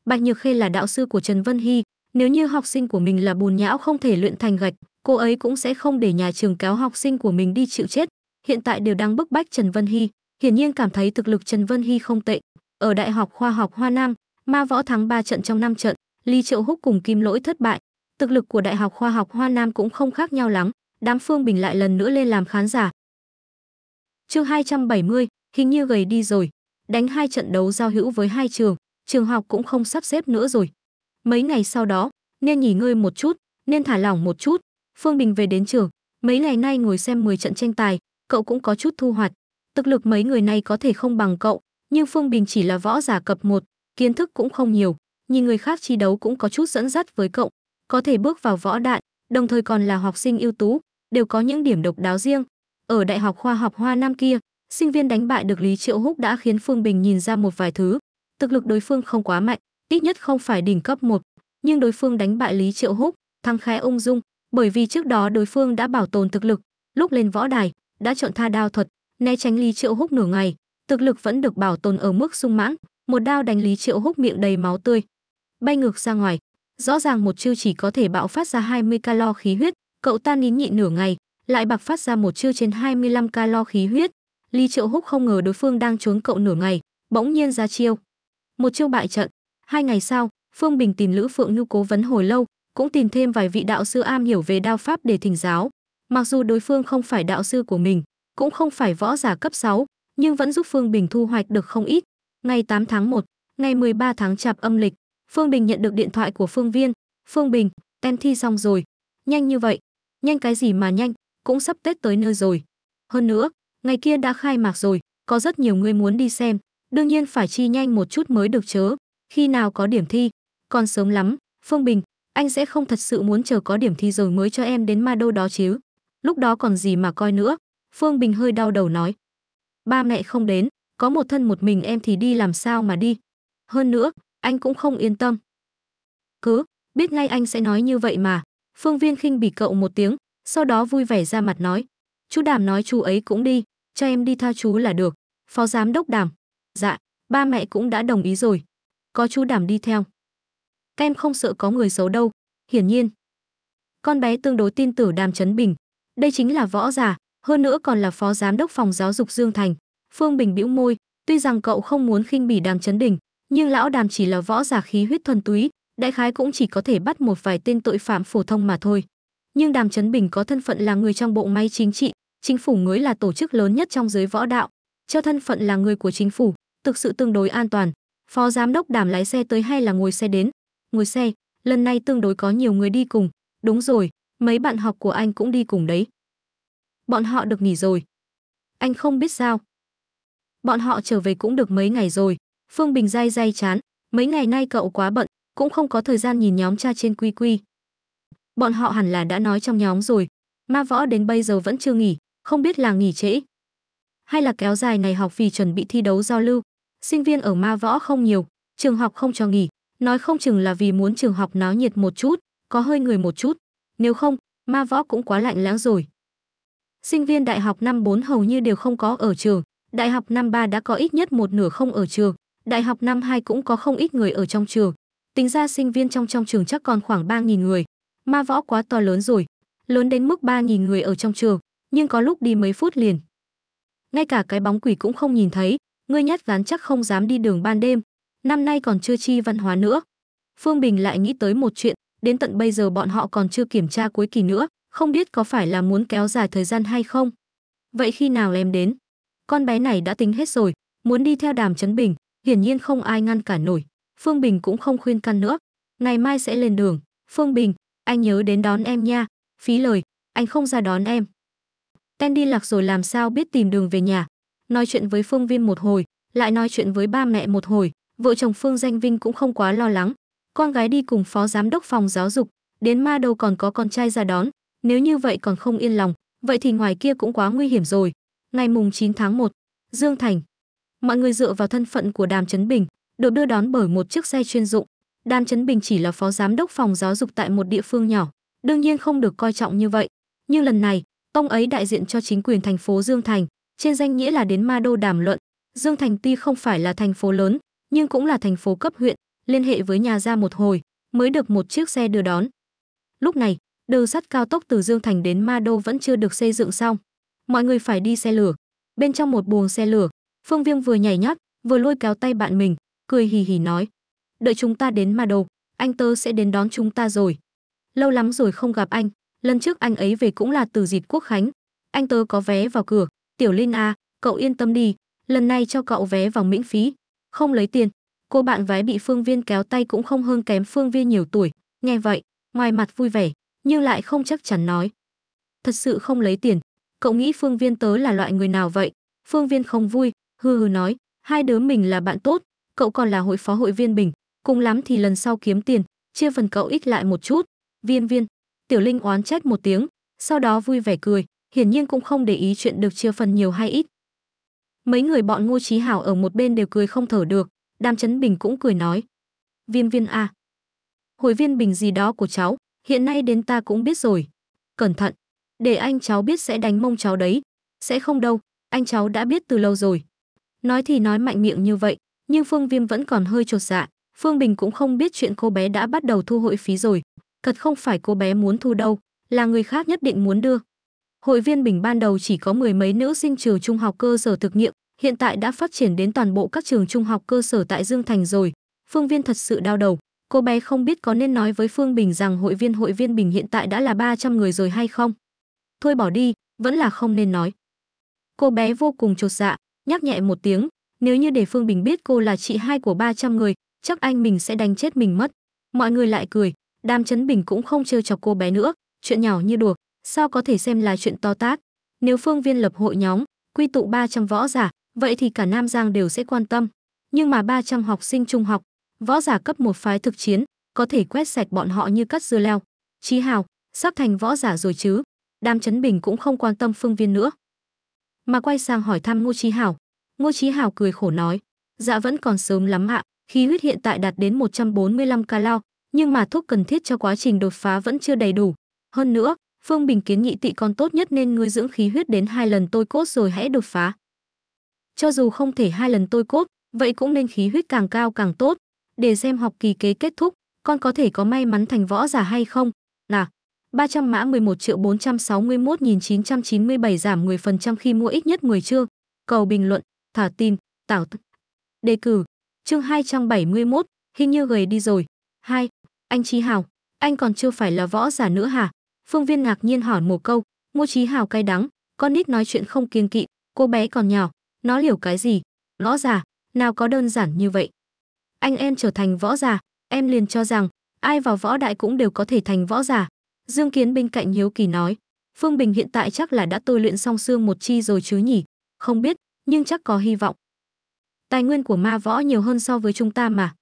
Bạch Nhược Khê là đạo sư của Trần Vân Hy, nếu như học sinh của mình là bùn nhão không thể luyện thành gạch, cô ấy cũng sẽ không để nhà trường kéo học sinh của mình đi chịu chết. Hiện tại đều đang bức bách Trần Vân Hy, hiển nhiên cảm thấy thực lực Trần Vân Hy không tệ. Ở Đại học Khoa học Hoa Nam, Ma Võ thắng 3 trận trong 5 trận, Ly Triệu Húc cùng Kim Lỗi thất bại. Thực lực của Đại học Khoa học Hoa Nam cũng không khác nhau lắm, đám Phương Bình lại lần nữa lên làm khán giả. Chương 270, hình như gầy đi rồi, đánh hai trận đấu giao hữu với hai trường, trường học cũng không sắp xếp nữa rồi. Mấy ngày sau đó, nên nghỉ ngơi một chút, nên thả lỏng một chút. Phương Bình về đến trường, mấy ngày nay ngồi xem 10 trận tranh tài, cậu cũng có chút thu hoạch. Thực lực mấy người này có thể không bằng cậu, nhưng Phương Bình chỉ là võ giả cập một, kiến thức cũng không nhiều, nhìn người khác chi đấu cũng có chút dẫn dắt với cậu, có thể bước vào võ đạn, đồng thời còn là học sinh ưu tú, đều có những điểm độc đáo riêng. Ở Đại học Khoa học Hoa Nam kia, sinh viên đánh bại được Lý Triệu Húc đã khiến Phương Bình nhìn ra một vài thứ. Thực lực đối phương không quá mạnh, ít nhất không phải đỉnh cấp 1, nhưng đối phương đánh bại Lý Triệu Húc, thăng khẽ ung dung, bởi vì trước đó đối phương đã bảo tồn thực lực, lúc lên võ đài đã chọn tha đao thuật, né tránh Lý Triệu Húc nửa ngày, thực lực vẫn được bảo tồn ở mức sung mãn, một đao đánh Lý Triệu Húc miệng đầy máu tươi, bay ngược ra ngoài. Rõ ràng một chiêu chỉ có thể bạo phát ra 20 calo khí huyết, Cậu ta nín nhịn nửa ngày, lại bạc phát ra một chiêu trên 25 calo khí huyết. Lý Triệu Húc không ngờ đối phương đang trốn cậu nửa ngày, bỗng nhiên ra chiêu. Một chiêu bại trận. Hai ngày sau, Phương Bình tìm Lữ Phượng Nhu cố vấn hồi lâu, cũng tìm thêm vài vị đạo sư am hiểu về đao pháp để thỉnh giáo. Mặc dù đối phương không phải đạo sư của mình, cũng không phải võ giả cấp 6, nhưng vẫn giúp Phương Bình thu hoạch được không ít. Ngày 8 tháng 1, ngày 13 tháng chạp âm lịch, Phương Bình nhận được điện thoại của Phương Viên. Phương Bình, em thi xong rồi. Nhanh như vậy, Nhanh cái gì mà nhanh, cũng sắp Tết tới nơi rồi. Hơn nữa, ngày kia đã khai mạc rồi, có rất nhiều người muốn đi xem, đương nhiên phải chi nhanh một chút mới được chớ, khi nào có điểm thi, còn sớm lắm, Phương Bình, anh sẽ không thật sự muốn chờ có điểm thi rồi mới cho em đến ma đô đó chứ. Lúc đó còn gì mà coi nữa, Phương Bình hơi đau đầu nói. Ba mẹ không đến, có một thân một mình em thì đi làm sao mà đi. Hơn nữa, anh cũng không yên tâm. Cứ, biết ngay anh sẽ nói như vậy mà. Phương Viên khinh bỉ cậu một tiếng, sau đó vui vẻ ra mặt nói, chú Đàm nói chú ấy cũng đi, cho em đi theo chú là được. Phó giám đốc Đàm, dạ, ba mẹ cũng đã đồng ý rồi, có chú Đàm đi theo. Các em không sợ có người xấu đâu, hiển nhiên. Con bé tương đối tin tưởng Đàm Trấn Bình, đây chính là võ giả, hơn nữa còn là phó giám đốc phòng giáo dục Dương Thành. Phương Bình bĩu môi, tuy rằng cậu không muốn khinh bỉ Đàm Trấn Đình, nhưng lão Đàm chỉ là võ giả khí huyết thuần túy, đại khái cũng chỉ có thể bắt một vài tên tội phạm phổ thông mà thôi. Nhưng Đàm Chấn Bình có thân phận là người trong bộ máy chính trị, chính phủ mới là tổ chức lớn nhất trong giới võ đạo, cho thân phận là người của chính phủ, thực sự tương đối an toàn. Phó giám đốc Đàm lái xe tới hay là ngồi xe đến? Ngồi xe, lần này tương đối có nhiều người đi cùng. Đúng rồi, mấy bạn học của anh cũng đi cùng đấy. Bọn họ được nghỉ rồi. Anh không biết sao. Bọn họ trở về cũng được mấy ngày rồi. Phương Bình dai dai chán, mấy ngày nay cậu quá bận, cũng không có thời gian nhìn nhóm cha trên quy quy. Bọn họ hẳn là đã nói trong nhóm rồi, ma võ đến bây giờ vẫn chưa nghỉ, không biết là nghỉ trễ. Hay là kéo dài ngày học vì chuẩn bị thi đấu giao lưu, sinh viên ở ma võ không nhiều, trường học không cho nghỉ, nói không chừng là vì muốn trường học náo nhiệt một chút, có hơi người một chút, nếu không, ma võ cũng quá lạnh lẽo rồi. Sinh viên đại học năm 4 hầu như đều không có ở trường, đại học năm 3 đã có ít nhất một nửa không ở trường, đại học năm 2 cũng có không ít người ở trong trường, Tính ra sinh viên trong trong trường chắc còn khoảng 3.000 người. Ma võ quá to lớn rồi, lớn đến mức 3.000 người ở trong trường, nhưng có lúc đi mấy phút liền. Ngay cả cái bóng quỷ cũng không nhìn thấy, người nhát ván chắc không dám đi đường ban đêm. Năm nay còn chưa chi văn hóa nữa. Phương Bình lại nghĩ tới một chuyện, đến tận bây giờ bọn họ còn chưa kiểm tra cuối kỳ nữa, không biết có phải là muốn kéo dài thời gian hay không. Vậy khi nào em đến? Con bé này đã tính hết rồi, muốn đi theo đàm Trấn Bình, hiển nhiên không ai ngăn cả nổi. Phương Bình cũng không khuyên căn nữa. Ngày mai sẽ lên đường. Phương Bình, anh nhớ đến đón em nha. Phí lời, anh không ra đón em. Ten đi lạc rồi làm sao biết tìm đường về nhà. Nói chuyện với Phương Viên một hồi, lại nói chuyện với ba mẹ một hồi. Vợ chồng Phương Danh Vinh cũng không quá lo lắng. Con gái đi cùng phó giám đốc phòng giáo dục, đến ma đâu còn có con trai ra đón. Nếu như vậy còn không yên lòng, vậy thì ngoài kia cũng quá nguy hiểm rồi. Ngày mùng 9 tháng 1, Dương Thành. Mọi người dựa vào thân phận của Đàm Trấn Bình, được đưa đón bởi một chiếc xe chuyên dụng. Đan Chấn Bình chỉ là phó giám đốc phòng giáo dục tại một địa phương nhỏ, đương nhiên không được coi trọng như vậy. Nhưng lần này, ông ấy đại diện cho chính quyền thành phố Dương Thành, trên danh nghĩa là đến Ma Đô đàm luận. Dương Thành tuy không phải là thành phố lớn, nhưng cũng là thành phố cấp huyện, liên hệ với nhà ra một hồi, mới được một chiếc xe đưa đón. Lúc này, đường sắt cao tốc từ Dương Thành đến Ma Đô vẫn chưa được xây dựng xong. Mọi người phải đi xe lửa. Bên trong một buồng xe lửa, Phương Viêm vừa nhảy nhót, vừa lôi kéo tay bạn mình, cười hì hì nói đợi chúng ta đến mà đầu anh tơ sẽ đến đón chúng ta rồi lâu lắm rồi không gặp anh lần trước anh ấy về cũng là từ dịp quốc khánh anh tơ có vé vào cửa tiểu linh a à, cậu yên tâm đi lần này cho cậu vé vào miễn phí không lấy tiền cô bạn vé bị phương viên kéo tay cũng không hơn kém phương viên nhiều tuổi nghe vậy ngoài mặt vui vẻ nhưng lại không chắc chắn nói thật sự không lấy tiền cậu nghĩ phương viên tớ là loại người nào vậy phương viên không vui hư hư nói hai đứa mình là bạn tốt cậu còn là hội phó hội viên bình cùng lắm thì lần sau kiếm tiền chia phần cậu ít lại một chút viên viên tiểu linh oán trách một tiếng sau đó vui vẻ cười hiển nhiên cũng không để ý chuyện được chia phần nhiều hay ít mấy người bọn ngô trí hảo ở một bên đều cười không thở được đam chấn bình cũng cười nói viên viên a à. hội viên bình gì đó của cháu hiện nay đến ta cũng biết rồi cẩn thận để anh cháu biết sẽ đánh mông cháu đấy sẽ không đâu anh cháu đã biết từ lâu rồi nói thì nói mạnh miệng như vậy nhưng phương viêm vẫn còn hơi chột dạ phương bình cũng không biết chuyện cô bé đã bắt đầu thu hội phí rồi thật không phải cô bé muốn thu đâu là người khác nhất định muốn đưa hội viên bình ban đầu chỉ có mười mấy nữ sinh trường trung học cơ sở thực nghiệm hiện tại đã phát triển đến toàn bộ các trường trung học cơ sở tại dương thành rồi phương Viêm thật sự đau đầu cô bé không biết có nên nói với phương bình rằng hội viên hội viên bình hiện tại đã là 300 người rồi hay không thôi bỏ đi vẫn là không nên nói cô bé vô cùng chột dạ nhắc nhẹ một tiếng nếu như để Phương Bình biết cô là chị hai của 300 người, chắc anh mình sẽ đánh chết mình mất. Mọi người lại cười, Đàm Chấn Bình cũng không trêu chọc cô bé nữa, chuyện nhỏ như đùa, sao có thể xem là chuyện to tát. Nếu Phương Viên lập hội nhóm, quy tụ 300 võ giả, vậy thì cả Nam Giang đều sẽ quan tâm. Nhưng mà 300 học sinh trung học, võ giả cấp một phái thực chiến, có thể quét sạch bọn họ như cắt dưa leo. Chí Hào, sắp thành võ giả rồi chứ? Đàm Chấn Bình cũng không quan tâm Phương Viên nữa, mà quay sang hỏi thăm Ngô Chí Hào, Ngô Chí Hào cười khổ nói, dạ vẫn còn sớm lắm ạ, khí huyết hiện tại đạt đến 145 calao, nhưng mà thuốc cần thiết cho quá trình đột phá vẫn chưa đầy đủ. Hơn nữa, Phương Bình kiến nghị tị con tốt nhất nên nuôi dưỡng khí huyết đến hai lần tôi cốt rồi hãy đột phá. Cho dù không thể hai lần tôi cốt, vậy cũng nên khí huyết càng cao càng tốt. Để xem học kỳ kế kết thúc, con có thể có may mắn thành võ giả hay không? Nào, 300 mã 11 triệu 461.997 giảm 10% khi mua ít nhất 10 chương. Cầu bình luận, Thả tin, tảo th... Đề cử, chương 271, hình như gầy đi rồi. 2. Anh Trí Hào, anh còn chưa phải là võ giả nữa hả? Phương Viên ngạc nhiên hỏi một câu, Ngô Trí Hào cay đắng, con nít nói chuyện không kiêng kỵ, cô bé còn nhỏ, nó hiểu cái gì? Võ giả, nào có đơn giản như vậy. Anh em trở thành võ giả, em liền cho rằng ai vào võ đại cũng đều có thể thành võ giả. Dương Kiến bên cạnh Hiếu Kỳ nói, Phương Bình hiện tại chắc là đã tôi luyện xong xương một chi rồi chứ nhỉ? Không biết, nhưng chắc có hy vọng. Tài nguyên của ma võ nhiều hơn so với chúng ta mà.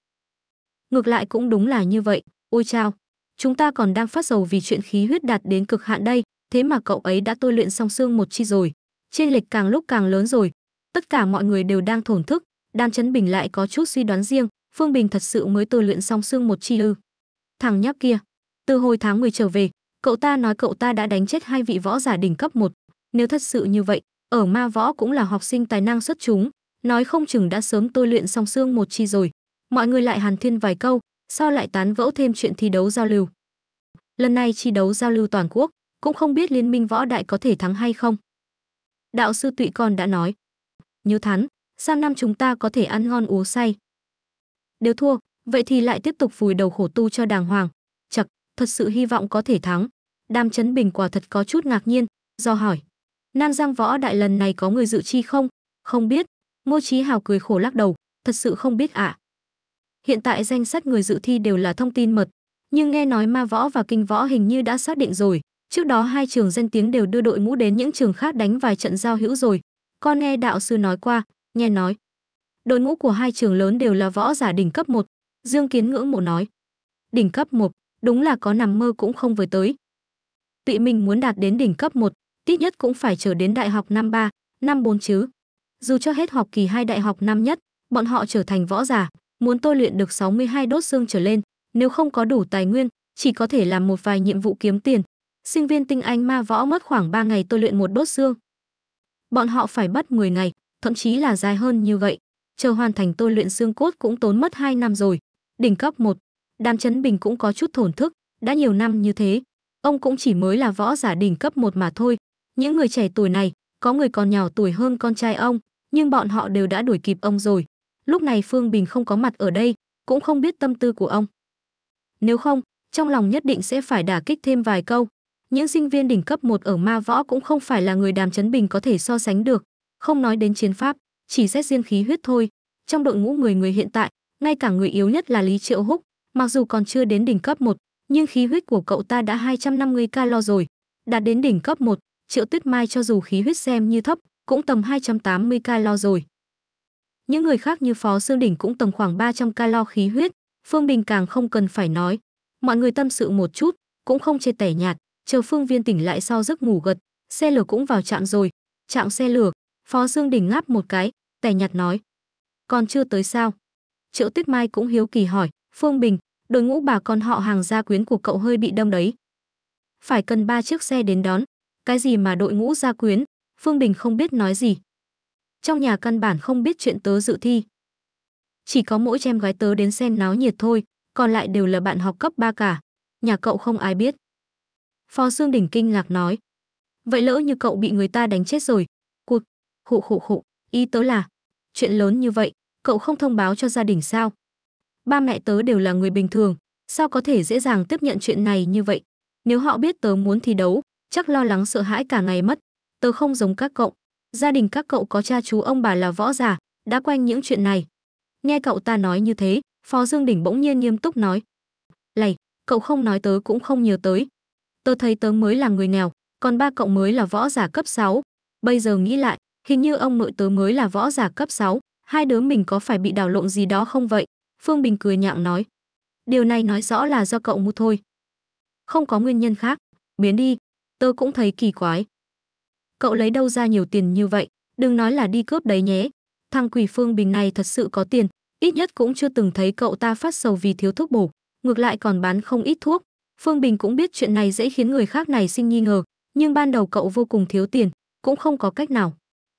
Ngược lại cũng đúng là như vậy, ôi chao, chúng ta còn đang phát sầu vì chuyện khí huyết đạt đến cực hạn đây, thế mà cậu ấy đã tôi luyện song xương một chi rồi. Trên lệch càng lúc càng lớn rồi, tất cả mọi người đều đang thổn thức, Đan Chấn Bình lại có chút suy đoán riêng, Phương Bình thật sự mới tôi luyện song xương một chi ư. Thằng nhóc kia, từ hồi tháng 10 trở về, cậu ta nói cậu ta đã đánh chết hai vị võ giả đỉnh cấp một nếu thật sự như vậy, ở ma võ cũng là học sinh tài năng xuất chúng, nói không chừng đã sớm tôi luyện xong xương một chi rồi. Mọi người lại hàn thiên vài câu, sau lại tán vỡ thêm chuyện thi đấu giao lưu. Lần này chi đấu giao lưu toàn quốc, cũng không biết liên minh võ đại có thể thắng hay không. Đạo sư tụy con đã nói, nhớ thắng, sang năm chúng ta có thể ăn ngon uống say. Nếu thua, vậy thì lại tiếp tục vùi đầu khổ tu cho đàng hoàng. Chật, thật sự hy vọng có thể thắng. đam Chấn Bình quả thật có chút ngạc nhiên, do hỏi. Nam Giang Võ Đại lần này có người dự chi không? Không biết. Ngô Chí Hào cười khổ lắc đầu, thật sự không biết ạ. À. Hiện tại danh sách người dự thi đều là thông tin mật, nhưng nghe nói Ma Võ và Kinh Võ hình như đã xác định rồi. Trước đó hai trường danh tiếng đều đưa đội ngũ đến những trường khác đánh vài trận giao hữu rồi. Con nghe đạo sư nói qua, nghe nói. Đội ngũ của hai trường lớn đều là võ giả đỉnh cấp 1, Dương Kiến ngưỡng mộ nói. Đỉnh cấp 1, đúng là có nằm mơ cũng không với tới. Tụi mình muốn đạt đến đỉnh cấp 1, ít nhất cũng phải chờ đến đại học năm 3, năm 4 chứ. Dù cho hết học kỳ hai đại học năm nhất, bọn họ trở thành võ giả, muốn tôi luyện được 62 đốt xương trở lên, nếu không có đủ tài nguyên, chỉ có thể làm một vài nhiệm vụ kiếm tiền. Sinh viên tinh anh ma võ mất khoảng 3 ngày tôi luyện một đốt xương. Bọn họ phải bắt 10 ngày, thậm chí là dài hơn như vậy. Chờ hoàn thành tôi luyện xương cốt cũng tốn mất 2 năm rồi. Đỉnh cấp 1, đàm chấn bình cũng có chút thổn thức, đã nhiều năm như thế. Ông cũng chỉ mới là võ giả đỉnh cấp 1 mà thôi, những người trẻ tuổi này, có người còn nhỏ tuổi hơn con trai ông, nhưng bọn họ đều đã đuổi kịp ông rồi. Lúc này Phương Bình không có mặt ở đây, cũng không biết tâm tư của ông. Nếu không, trong lòng nhất định sẽ phải đả kích thêm vài câu. Những sinh viên đỉnh cấp 1 ở Ma Võ cũng không phải là người Đàm Chấn Bình có thể so sánh được, không nói đến chiến pháp, chỉ xét riêng khí huyết thôi. Trong đội ngũ người người hiện tại, ngay cả người yếu nhất là Lý Triệu Húc, mặc dù còn chưa đến đỉnh cấp 1, nhưng khí huyết của cậu ta đã 250 calo rồi, đạt đến đỉnh cấp 1, Triệu Tuyết Mai cho dù khí huyết xem như thấp, cũng tầm 280 calo rồi. Những người khác như Phó Sương Đỉnh cũng tầm khoảng 300 calo khí huyết, Phương Bình càng không cần phải nói. Mọi người tâm sự một chút, cũng không chê tẻ nhạt, chờ Phương Viên tỉnh lại sau giấc ngủ gật, xe lửa cũng vào trạm rồi. Trạm xe lửa, Phó Sương Đỉnh ngáp một cái, tẻ nhạt nói. Còn chưa tới sao? Triệu Tuyết Mai cũng hiếu kỳ hỏi, Phương Bình, đội ngũ bà con họ hàng gia quyến của cậu hơi bị đông đấy. Phải cần ba chiếc xe đến đón, cái gì mà đội ngũ gia quyến, Phương Đình không biết nói gì. Trong nhà căn bản không biết chuyện tớ dự thi. Chỉ có mỗi em gái tớ đến xem náo nhiệt thôi, còn lại đều là bạn học cấp 3 cả. Nhà cậu không ai biết. Phó Dương Đình kinh ngạc nói. Vậy lỡ như cậu bị người ta đánh chết rồi. Cuộc, khụ khụ khụ, ý tớ là, chuyện lớn như vậy, cậu không thông báo cho gia đình sao? Ba mẹ tớ đều là người bình thường, sao có thể dễ dàng tiếp nhận chuyện này như vậy? Nếu họ biết tớ muốn thi đấu, chắc lo lắng sợ hãi cả ngày mất. Tớ không giống các cậu. Gia đình các cậu có cha chú ông bà là võ giả, đã quanh những chuyện này. Nghe cậu ta nói như thế, Phó Dương đỉnh bỗng nhiên nghiêm túc nói. Lầy, cậu không nói tớ cũng không nhớ tới. Tớ thấy tớ mới là người nghèo, còn ba cậu mới là võ giả cấp 6. Bây giờ nghĩ lại, hình như ông nội tớ mới là võ giả cấp 6. Hai đứa mình có phải bị đảo lộn gì đó không vậy? Phương Bình cười nhạo nói. Điều này nói rõ là do cậu mu thôi. Không có nguyên nhân khác. Biến đi, tớ cũng thấy kỳ quái. Cậu lấy đâu ra nhiều tiền như vậy, đừng nói là đi cướp đấy nhé. Thằng quỷ Phương Bình này thật sự có tiền, ít nhất cũng chưa từng thấy cậu ta phát sầu vì thiếu thuốc bổ, ngược lại còn bán không ít thuốc. Phương Bình cũng biết chuyện này dễ khiến người khác này sinh nghi ngờ, nhưng ban đầu cậu vô cùng thiếu tiền, cũng không có cách nào.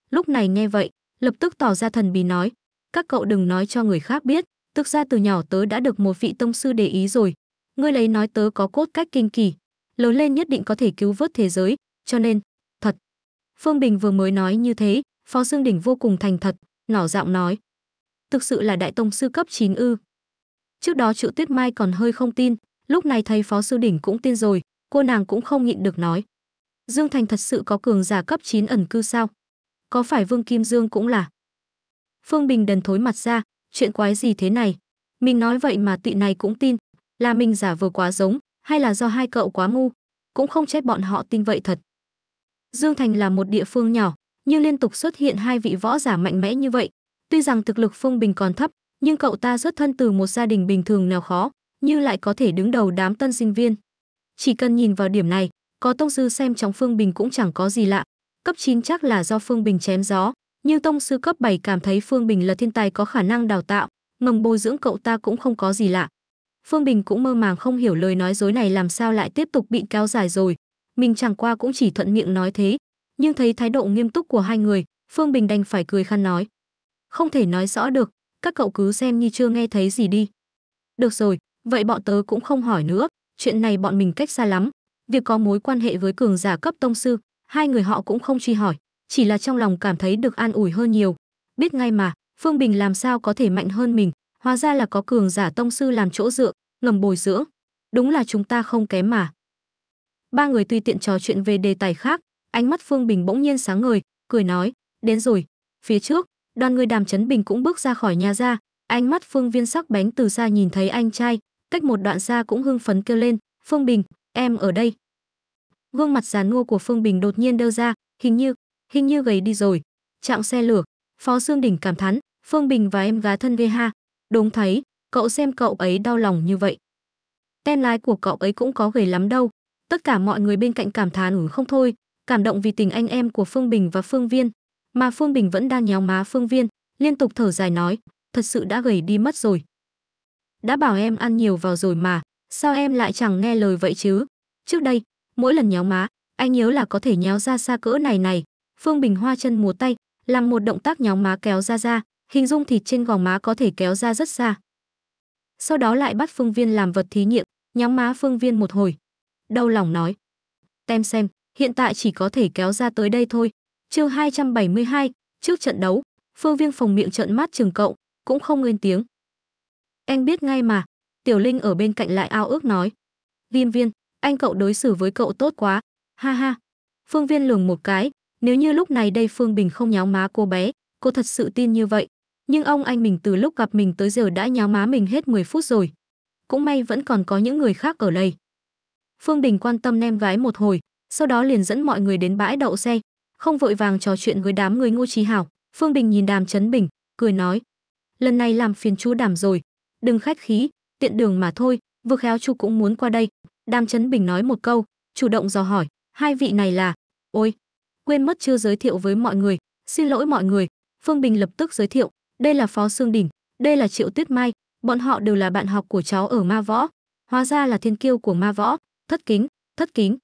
Lúc này nghe vậy, lập tức tỏ ra thần bí nói, các cậu đừng nói cho người khác biết, thực ra từ nhỏ tớ đã được một vị tông sư để ý rồi. Ngươi lấy nói tớ có cốt cách kinh kỳ, lớn lên nhất định có thể cứu vớt thế giới, cho nên, thật. Phương Bình vừa mới nói như thế, Phó Dương Đình vô cùng thành thật, nhỏ giọng nói. Thực sự là đại tông sư cấp 9 ư. Trước đó Triệu Tuyết Mai còn hơi không tin, lúc này thấy Phó Sư Đình cũng tin rồi, cô nàng cũng không nhịn được nói. Dương Thành thật sự có cường giả cấp 9 ẩn cư sao? Có phải Vương Kim Dương cũng là? Phương Bình đần thối mặt ra, chuyện quái gì thế này? Mình nói vậy mà tụi này cũng tin, là mình giả vờ quá giống, hay là do hai cậu quá ngu, cũng không trách bọn họ tin vậy thật. Dương Thành là một địa phương nhỏ, nhưng liên tục xuất hiện hai vị võ giả mạnh mẽ như vậy, tuy rằng thực lực Phương Bình còn thấp, nhưng cậu ta xuất thân từ một gia đình bình thường nào khó, nhưng lại có thể đứng đầu đám tân sinh viên. Chỉ cần nhìn vào điểm này, có tông sư xem trong Phương Bình cũng chẳng có gì lạ. Cấp 9 chắc là do Phương Bình chém gió, nhưng tông sư cấp 7 cảm thấy Phương Bình là thiên tài có khả năng đào tạo, ngầm bồi dưỡng cậu ta cũng không có gì lạ. Phương Bình cũng mơ màng không hiểu lời nói dối này làm sao lại tiếp tục bị kéo dài rồi. Mình chẳng qua cũng chỉ thuận miệng nói thế, nhưng thấy thái độ nghiêm túc của hai người, Phương Bình đành phải cười khăn nói. Không thể nói rõ được, các cậu cứ xem như chưa nghe thấy gì đi. Được rồi, vậy bọn tớ cũng không hỏi nữa, chuyện này bọn mình cách xa lắm. Việc có mối quan hệ với cường giả cấp tông sư, hai người họ cũng không truy hỏi, chỉ là trong lòng cảm thấy được an ủi hơn nhiều. Biết ngay mà, Phương Bình làm sao có thể mạnh hơn mình, Hóa ra là có cường giả tông sư làm chỗ dựa, ngầm bồi dưỡng. Đúng là chúng ta không kém mà. Ba người tùy tiện trò chuyện về đề tài khác, ánh mắt Phương Bình bỗng nhiên sáng ngời, cười nói, đến rồi. Phía trước, đoàn người đàm chấn bình cũng bước ra khỏi nhà ra, ánh mắt Phương Viên sắc bén từ xa nhìn thấy anh trai, cách một đoạn xa cũng hưng phấn kêu lên, Phương Bình, em ở đây. Gương mặt già nua của Phương Bình đột nhiên đơ ra, hình như, hình như gầy đi rồi. Chạm xe lửa, Phó Dương Đình cảm thán, Phương Bình và em gái thân gây ha, Đúng thấy, cậu xem cậu ấy đau lòng như vậy. Tên lái của cậu ấy cũng có gầy lắm đâu. Tất cả mọi người bên cạnh cảm thán ủi không thôi, cảm động vì tình anh em của Phương Bình và Phương Viên. Mà Phương Bình vẫn đang nhéo má Phương Viên, liên tục thở dài nói, thật sự đã gầy đi mất rồi. Đã bảo em ăn nhiều vào rồi mà, sao em lại chẳng nghe lời vậy chứ? Trước đây, mỗi lần nhéo má, anh nhớ là có thể nhéo ra xa cỡ này này. Phương Bình hoa chân mùa tay, làm một động tác nhéo má kéo ra ra, hình dung thịt trên gò má có thể kéo ra rất xa. Sau đó lại bắt Phương Viên làm vật thí nghiệm, nhắm má Phương Viên một hồi. Đau lòng nói. Tem xem, hiện tại chỉ có thể kéo ra tới đây thôi. Chương 272, trước trận đấu, Phương Viên phòng miệng trận mắt trường cậu, cũng không lên tiếng. Anh biết ngay mà, Tiểu Linh ở bên cạnh lại ao ước nói. Viên Viên, anh cậu đối xử với cậu tốt quá, ha ha. Phương Viên lường một cái, nếu như lúc này đây Phương Bình không nháo má cô bé, cô thật sự tin như vậy nhưng ông anh mình từ lúc gặp mình tới giờ đã nháo má mình hết 10 phút rồi. Cũng may vẫn còn có những người khác ở đây. Phương Đình quan tâm nem gái một hồi, sau đó liền dẫn mọi người đến bãi đậu xe, không vội vàng trò chuyện với đám người Ngô Trí Hảo. Phương bình nhìn Đàm Chấn Bình, cười nói: "Lần này làm phiền chú Đàm rồi, đừng khách khí, tiện đường mà thôi, vừa khéo chú cũng muốn qua đây." Đàm Chấn Bình nói một câu, chủ động dò hỏi: "Hai vị này là?" "Ôi, quên mất chưa giới thiệu với mọi người, xin lỗi mọi người." Phương Bình lập tức giới thiệu, đây là Phó xương đỉnh, đây là Triệu Tuyết Mai, bọn họ đều là bạn học của cháu ở Ma Võ, hóa ra là thiên kiêu của Ma Võ, thất kính, thất kính.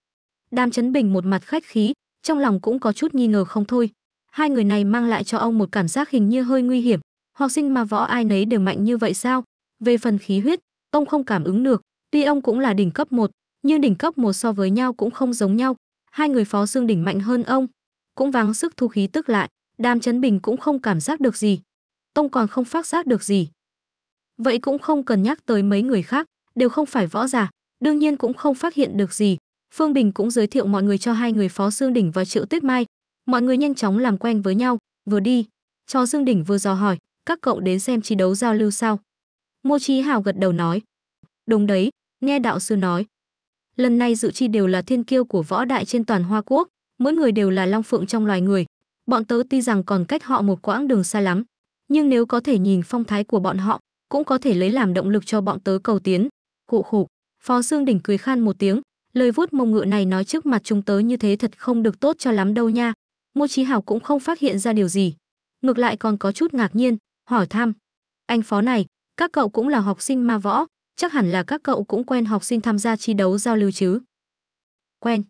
Đàm Chấn Bình một mặt khách khí, trong lòng cũng có chút nghi ngờ không thôi. Hai người này mang lại cho ông một cảm giác hình như hơi nguy hiểm, học sinh Ma Võ ai nấy đều mạnh như vậy sao? Về phần khí huyết, ông không cảm ứng được, tuy ông cũng là đỉnh cấp một, nhưng đỉnh cấp một so với nhau cũng không giống nhau, hai người Phó xương đỉnh mạnh hơn ông, cũng vắng sức thu khí tức lại, Đàm Chấn Bình cũng không cảm giác được gì, tông còn không phát giác được gì vậy cũng không cần nhắc tới mấy người khác đều không phải võ giả đương nhiên cũng không phát hiện được gì phương bình cũng giới thiệu mọi người cho hai người phó dương đỉnh và triệu tuyết mai mọi người nhanh chóng làm quen với nhau vừa đi cho dương đỉnh vừa dò hỏi các cậu đến xem chi đấu giao lưu sao Ngô Chí Hào gật đầu nói, "Đúng đấy, nghe đạo sư nói, lần này dự chi đều là thiên kiêu của võ đại trên toàn Hoa quốc, mỗi người đều là long phượng trong loài người, bọn tớ tuy rằng còn cách họ một quãng đường xa lắm, nhưng nếu có thể nhìn phong thái của bọn họ, cũng có thể lấy làm động lực cho bọn tớ cầu tiến. Khụ khụ, Phó xương Đỉnh cười khan một tiếng, lời vuốt mông ngựa này nói trước mặt chúng tớ như thế thật không được tốt cho lắm đâu nha. Ngô Chí Hảo cũng không phát hiện ra điều gì, ngược lại còn có chút ngạc nhiên, hỏi thăm: "Anh phó này, các cậu cũng là học sinh ma võ, chắc hẳn là các cậu cũng quen học sinh tham gia chi đấu giao lưu chứ?" "Quen,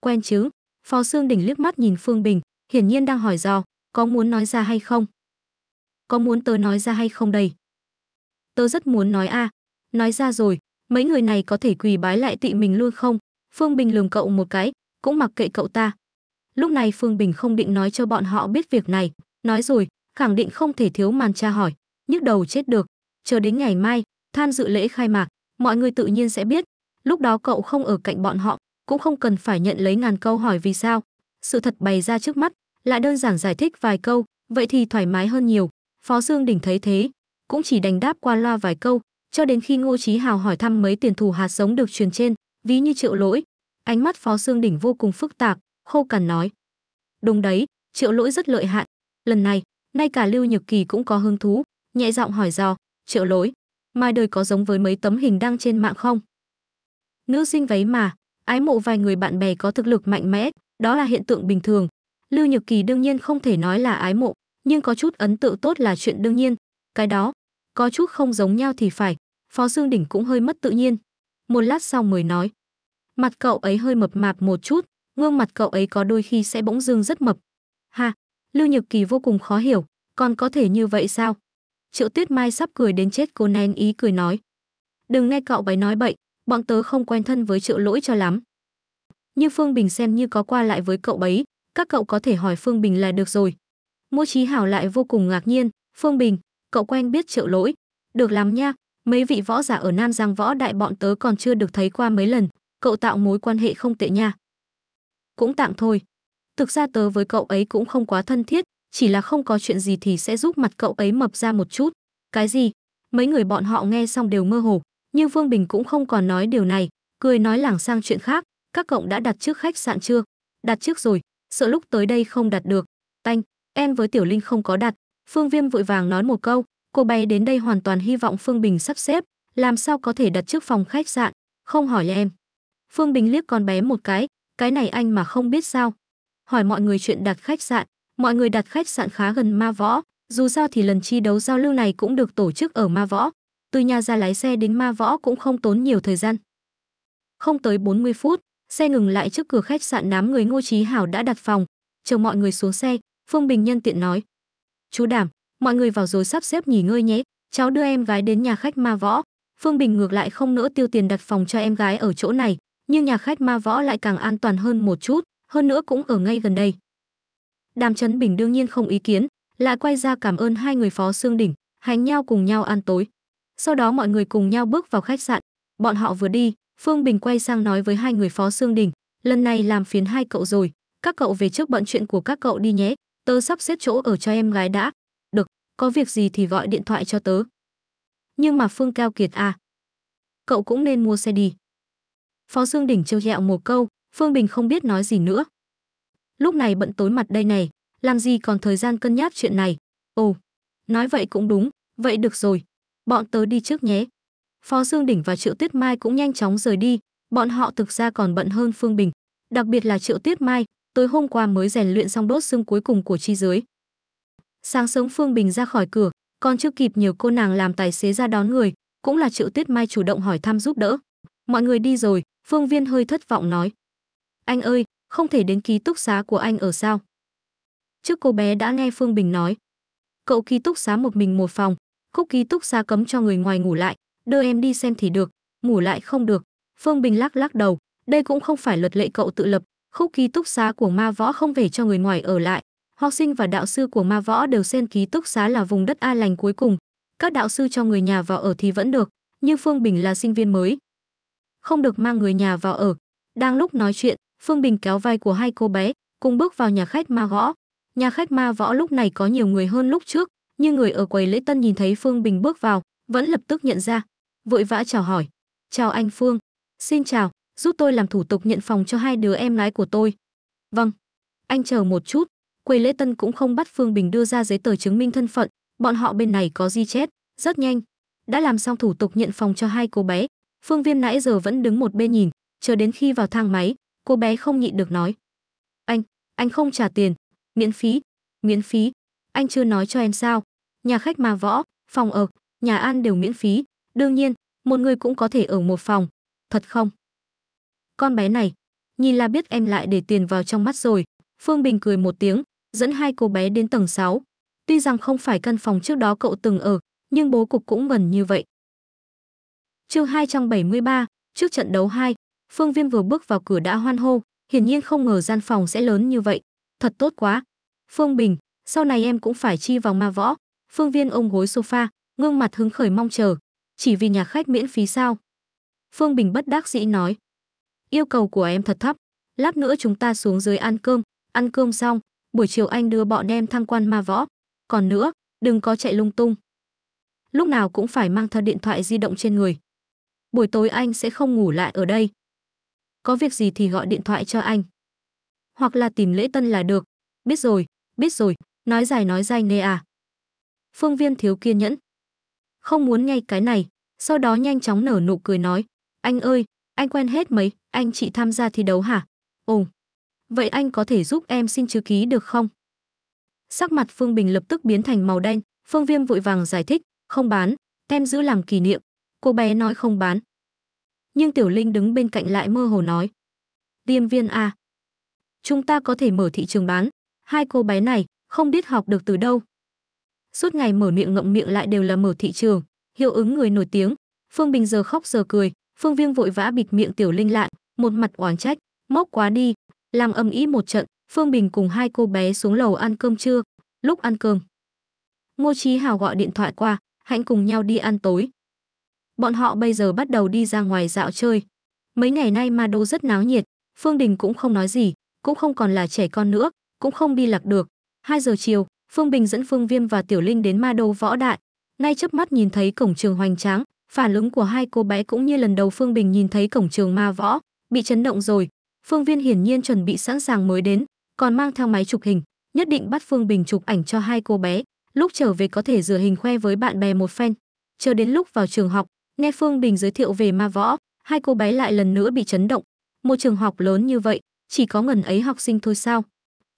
quen chứ?" Phó xương Đỉnh liếc mắt nhìn Phương Bình, hiển nhiên đang hỏi dò, có muốn nói ra hay không có muốn tớ nói ra hay không đây? Tớ rất muốn nói a, à. nói ra rồi, mấy người này có thể quỳ bái lại tị mình luôn không? Phương Bình lườm cậu một cái, cũng mặc kệ cậu ta. Lúc này Phương Bình không định nói cho bọn họ biết việc này, nói rồi, khẳng định không thể thiếu màn tra hỏi, nhức đầu chết được. Chờ đến ngày mai, than dự lễ khai mạc, mọi người tự nhiên sẽ biết. Lúc đó cậu không ở cạnh bọn họ, cũng không cần phải nhận lấy ngàn câu hỏi vì sao. Sự thật bày ra trước mắt, lại đơn giản giải thích vài câu, vậy thì thoải mái hơn nhiều. Phó Dương Đình thấy thế, cũng chỉ đành đáp qua loa vài câu, cho đến khi Ngô Chí Hào hỏi thăm mấy tiền thù hạt giống được truyền trên, ví như triệu lỗi. Ánh mắt Phó Dương Đình vô cùng phức tạp, khô cằn nói. Đúng đấy, triệu lỗi rất lợi hại. Lần này, ngay cả Lưu Nhược Kỳ cũng có hứng thú, nhẹ giọng hỏi dò, triệu lỗi, mai đời có giống với mấy tấm hình đăng trên mạng không? Nữ sinh váy mà, ái mộ vài người bạn bè có thực lực mạnh mẽ, đó là hiện tượng bình thường. Lưu Nhược Kỳ đương nhiên không thể nói là ái mộ, nhưng có chút ấn tượng tốt là chuyện đương nhiên, cái đó, có chút không giống nhau thì phải, Phó Dương Đỉnh cũng hơi mất tự nhiên. Một lát sau mới nói, mặt cậu ấy hơi mập mạp một chút, gương mặt cậu ấy có đôi khi sẽ bỗng dưng rất mập. Ha, Lưu Nhược Kỳ vô cùng khó hiểu, còn có thể như vậy sao? Triệu Tuyết Mai sắp cười đến chết cô nén ý cười nói. Đừng nghe cậu ấy nói bậy, bọn tớ không quen thân với triệu lỗi cho lắm. như Phương Bình xem như có qua lại với cậu bấy các cậu có thể hỏi Phương Bình là được rồi. Ngô Chí Hảo lại vô cùng ngạc nhiên, Phương Bình, cậu quen biết triệu lỗi. Được lắm nha, mấy vị võ giả ở Nam Giang võ đại bọn tớ còn chưa được thấy qua mấy lần, cậu tạo mối quan hệ không tệ nha. Cũng tạm thôi. Thực ra tớ với cậu ấy cũng không quá thân thiết, chỉ là không có chuyện gì thì sẽ giúp mặt cậu ấy mập ra một chút. Cái gì? Mấy người bọn họ nghe xong đều mơ hồ, nhưng Vương Bình cũng không còn nói điều này, cười nói lảng sang chuyện khác, các cậu đã đặt trước khách sạn chưa? Đặt trước rồi, sợ lúc tới đây không đặt được. Tanh, em với Tiểu Linh không có đặt. Phương Viêm vội vàng nói một câu, cô bay đến đây hoàn toàn hy vọng Phương Bình sắp xếp, làm sao có thể đặt trước phòng khách sạn, không hỏi em. Phương Bình liếc con bé một cái, cái này anh mà không biết sao. Hỏi mọi người chuyện đặt khách sạn, mọi người đặt khách sạn khá gần ma võ, dù sao thì lần chi đấu giao lưu này cũng được tổ chức ở ma võ. Từ nhà ra lái xe đến ma võ cũng không tốn nhiều thời gian. Không tới 40 phút, xe ngừng lại trước cửa khách sạn đám người Ngô Trí Hảo đã đặt phòng, chờ mọi người xuống xe, Phương Bình nhân tiện nói. Chú Đảm, mọi người vào rồi sắp xếp nghỉ ngơi nhé, cháu đưa em gái đến nhà khách ma võ. Phương Bình ngược lại không nỡ tiêu tiền đặt phòng cho em gái ở chỗ này, nhưng nhà khách ma võ lại càng an toàn hơn một chút, hơn nữa cũng ở ngay gần đây. Đàm Trấn Bình đương nhiên không ý kiến, lại quay ra cảm ơn hai người phó xương đỉnh, hành nhau cùng nhau ăn tối. Sau đó mọi người cùng nhau bước vào khách sạn, bọn họ vừa đi, Phương Bình quay sang nói với hai người phó xương đỉnh, lần này làm phiền hai cậu rồi, các cậu về trước bận chuyện của các cậu đi nhé, tớ sắp xếp chỗ ở cho em gái đã được có việc gì thì gọi điện thoại cho tớ nhưng mà phương cao kiệt à cậu cũng nên mua xe đi phó dương đình trêu ghẹo một câu phương bình không biết nói gì nữa lúc này bận tối mặt đây này làm gì còn thời gian cân nhắc chuyện này ồ nói vậy cũng đúng vậy được rồi bọn tớ đi trước nhé phó dương đình và triệu tuyết mai cũng nhanh chóng rời đi bọn họ thực ra còn bận hơn phương bình đặc biệt là triệu tuyết mai Tối hôm qua mới rèn luyện xong đốt xương cuối cùng của chi giới. Sáng sớm Phương Bình ra khỏi cửa, còn chưa kịp nhiều cô nàng làm tài xế ra đón người, cũng là Triệu Tuyết Mai chủ động hỏi thăm giúp đỡ. Mọi người đi rồi, Phương Viên hơi thất vọng nói. Anh ơi, không thể đến ký túc xá của anh ở sao? Trước cô bé đã nghe Phương Bình nói. Cậu ký túc xá một mình một phòng, khúc ký túc xá cấm cho người ngoài ngủ lại, đưa em đi xem thì được, ngủ lại không được. Phương Bình lắc lắc đầu, đây cũng không phải luật lệ cậu tự lập, khúc ký túc xá của ma võ không về cho người ngoài ở lại. Học sinh và đạo sư của ma võ đều xen ký túc xá là vùng đất a lành cuối cùng. Các đạo sư cho người nhà vào ở thì vẫn được, nhưng Phương Bình là sinh viên mới. Không được mang người nhà vào ở. Đang lúc nói chuyện, Phương Bình kéo vai của hai cô bé, cùng bước vào nhà khách ma võ. Nhà khách ma võ lúc này có nhiều người hơn lúc trước, nhưng người ở quầy lễ tân nhìn thấy Phương Bình bước vào, vẫn lập tức nhận ra. Vội vã chào hỏi. Chào anh Phương. Xin chào, giúp tôi làm thủ tục nhận phòng cho hai đứa em gái của tôi. Vâng. Anh chờ một chút. Quầy lễ tân cũng không bắt Phương Bình đưa ra giấy tờ chứng minh thân phận, bọn họ bên này có di chép, rất nhanh. Đã làm xong thủ tục nhận phòng cho hai cô bé, Phương Viêm nãy giờ vẫn đứng một bên nhìn, chờ đến khi vào thang máy, cô bé không nhịn được nói. Anh, anh không trả tiền, miễn phí, miễn phí, anh chưa nói cho em sao, nhà khách mà võ, phòng ở, nhà ăn đều miễn phí, đương nhiên, một người cũng có thể ở một phòng, thật không? con bé này, nhìn là biết em lại để tiền vào trong mắt rồi. Phương Bình cười một tiếng, dẫn hai cô bé đến tầng 6. Tuy rằng không phải căn phòng trước đó cậu từng ở, nhưng bố cục cũng gần như vậy. Chương 273, trước trận đấu 2, Phương Viêm vừa bước vào cửa đã hoan hô, hiển nhiên không ngờ gian phòng sẽ lớn như vậy. Thật tốt quá. Phương Bình, sau này em cũng phải chi vào ma võ. Phương Viên ôm gối sofa, gương mặt hứng khởi mong chờ. Chỉ vì nhà khách miễn phí sao? Phương Bình bất đắc dĩ nói, Yêu cầu của em thật thấp. Lát nữa chúng ta xuống dưới ăn cơm, ăn cơm xong, buổi chiều anh đưa bọn em thăng quan ma võ. Còn nữa, đừng có chạy lung tung. Lúc nào cũng phải mang theo điện thoại di động trên người. Buổi tối anh sẽ không ngủ lại ở đây. Có việc gì thì gọi điện thoại cho anh. Hoặc là tìm lễ tân là được. Biết rồi, biết rồi, nói dài nói dài nê à. Phương Viên thiếu kiên nhẫn. Không muốn ngay cái này, sau đó nhanh chóng nở nụ cười nói. Anh ơi, anh quen hết mấy, anh chị tham gia thi đấu hả? Ồ, vậy anh có thể giúp em xin chữ ký được không? Sắc mặt Phương Bình lập tức biến thành màu đen, Phương Viêm vội vàng giải thích, không bán, em giữ làm kỷ niệm. Cô bé nói không bán. Nhưng Tiểu Linh đứng bên cạnh lại mơ hồ nói. Tiêm viên À? Chúng ta có thể mở thị trường bán. Hai cô bé này không biết học được từ đâu. Suốt ngày mở miệng ngậm miệng lại đều là mở thị trường, hiệu ứng người nổi tiếng. Phương Bình giờ khóc giờ cười, Phương Viêm vội vã bịt miệng Tiểu Linh lại, một mặt oán trách, móc quá đi, làm âm ĩ một trận, Phương Bình cùng hai cô bé xuống lầu ăn cơm trưa, lúc ăn cơm. Ngô Chí Hào gọi điện thoại qua, hãnh cùng nhau đi ăn tối. Bọn họ bây giờ bắt đầu đi ra ngoài dạo chơi. Mấy ngày nay ma đô rất náo nhiệt, Phương Đình cũng không nói gì, cũng không còn là trẻ con nữa, cũng không đi lạc được. 2 giờ chiều, Phương Bình dẫn Phương Viêm và Tiểu Linh đến ma đô võ đại. Ngay chớp mắt nhìn thấy cổng trường hoành tráng, phản ứng của hai cô bé cũng như lần đầu Phương Bình nhìn thấy cổng trường ma võ, bị chấn động rồi phương viên hiển nhiên chuẩn bị sẵn sàng mới đến còn mang theo máy chụp hình nhất định bắt phương bình chụp ảnh cho hai cô bé lúc trở về có thể rửa hình khoe với bạn bè một phen chờ đến lúc vào trường học nghe phương bình giới thiệu về ma võ hai cô bé lại lần nữa bị chấn động một trường học lớn như vậy chỉ có ngần ấy học sinh thôi sao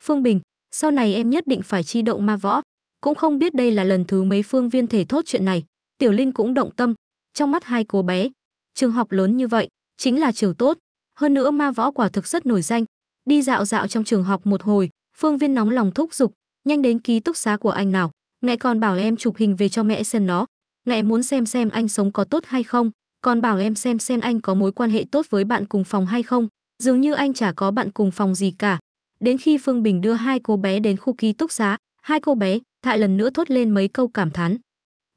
phương bình sau này em nhất định phải chi động ma võ cũng không biết đây là lần thứ mấy phương viên thể thốt chuyện này tiểu linh cũng động tâm trong mắt hai cô bé trường học lớn như vậy chính là trường tốt hơn nữa ma võ quả thực rất nổi danh đi dạo dạo trong trường học một hồi phương viên nóng lòng thúc giục nhanh đến ký túc xá của anh nào mẹ còn bảo em chụp hình về cho mẹ xem nó mẹ muốn xem xem anh sống có tốt hay không còn bảo em xem xem anh có mối quan hệ tốt với bạn cùng phòng hay không dường như anh chả có bạn cùng phòng gì cả đến khi phương bình đưa hai cô bé đến khu ký túc xá hai cô bé thại lần nữa thốt lên mấy câu cảm thán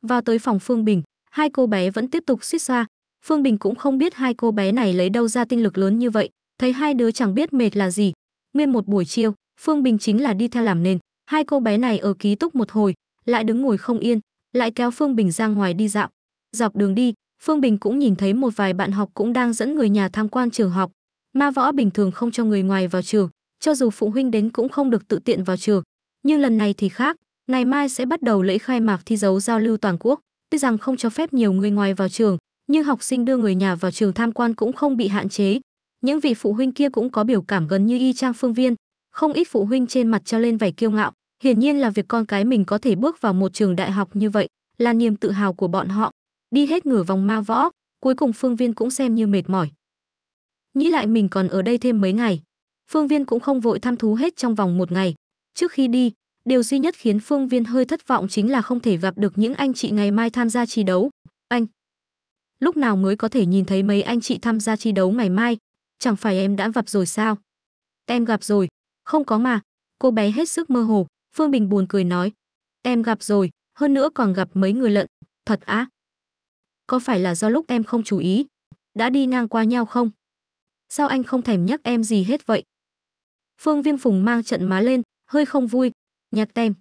vào tới phòng phương bình hai cô bé vẫn tiếp tục suýt xa Phương Bình cũng không biết hai cô bé này lấy đâu ra tinh lực lớn như vậy, thấy hai đứa chẳng biết mệt là gì. Nguyên một buổi chiều, Phương Bình chính là đi theo làm nền. hai cô bé này ở ký túc một hồi, lại đứng ngồi không yên, lại kéo Phương Bình ra ngoài đi dạo. Dọc đường đi, Phương Bình cũng nhìn thấy một vài bạn học cũng đang dẫn người nhà tham quan trường học. Ma võ bình thường không cho người ngoài vào trường, cho dù phụ huynh đến cũng không được tự tiện vào trường. Nhưng lần này thì khác, ngày mai sẽ bắt đầu lễ khai mạc thi dấu giao lưu toàn quốc. Tuy rằng không cho phép nhiều người ngoài vào trường, như học sinh đưa người nhà vào trường tham quan cũng không bị hạn chế. Những vị phụ huynh kia cũng có biểu cảm gần như y chang Phương Viên, không ít phụ huynh trên mặt treo lên vẻ kiêu ngạo, hiển nhiên là việc con cái mình có thể bước vào một trường đại học như vậy, là niềm tự hào của bọn họ. Đi hết ngửa vòng ma võ, cuối cùng Phương Viên cũng xem như mệt mỏi. Nghĩ lại mình còn ở đây thêm mấy ngày, Phương Viên cũng không vội tham thú hết trong vòng một ngày. Trước khi đi, điều duy nhất khiến Phương Viên hơi thất vọng chính là không thể gặp được những anh chị ngày mai tham gia thi đấu. Anh lúc nào mới có thể nhìn thấy mấy anh chị tham gia thi đấu ngày mai, chẳng phải em đã gặp rồi sao? Em gặp rồi, không có mà, cô bé hết sức mơ hồ, Phương Bình buồn cười nói. Em gặp rồi, hơn nữa còn gặp mấy người lận, thật á. Có phải là do lúc em không chú ý, đã đi ngang qua nhau không? Sao anh không thèm nhắc em gì hết vậy? Phương Viêm Phùng mang trận má lên, hơi không vui, nhặt tem.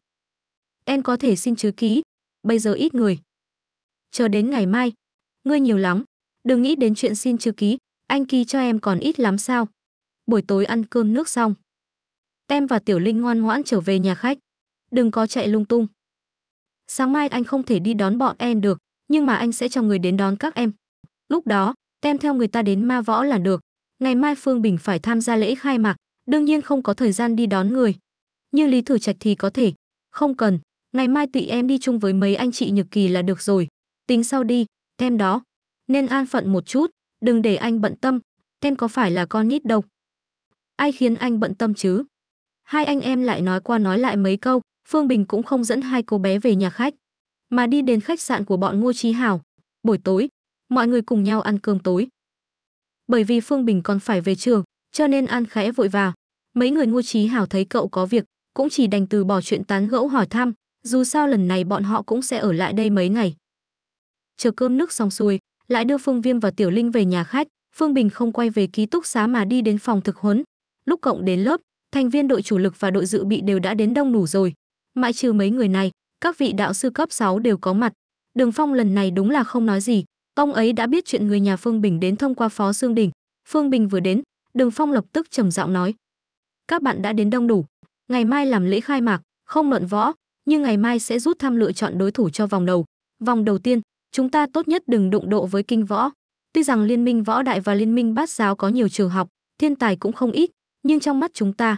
Em có thể xin chứ ký, bây giờ ít người. Chờ đến ngày mai, ngươi nhiều lắm đừng nghĩ đến chuyện xin chữ ký anh ký cho em còn ít lắm sao buổi tối ăn cơm nước xong tem và tiểu linh ngoan ngoãn trở về nhà khách đừng có chạy lung tung sáng mai anh không thể đi đón bọn em được nhưng mà anh sẽ cho người đến đón các em lúc đó tem theo người ta đến ma võ là được ngày mai phương bình phải tham gia lễ khai mạc đương nhiên không có thời gian đi đón người nhưng lý thử trạch thì có thể không cần ngày mai tụi em đi chung với mấy anh chị nhược kỳ là được rồi tính sau đi Thêm đó, nên an phận một chút, đừng để anh bận tâm, Tem có phải là con nít đâu. Ai khiến anh bận tâm chứ? Hai anh em lại nói qua nói lại mấy câu, Phương Bình cũng không dẫn hai cô bé về nhà khách, mà đi đến khách sạn của bọn Ngô Trí Hào. Buổi tối, mọi người cùng nhau ăn cơm tối. Bởi vì Phương Bình còn phải về trường, cho nên An khẽ vội vào. Mấy người Ngô Trí Hào thấy cậu có việc, cũng chỉ đành từ bỏ chuyện tán gẫu hỏi thăm, dù sao lần này bọn họ cũng sẽ ở lại đây mấy ngày chờ cơm nước xong xuôi lại đưa phương viêm và tiểu linh về nhà khách phương bình không quay về ký túc xá mà đi đến phòng thực huấn lúc cộng đến lớp thành viên đội chủ lực và đội dự bị đều đã đến đông đủ rồi mãi trừ mấy người này các vị đạo sư cấp 6 đều có mặt đường phong lần này đúng là không nói gì ông ấy đã biết chuyện người nhà phương bình đến thông qua phó Sương đình phương bình vừa đến đường phong lập tức trầm giọng nói các bạn đã đến đông đủ ngày mai làm lễ khai mạc không luận võ nhưng ngày mai sẽ rút thăm lựa chọn đối thủ cho vòng đầu vòng đầu tiên chúng ta tốt nhất đừng đụng độ với kinh võ. Tuy rằng Liên minh Võ Đại và Liên minh Bát Giáo có nhiều trường học, thiên tài cũng không ít, nhưng trong mắt chúng ta,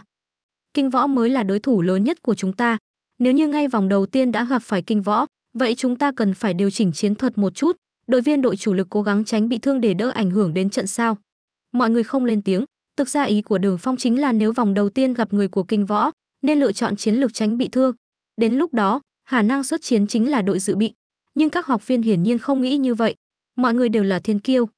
kinh võ mới là đối thủ lớn nhất của chúng ta. Nếu như ngay vòng đầu tiên đã gặp phải kinh võ, vậy chúng ta cần phải điều chỉnh chiến thuật một chút, đội viên đội chủ lực cố gắng tránh bị thương để đỡ ảnh hưởng đến trận sao. Mọi người không lên tiếng, thực ra ý của Đường Phong chính là nếu vòng đầu tiên gặp người của kinh võ, nên lựa chọn chiến lược tránh bị thương. Đến lúc đó, khả năng xuất chiến chính là đội dự bị nhưng các học viên hiển nhiên không nghĩ như vậy mọi người đều là thiên kiêu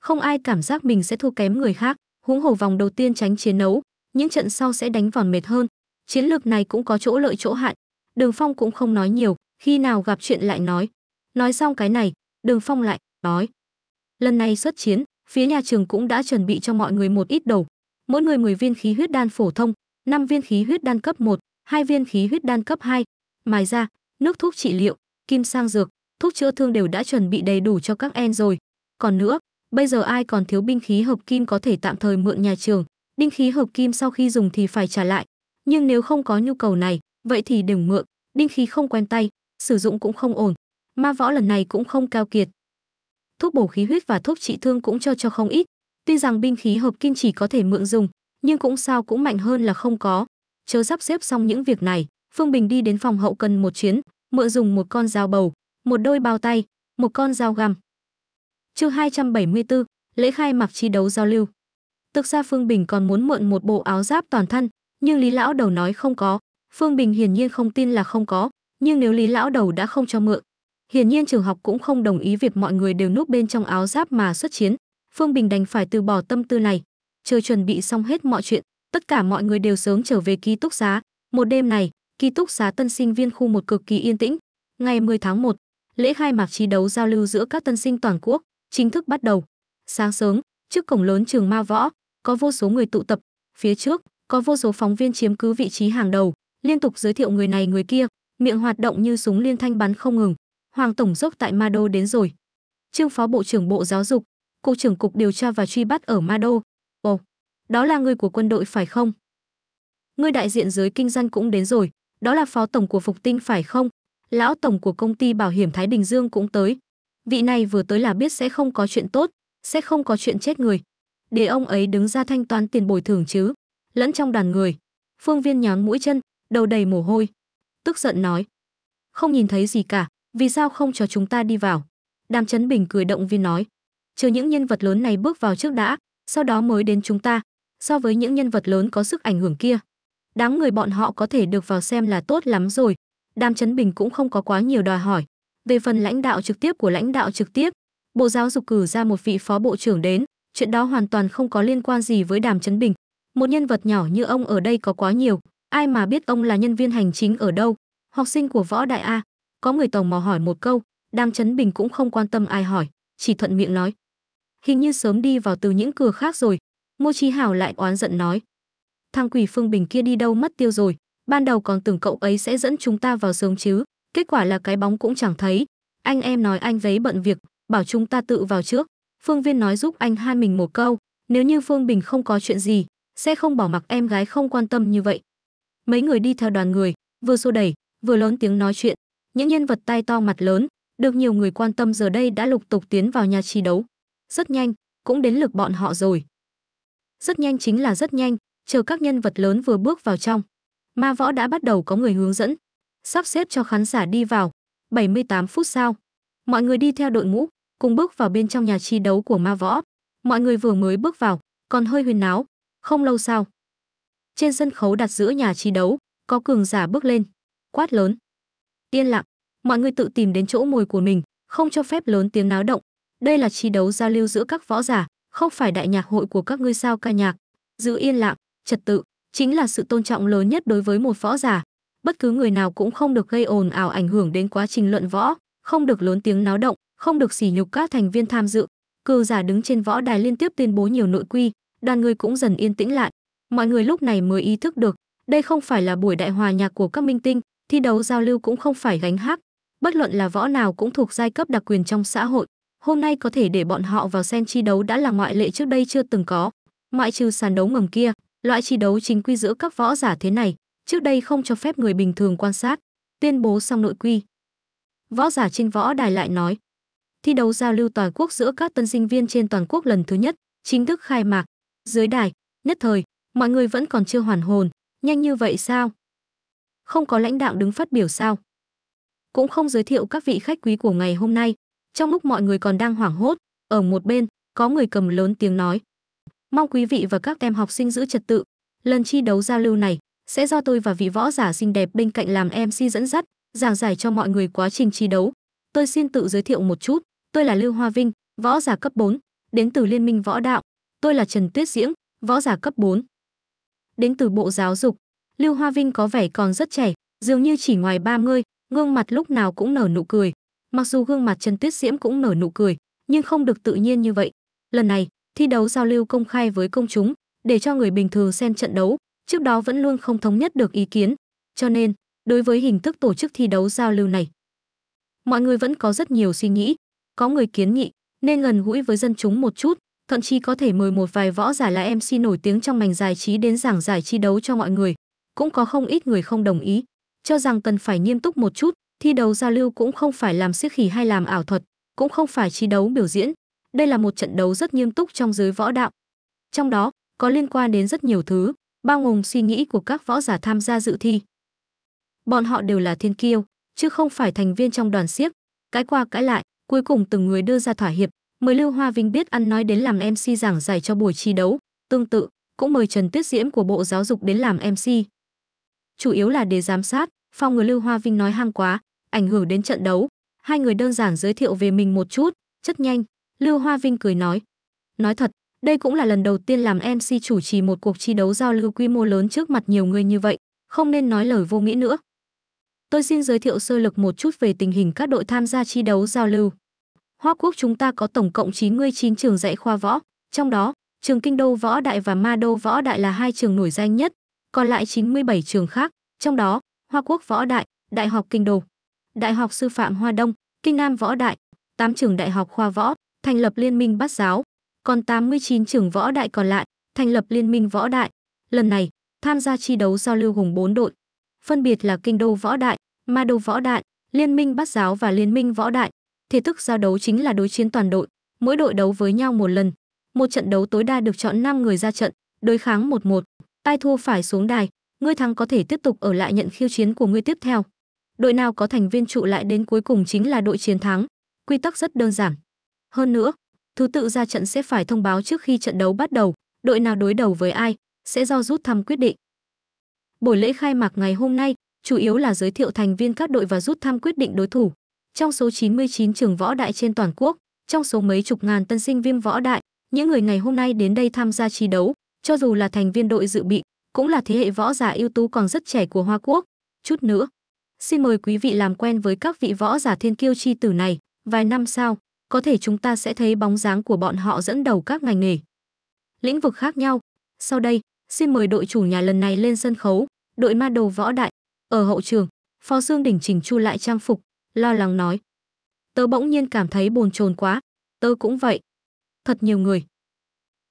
không ai cảm giác mình sẽ thua kém người khác huống hồ vòng đầu tiên tránh chiến đấu những trận sau sẽ đánh vòn mệt hơn chiến lược này cũng có chỗ lợi chỗ hạn đường phong cũng không nói nhiều khi nào gặp chuyện lại nói nói xong cái này đường phong lại nói lần này xuất chiến phía nhà trường cũng đã chuẩn bị cho mọi người một ít đầu mỗi người 10 viên khí huyết đan phổ thông 5 viên khí huyết đan cấp 1, hai viên khí huyết đan cấp 2. mài ra, nước thuốc trị liệu, kim sang dược, thuốc chữa thương đều đã chuẩn bị đầy đủ cho các em rồi. Còn nữa, bây giờ ai còn thiếu binh khí hợp kim có thể tạm thời mượn nhà trường, đinh khí hợp kim sau khi dùng thì phải trả lại, nhưng nếu không có nhu cầu này, vậy thì đừng mượn, đinh khí không quen tay, sử dụng cũng không ổn. Ma võ lần này cũng không cao kiệt. Thuốc bổ khí huyết và thuốc trị thương cũng cho cho không ít, tuy rằng binh khí hợp kim chỉ có thể mượn dùng, nhưng cũng sao cũng mạnh hơn là không có. Chớ sắp xếp xong những việc này, Phương Bình đi đến phòng hậu cần một chuyến, mượn dùng một con dao bầu, một đôi bao tay, một con dao găm. Chương 274, lễ khai mạc chi đấu giao lưu. Tức ra Phương Bình còn muốn mượn một bộ áo giáp toàn thân, nhưng Lý lão đầu nói không có, Phương Bình hiển nhiên không tin là không có, nhưng nếu Lý lão đầu đã không cho mượn, hiển nhiên trường học cũng không đồng ý việc mọi người đều núp bên trong áo giáp mà xuất chiến, Phương Bình đành phải từ bỏ tâm tư này, chờ chuẩn bị xong hết mọi chuyện, tất cả mọi người đều sớm trở về ký túc xá, một đêm này, ký túc xá tân sinh viên khu một cực kỳ yên tĩnh. Ngày 10 tháng 1, lễ khai mạc trí đấu giao lưu giữa các tân sinh toàn quốc chính thức bắt đầu. Sáng sớm, trước cổng lớn trường Ma Võ, có vô số người tụ tập, phía trước có vô số phóng viên chiếm cứ vị trí hàng đầu, liên tục giới thiệu người này người kia, miệng hoạt động như súng liên thanh bắn không ngừng. Hoàng tổng dốc tại Ma Đô đến rồi. Trương phó bộ trưởng Bộ Giáo dục, cục trưởng cục điều tra và truy bắt ở Ma Đô. Ồ, đó là người của quân đội phải không? Người đại diện giới kinh doanh cũng đến rồi, đó là phó tổng của Phục Tinh phải không? Lão tổng của công ty bảo hiểm Thái Đình Dương cũng tới. Vị này vừa tới là biết sẽ không có chuyện tốt, sẽ không có chuyện chết người. Để ông ấy đứng ra thanh toán tiền bồi thường chứ. Lẫn trong đoàn người, Phương Viên nhón mũi chân, đầu đầy mồ hôi, tức giận nói: "Không nhìn thấy gì cả, vì sao không cho chúng ta đi vào?" Đàm Chấn Bình cười động viên nói: "Chờ những nhân vật lớn này bước vào trước đã, sau đó mới đến chúng ta, so với những nhân vật lớn có sức ảnh hưởng kia, đám người bọn họ có thể được vào xem là tốt lắm rồi. Đàm Trấn Bình cũng không có quá nhiều đòi hỏi. Về phần lãnh đạo trực tiếp của lãnh đạo trực tiếp, Bộ Giáo dục cử ra một vị phó bộ trưởng đến, chuyện đó hoàn toàn không có liên quan gì với Đàm Trấn Bình. Một nhân vật nhỏ như ông ở đây có quá nhiều, ai mà biết ông là nhân viên hành chính ở đâu, học sinh của Võ Đại A. Có người tò mò hỏi một câu, Đàm Trấn Bình cũng không quan tâm ai hỏi, chỉ thuận miệng nói. Hình như sớm đi vào từ những cửa khác rồi, Mô Chí Hào lại oán giận nói, thằng quỷ phương bình kia đi đâu mất tiêu rồi ban đầu còn tưởng cậu ấy sẽ dẫn chúng ta vào sớm chứ kết quả là cái bóng cũng chẳng thấy anh em nói anh vấy bận việc bảo chúng ta tự vào trước phương viên nói giúp anh hai mình một câu nếu như phương bình không có chuyện gì sẽ không bỏ mặc em gái không quan tâm như vậy mấy người đi theo đoàn người vừa xô đẩy vừa lớn tiếng nói chuyện những nhân vật tay to mặt lớn được nhiều người quan tâm giờ đây đã lục tục tiến vào nhà chi đấu rất nhanh cũng đến lượt bọn họ rồi rất nhanh chính là rất nhanh chờ các nhân vật lớn vừa bước vào trong. Ma võ đã bắt đầu có người hướng dẫn, sắp xếp cho khán giả đi vào. 78 phút sau, mọi người đi theo đội ngũ, cùng bước vào bên trong nhà chi đấu của ma võ. Mọi người vừa mới bước vào, còn hơi huyền náo, không lâu sau. Trên sân khấu đặt giữa nhà chi đấu, có cường giả bước lên, quát lớn. Yên lặng, mọi người tự tìm đến chỗ ngồi của mình, không cho phép lớn tiếng náo động. Đây là chi đấu giao lưu giữa các võ giả, không phải đại nhạc hội của các ngươi sao ca nhạc. Giữ yên lặng, trật tự chính là sự tôn trọng lớn nhất đối với một võ giả bất cứ người nào cũng không được gây ồn ào ảnh hưởng đến quá trình luận võ không được lớn tiếng náo động không được sỉ nhục các thành viên tham dự cư giả đứng trên võ đài liên tiếp tuyên bố nhiều nội quy đoàn người cũng dần yên tĩnh lại mọi người lúc này mới ý thức được đây không phải là buổi đại hòa nhạc của các minh tinh thi đấu giao lưu cũng không phải gánh hát bất luận là võ nào cũng thuộc giai cấp đặc quyền trong xã hội hôm nay có thể để bọn họ vào sen chi đấu đã là ngoại lệ trước đây chưa từng có ngoại trừ sàn đấu ngầm kia Loại chi đấu chính quy giữa các võ giả thế này, trước đây không cho phép người bình thường quan sát, tuyên bố xong nội quy. Võ giả trên võ đài lại nói, thi đấu giao lưu toàn quốc giữa các tân sinh viên trên toàn quốc lần thứ nhất, chính thức khai mạc. Dưới đài, nhất thời, mọi người vẫn còn chưa hoàn hồn, nhanh như vậy sao? Không có lãnh đạo đứng phát biểu sao? Cũng không giới thiệu các vị khách quý của ngày hôm nay. Trong lúc mọi người còn đang hoảng hốt, ở một bên, có người cầm lớn tiếng nói, Mong quý vị và các em học sinh giữ trật tự. Lần thi đấu giao lưu này sẽ do tôi và vị võ giả xinh đẹp bên cạnh làm MC dẫn dắt, giảng giải cho mọi người quá trình thi đấu. Tôi xin tự giới thiệu một chút, tôi là Lưu Hoa Vinh, võ giả cấp 4, đến từ Liên minh võ đạo. Tôi là Trần Tuyết Diễm, võ giả cấp 4. Đến từ Bộ Giáo dục, Lưu Hoa Vinh có vẻ còn rất trẻ, dường như chỉ ngoài 30, gương mặt lúc nào cũng nở nụ cười. Mặc dù gương mặt Trần Tuyết Diễm cũng nở nụ cười, nhưng không được tự nhiên như vậy. Lần này, thi đấu giao lưu công khai với công chúng để cho người bình thường xem trận đấu, trước đó vẫn luôn không thống nhất được ý kiến. Cho nên, đối với hình thức tổ chức thi đấu giao lưu này, mọi người vẫn có rất nhiều suy nghĩ, có người kiến nghị nên gần gũi với dân chúng một chút, thậm chí có thể mời một vài võ giả là MC nổi tiếng trong ngành giải trí đến giảng giải thi đấu cho mọi người. Cũng có không ít người không đồng ý, cho rằng cần phải nghiêm túc một chút, thi đấu giao lưu cũng không phải làm siếc khỉ hay làm ảo thuật, cũng không phải thi đấu biểu diễn, đây là một trận đấu rất nghiêm túc trong giới võ đạo. Trong đó, có liên quan đến rất nhiều thứ, bao gồm suy nghĩ của các võ giả tham gia dự thi. Bọn họ đều là thiên kiêu, chứ không phải thành viên trong đoàn siếc. Cái qua cãi lại, cuối cùng từng người đưa ra thỏa hiệp, mời Lưu Hoa Vinh biết ăn nói đến làm MC giảng giải cho buổi thi đấu, tương tự cũng mời Trần Tuyết Diễm của Bộ Giáo dục đến làm MC. Chủ yếu là để giám sát, Phong người Lưu Hoa Vinh nói hang quá, ảnh hưởng đến trận đấu, hai người đơn giản giới thiệu về mình một chút, rất nhanh, Lưu Hoa Vinh cười nói. Nói thật, đây cũng là lần đầu tiên làm MC chủ trì một cuộc thi đấu giao lưu quy mô lớn trước mặt nhiều người như vậy, không nên nói lời vô nghĩa nữa. Tôi xin giới thiệu sơ lược một chút về tình hình các đội tham gia thi đấu giao lưu. Hoa Quốc chúng ta có tổng cộng 99 trường dạy khoa võ, trong đó, trường Kinh Đô Võ Đại và Ma Đô Võ Đại là hai trường nổi danh nhất, còn lại 97 trường khác, trong đó, Hoa Quốc Võ Đại, Đại học Kinh Đô, Đại học Sư phạm Hoa Đông, Kinh Nam Võ Đại, 8 trường đại học khoa võ, thành lập Liên minh Bát giáo, còn 89 trưởng võ đại còn lại thành lập Liên minh võ đại. Lần này, tham gia chi đấu giao lưu gồm 4 đội, phân biệt là Kinh đô võ đại, Ma đô võ đại, Liên minh Bát giáo và Liên minh võ đại. Thể thức giao đấu chính là đối chiến toàn đội, mỗi đội đấu với nhau một lần. Một trận đấu tối đa được chọn 5 người ra trận, đối kháng 1-1, ai thua phải xuống đài, người thắng có thể tiếp tục ở lại nhận khiêu chiến của người tiếp theo. Đội nào có thành viên trụ lại đến cuối cùng chính là đội chiến thắng. Quy tắc rất đơn giản, hơn nữa, thứ tự ra trận sẽ phải thông báo trước khi trận đấu bắt đầu, đội nào đối đầu với ai sẽ do rút thăm quyết định. Buổi lễ khai mạc ngày hôm nay chủ yếu là giới thiệu thành viên các đội và rút thăm quyết định đối thủ. Trong số 99 trường võ đại trên toàn quốc, trong số mấy chục ngàn tân sinh viên võ đại, những người ngày hôm nay đến đây tham gia thi đấu, cho dù là thành viên đội dự bị, cũng là thế hệ võ giả ưu tú còn rất trẻ của Hoa Quốc. Chút nữa, xin mời quý vị làm quen với các vị võ giả thiên kiêu chi tử này, vài năm sau, có thể chúng ta sẽ thấy bóng dáng của bọn họ dẫn đầu các ngành nghề. Lĩnh vực khác nhau. Sau đây, xin mời đội chủ nhà lần này lên sân khấu, đội ma đầu võ đại. Ở hậu trường, Phó Dương Đình chỉnh chu lại trang phục, lo lắng nói. Tớ bỗng nhiên cảm thấy bồn chồn quá, tớ cũng vậy. Thật nhiều người.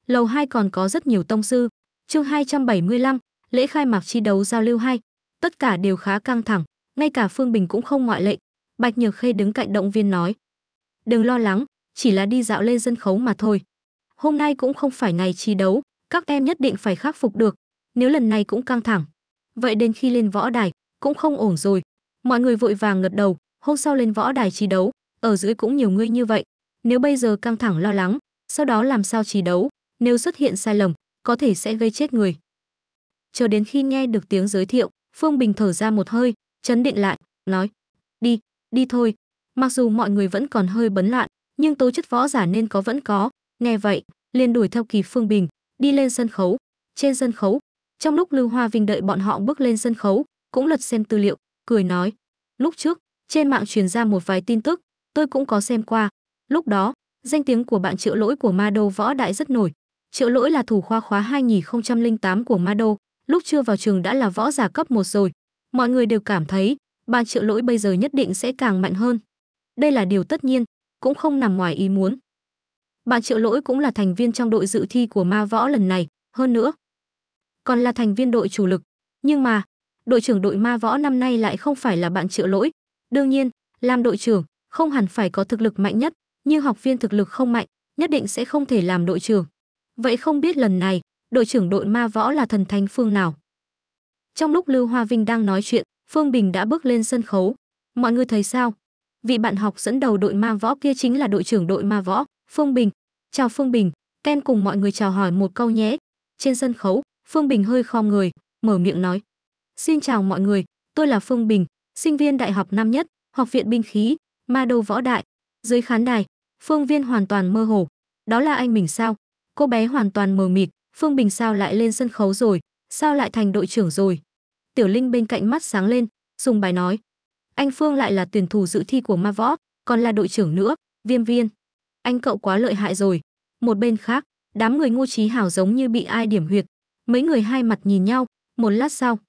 Lầu 2 còn có rất nhiều tông sư. Chương 275, lễ khai mạc chi đấu giao lưu 2. Tất cả đều khá căng thẳng, ngay cả Phương Bình cũng không ngoại lệ. Bạch Nhược Khê đứng cạnh động viên nói đừng lo lắng, chỉ là đi dạo lên dân khấu mà thôi. Hôm nay cũng không phải ngày chi đấu, các em nhất định phải khắc phục được, nếu lần này cũng căng thẳng. Vậy đến khi lên võ đài, cũng không ổn rồi. Mọi người vội vàng ngật đầu, hôm sau lên võ đài chi đấu, ở dưới cũng nhiều người như vậy. Nếu bây giờ căng thẳng lo lắng, sau đó làm sao chi đấu, nếu xuất hiện sai lầm, có thể sẽ gây chết người. Chờ đến khi nghe được tiếng giới thiệu, Phương Bình thở ra một hơi, chấn định lại, nói, đi, đi thôi, Mặc dù mọi người vẫn còn hơi bấn loạn, nhưng tố chất võ giả nên có vẫn có. Nghe vậy, liền đuổi theo Kỳ Phương Bình, đi lên sân khấu. Trên sân khấu, trong lúc Lưu Hoa Vinh đợi bọn họ bước lên sân khấu, cũng lật xem tư liệu, cười nói: "Lúc trước, trên mạng truyền ra một vài tin tức, tôi cũng có xem qua. Lúc đó, danh tiếng của bạn Triệu Lỗi của Ma Đô võ đại rất nổi. Triệu Lỗi là thủ khoa khóa 2008 của Ma Đô, lúc chưa vào trường đã là võ giả cấp một rồi. Mọi người đều cảm thấy, bạn Triệu Lỗi bây giờ nhất định sẽ càng mạnh hơn." Đây là điều tất nhiên, cũng không nằm ngoài ý muốn. bạn Triệu Lỗi cũng là thành viên trong đội dự thi của Ma Võ lần này, hơn nữa, còn là thành viên đội chủ lực. Nhưng mà, đội trưởng đội Ma Võ năm nay lại không phải là bạn Triệu Lỗi. Đương nhiên, làm đội trưởng không hẳn phải có thực lực mạnh nhất, nhưng học viên thực lực không mạnh, nhất định sẽ không thể làm đội trưởng. Vậy không biết lần này, đội trưởng đội Ma Võ là thần thánh phương nào? Trong lúc Lưu Hoa Vinh đang nói chuyện, Phương Bình đã bước lên sân khấu. Mọi người thấy sao? vị bạn học dẫn đầu đội ma võ kia chính là đội trưởng đội ma võ, Phương Bình. Chào Phương Bình, Ken cùng mọi người chào hỏi một câu nhé. Trên sân khấu, Phương Bình hơi khom người, mở miệng nói. Xin chào mọi người, tôi là Phương Bình, sinh viên đại học năm nhất, học viện binh khí, ma đô võ đại. Dưới khán đài, Phương Viên hoàn toàn mơ hồ. Đó là anh mình sao? Cô bé hoàn toàn mờ mịt, Phương Bình sao lại lên sân khấu rồi, sao lại thành đội trưởng rồi? Tiểu Linh bên cạnh mắt sáng lên, dùng bài nói, anh Phương lại là tuyển thủ dự thi của ma võ, còn là đội trưởng nữa, Viêm Viên. Anh cậu quá lợi hại rồi. Một bên khác, đám người Ngô Chí Hào giống như bị ai điểm huyệt. Mấy người hai mặt nhìn nhau, một lát sau.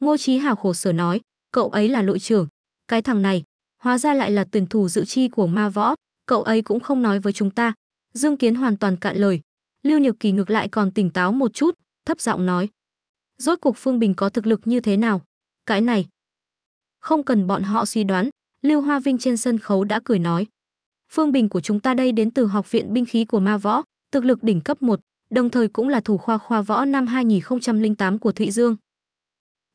Ngô Chí Hào khổ sở nói, cậu ấy là đội trưởng. Cái thằng này, hóa ra lại là tuyển thủ dự chi của ma võ, cậu ấy cũng không nói với chúng ta. Dương Kiến hoàn toàn cạn lời. Lưu Nhược Kỳ ngược lại còn tỉnh táo một chút, thấp giọng nói. Rốt cuộc Phương Bình có thực lực như thế nào? Cái này, không cần bọn họ suy đoán, Lưu Hoa Vinh trên sân khấu đã cười nói. Phương Bình của chúng ta đây đến từ Học viện Binh khí của Ma Võ, thực lực đỉnh cấp 1, đồng thời cũng là thủ khoa khoa võ năm 2008 của Thụy Dương.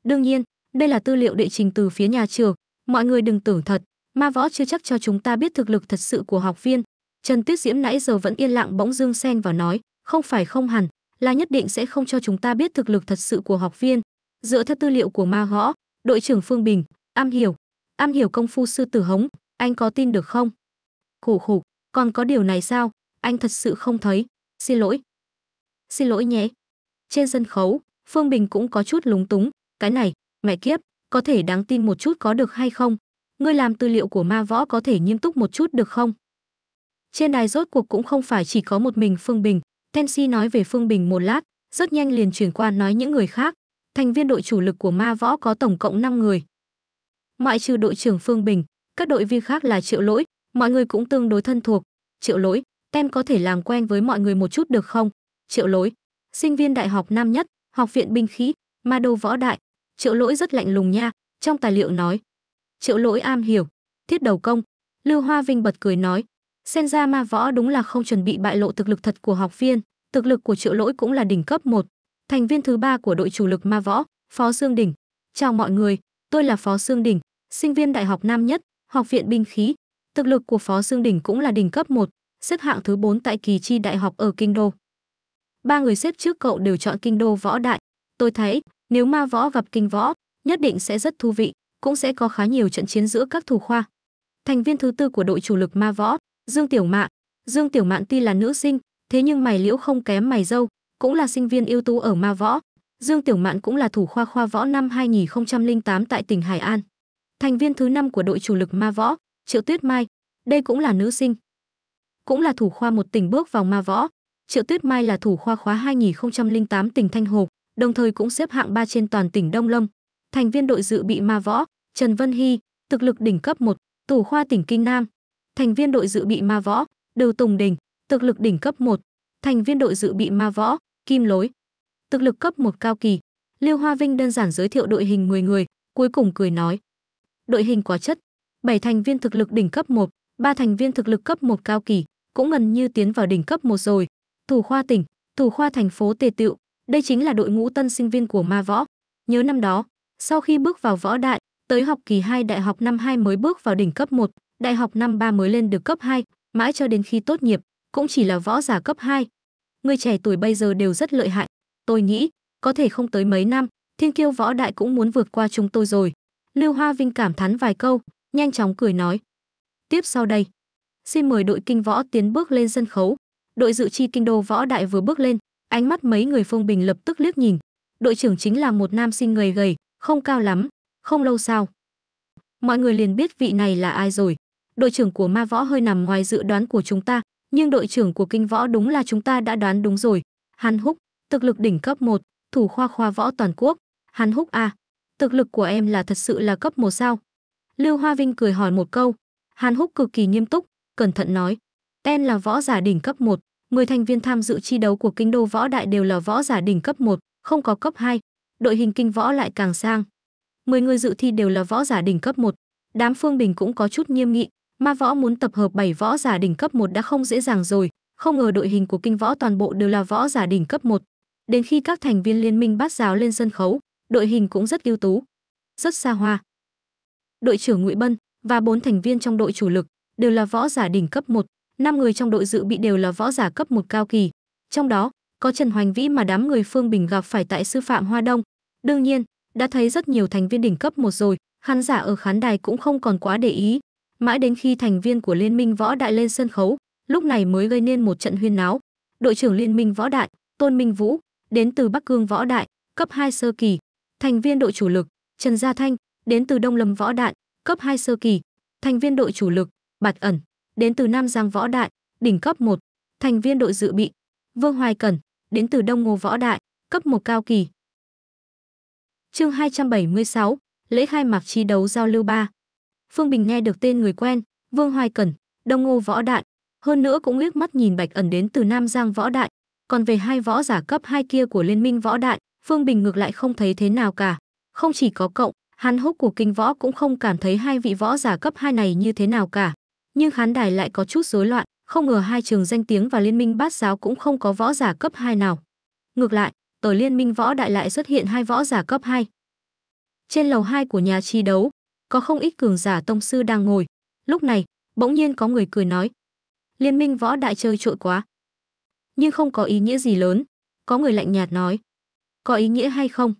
Đương nhiên, đây là tư liệu đệ trình từ phía nhà trường, mọi người đừng tưởng thật, Ma Võ chưa chắc cho chúng ta biết thực lực thật sự của học viên. Trần Tuyết Diễm nãy giờ vẫn yên lặng bỗng dương xen vào nói, không phải không hẳn, là nhất định sẽ không cho chúng ta biết thực lực thật sự của học viên. Dựa theo tư liệu của Ma Võ, đội trưởng Phương Bình, Am hiểu, am hiểu công phu sư tử hống, anh có tin được không? Khủ khủ, còn có điều này sao? Anh thật sự không thấy. Xin lỗi. Xin lỗi nhé. Trên sân khấu, Phương Bình cũng có chút lúng túng. Cái này, mẹ kiếp, có thể đáng tin một chút có được hay không? Ngươi làm tư liệu của ma võ có thể nghiêm túc một chút được không? Trên đài rốt cuộc cũng không phải chỉ có một mình Phương Bình. Tensi nói về Phương Bình một lát, rất nhanh liền chuyển qua nói những người khác. Thành viên đội chủ lực của ma võ có tổng cộng 5 người, Ngoại trừ đội trưởng Phương Bình, các đội viên khác là Triệu Lỗi, mọi người cũng tương đối thân thuộc. Triệu Lỗi, em có thể làm quen với mọi người một chút được không? Triệu Lỗi, sinh viên đại học năm nhất, học viện binh khí, ma đô võ đại. Triệu Lỗi rất lạnh lùng nha, trong tài liệu nói. Triệu Lỗi am hiểu, thiết đầu công. Lưu Hoa Vinh bật cười nói, Sen ra ma võ đúng là không chuẩn bị bại lộ thực lực thật của học viên, thực lực của Triệu Lỗi cũng là đỉnh cấp 1. Thành viên thứ ba của đội chủ lực ma võ, Phó Sương Đình. Chào mọi người, tôi là Phó Sương Đình, sinh viên đại học năm nhất, học viện binh khí. Thực lực của Phó Dương Đình cũng là đỉnh cấp 1, xếp hạng thứ 4 tại kỳ chi đại học ở Kinh Đô. Ba người xếp trước cậu đều chọn Kinh Đô võ đại. Tôi thấy, nếu ma võ gặp kinh võ, nhất định sẽ rất thú vị, cũng sẽ có khá nhiều trận chiến giữa các thủ khoa. Thành viên thứ tư của đội chủ lực ma võ, Dương Tiểu Mạn. Dương Tiểu Mạn tuy là nữ sinh, thế nhưng mày liễu không kém mày dâu, cũng là sinh viên ưu tú ở ma võ. Dương Tiểu Mạn cũng là thủ khoa khoa võ năm 2008 tại tỉnh Hải An thành viên thứ năm của đội chủ lực ma võ, Triệu Tuyết Mai, đây cũng là nữ sinh. Cũng là thủ khoa một tỉnh bước vào ma võ, Triệu Tuyết Mai là thủ khoa khóa 2008 tỉnh Thanh Hồ, đồng thời cũng xếp hạng 3 trên toàn tỉnh Đông Lâm. Thành viên đội dự bị ma võ, Trần Vân Hy, thực lực đỉnh cấp 1, thủ khoa tỉnh Kinh Nam. Thành viên đội dự bị ma võ, Đầu Tùng Đình, thực lực đỉnh cấp 1. Thành viên đội dự bị ma võ, Kim Lối, thực lực cấp 1 cao kỳ. Liêu Hoa Vinh đơn giản giới thiệu đội hình 10 người, cuối cùng cười nói đội hình quá chất, 7 thành viên thực lực đỉnh cấp 1, 3 thành viên thực lực cấp 1 cao kỳ, cũng gần như tiến vào đỉnh cấp 1 rồi. Thủ khoa tỉnh, thủ khoa thành phố Tề Tựu, đây chính là đội ngũ tân sinh viên của Ma Võ. Nhớ năm đó, sau khi bước vào võ đại, tới học kỳ 2 đại học năm 2 mới bước vào đỉnh cấp 1, đại học năm 3 mới lên được cấp 2, mãi cho đến khi tốt nghiệp, cũng chỉ là võ giả cấp 2. Người trẻ tuổi bây giờ đều rất lợi hại, tôi nghĩ, có thể không tới mấy năm, thiên kiêu võ đại cũng muốn vượt qua chúng tôi rồi. Lưu Hoa Vinh cảm thán vài câu, nhanh chóng cười nói. Tiếp sau đây, xin mời đội kinh võ tiến bước lên sân khấu. Đội dự chi kinh đô võ đại vừa bước lên, ánh mắt mấy người phong bình lập tức liếc nhìn. Đội trưởng chính là một nam sinh người gầy, không cao lắm, không lâu sau. Mọi người liền biết vị này là ai rồi. Đội trưởng của ma võ hơi nằm ngoài dự đoán của chúng ta, nhưng đội trưởng của kinh võ đúng là chúng ta đã đoán đúng rồi. Hàn Húc, thực lực đỉnh cấp 1, thủ khoa khoa võ toàn quốc. Hàn Húc A, à, thực lực của em là thật sự là cấp một sao? Lưu Hoa Vinh cười hỏi một câu. Hàn Húc cực kỳ nghiêm túc, cẩn thận nói. Em là võ giả đỉnh cấp 1, 10 thành viên tham dự chi đấu của kinh đô võ đại đều là võ giả đỉnh cấp 1, không có cấp 2. Đội hình kinh võ lại càng sang. 10 người dự thi đều là võ giả đỉnh cấp 1. Đám Phương Bình cũng có chút nghiêm nghị, ma võ muốn tập hợp 7 võ giả đỉnh cấp 1 đã không dễ dàng rồi, không ngờ đội hình của kinh võ toàn bộ đều là võ giả đỉnh cấp 1. Đến khi các thành viên liên minh bát giáo lên sân khấu, đội hình cũng rất ưu tú, rất xa hoa. Đội trưởng Ngụy Bân và bốn thành viên trong đội chủ lực đều là võ giả đỉnh cấp 1, năm người trong đội dự bị đều là võ giả cấp 1 cao kỳ, trong đó có Trần Hoành Vĩ mà đám người Phương Bình gặp phải tại sư phạm Hoa Đông. Đương nhiên, đã thấy rất nhiều thành viên đỉnh cấp 1 rồi, khán giả ở khán đài cũng không còn quá để ý, mãi đến khi thành viên của Liên minh Võ Đại lên sân khấu, lúc này mới gây nên một trận huyên náo. Đội trưởng Liên minh Võ Đại, Tôn Minh Vũ, đến từ Bắc Cương Võ Đại, cấp 2 sơ kỳ, thành viên đội chủ lực Trần Gia Thanh, đến từ Đông Lâm Võ Đạn, cấp 2 sơ kỳ, thành viên đội chủ lực Bạch Ẩn, đến từ Nam Giang Võ Đạn, đỉnh cấp 1, thành viên đội dự bị Vương Hoài Cẩn, đến từ Đông Ngô Võ Đại, cấp 1 cao kỳ. Chương 276, lễ khai mạc chi đấu giao lưu 3. Phương Bình nghe được tên người quen, Vương Hoài Cẩn, Đông Ngô Võ Đại, hơn nữa cũng liếc mắt nhìn Bạch Ẩn đến từ Nam Giang Võ Đại, còn về hai võ giả cấp 2 kia của Liên minh Võ Đại, Phương Bình ngược lại không thấy thế nào cả. Không chỉ có cộng, hắn húc của kinh võ cũng không cảm thấy hai vị võ giả cấp hai này như thế nào cả. Nhưng khán đài lại có chút rối loạn, không ngờ hai trường danh tiếng và liên minh bát giáo cũng không có võ giả cấp hai nào. Ngược lại, ở liên minh võ đại lại xuất hiện hai võ giả cấp hai. Trên lầu hai của nhà chi đấu, có không ít cường giả tông sư đang ngồi. Lúc này, bỗng nhiên có người cười nói. Liên minh võ đại chơi trội quá. Nhưng không có ý nghĩa gì lớn. Có người lạnh nhạt nói, có ý nghĩa hay không?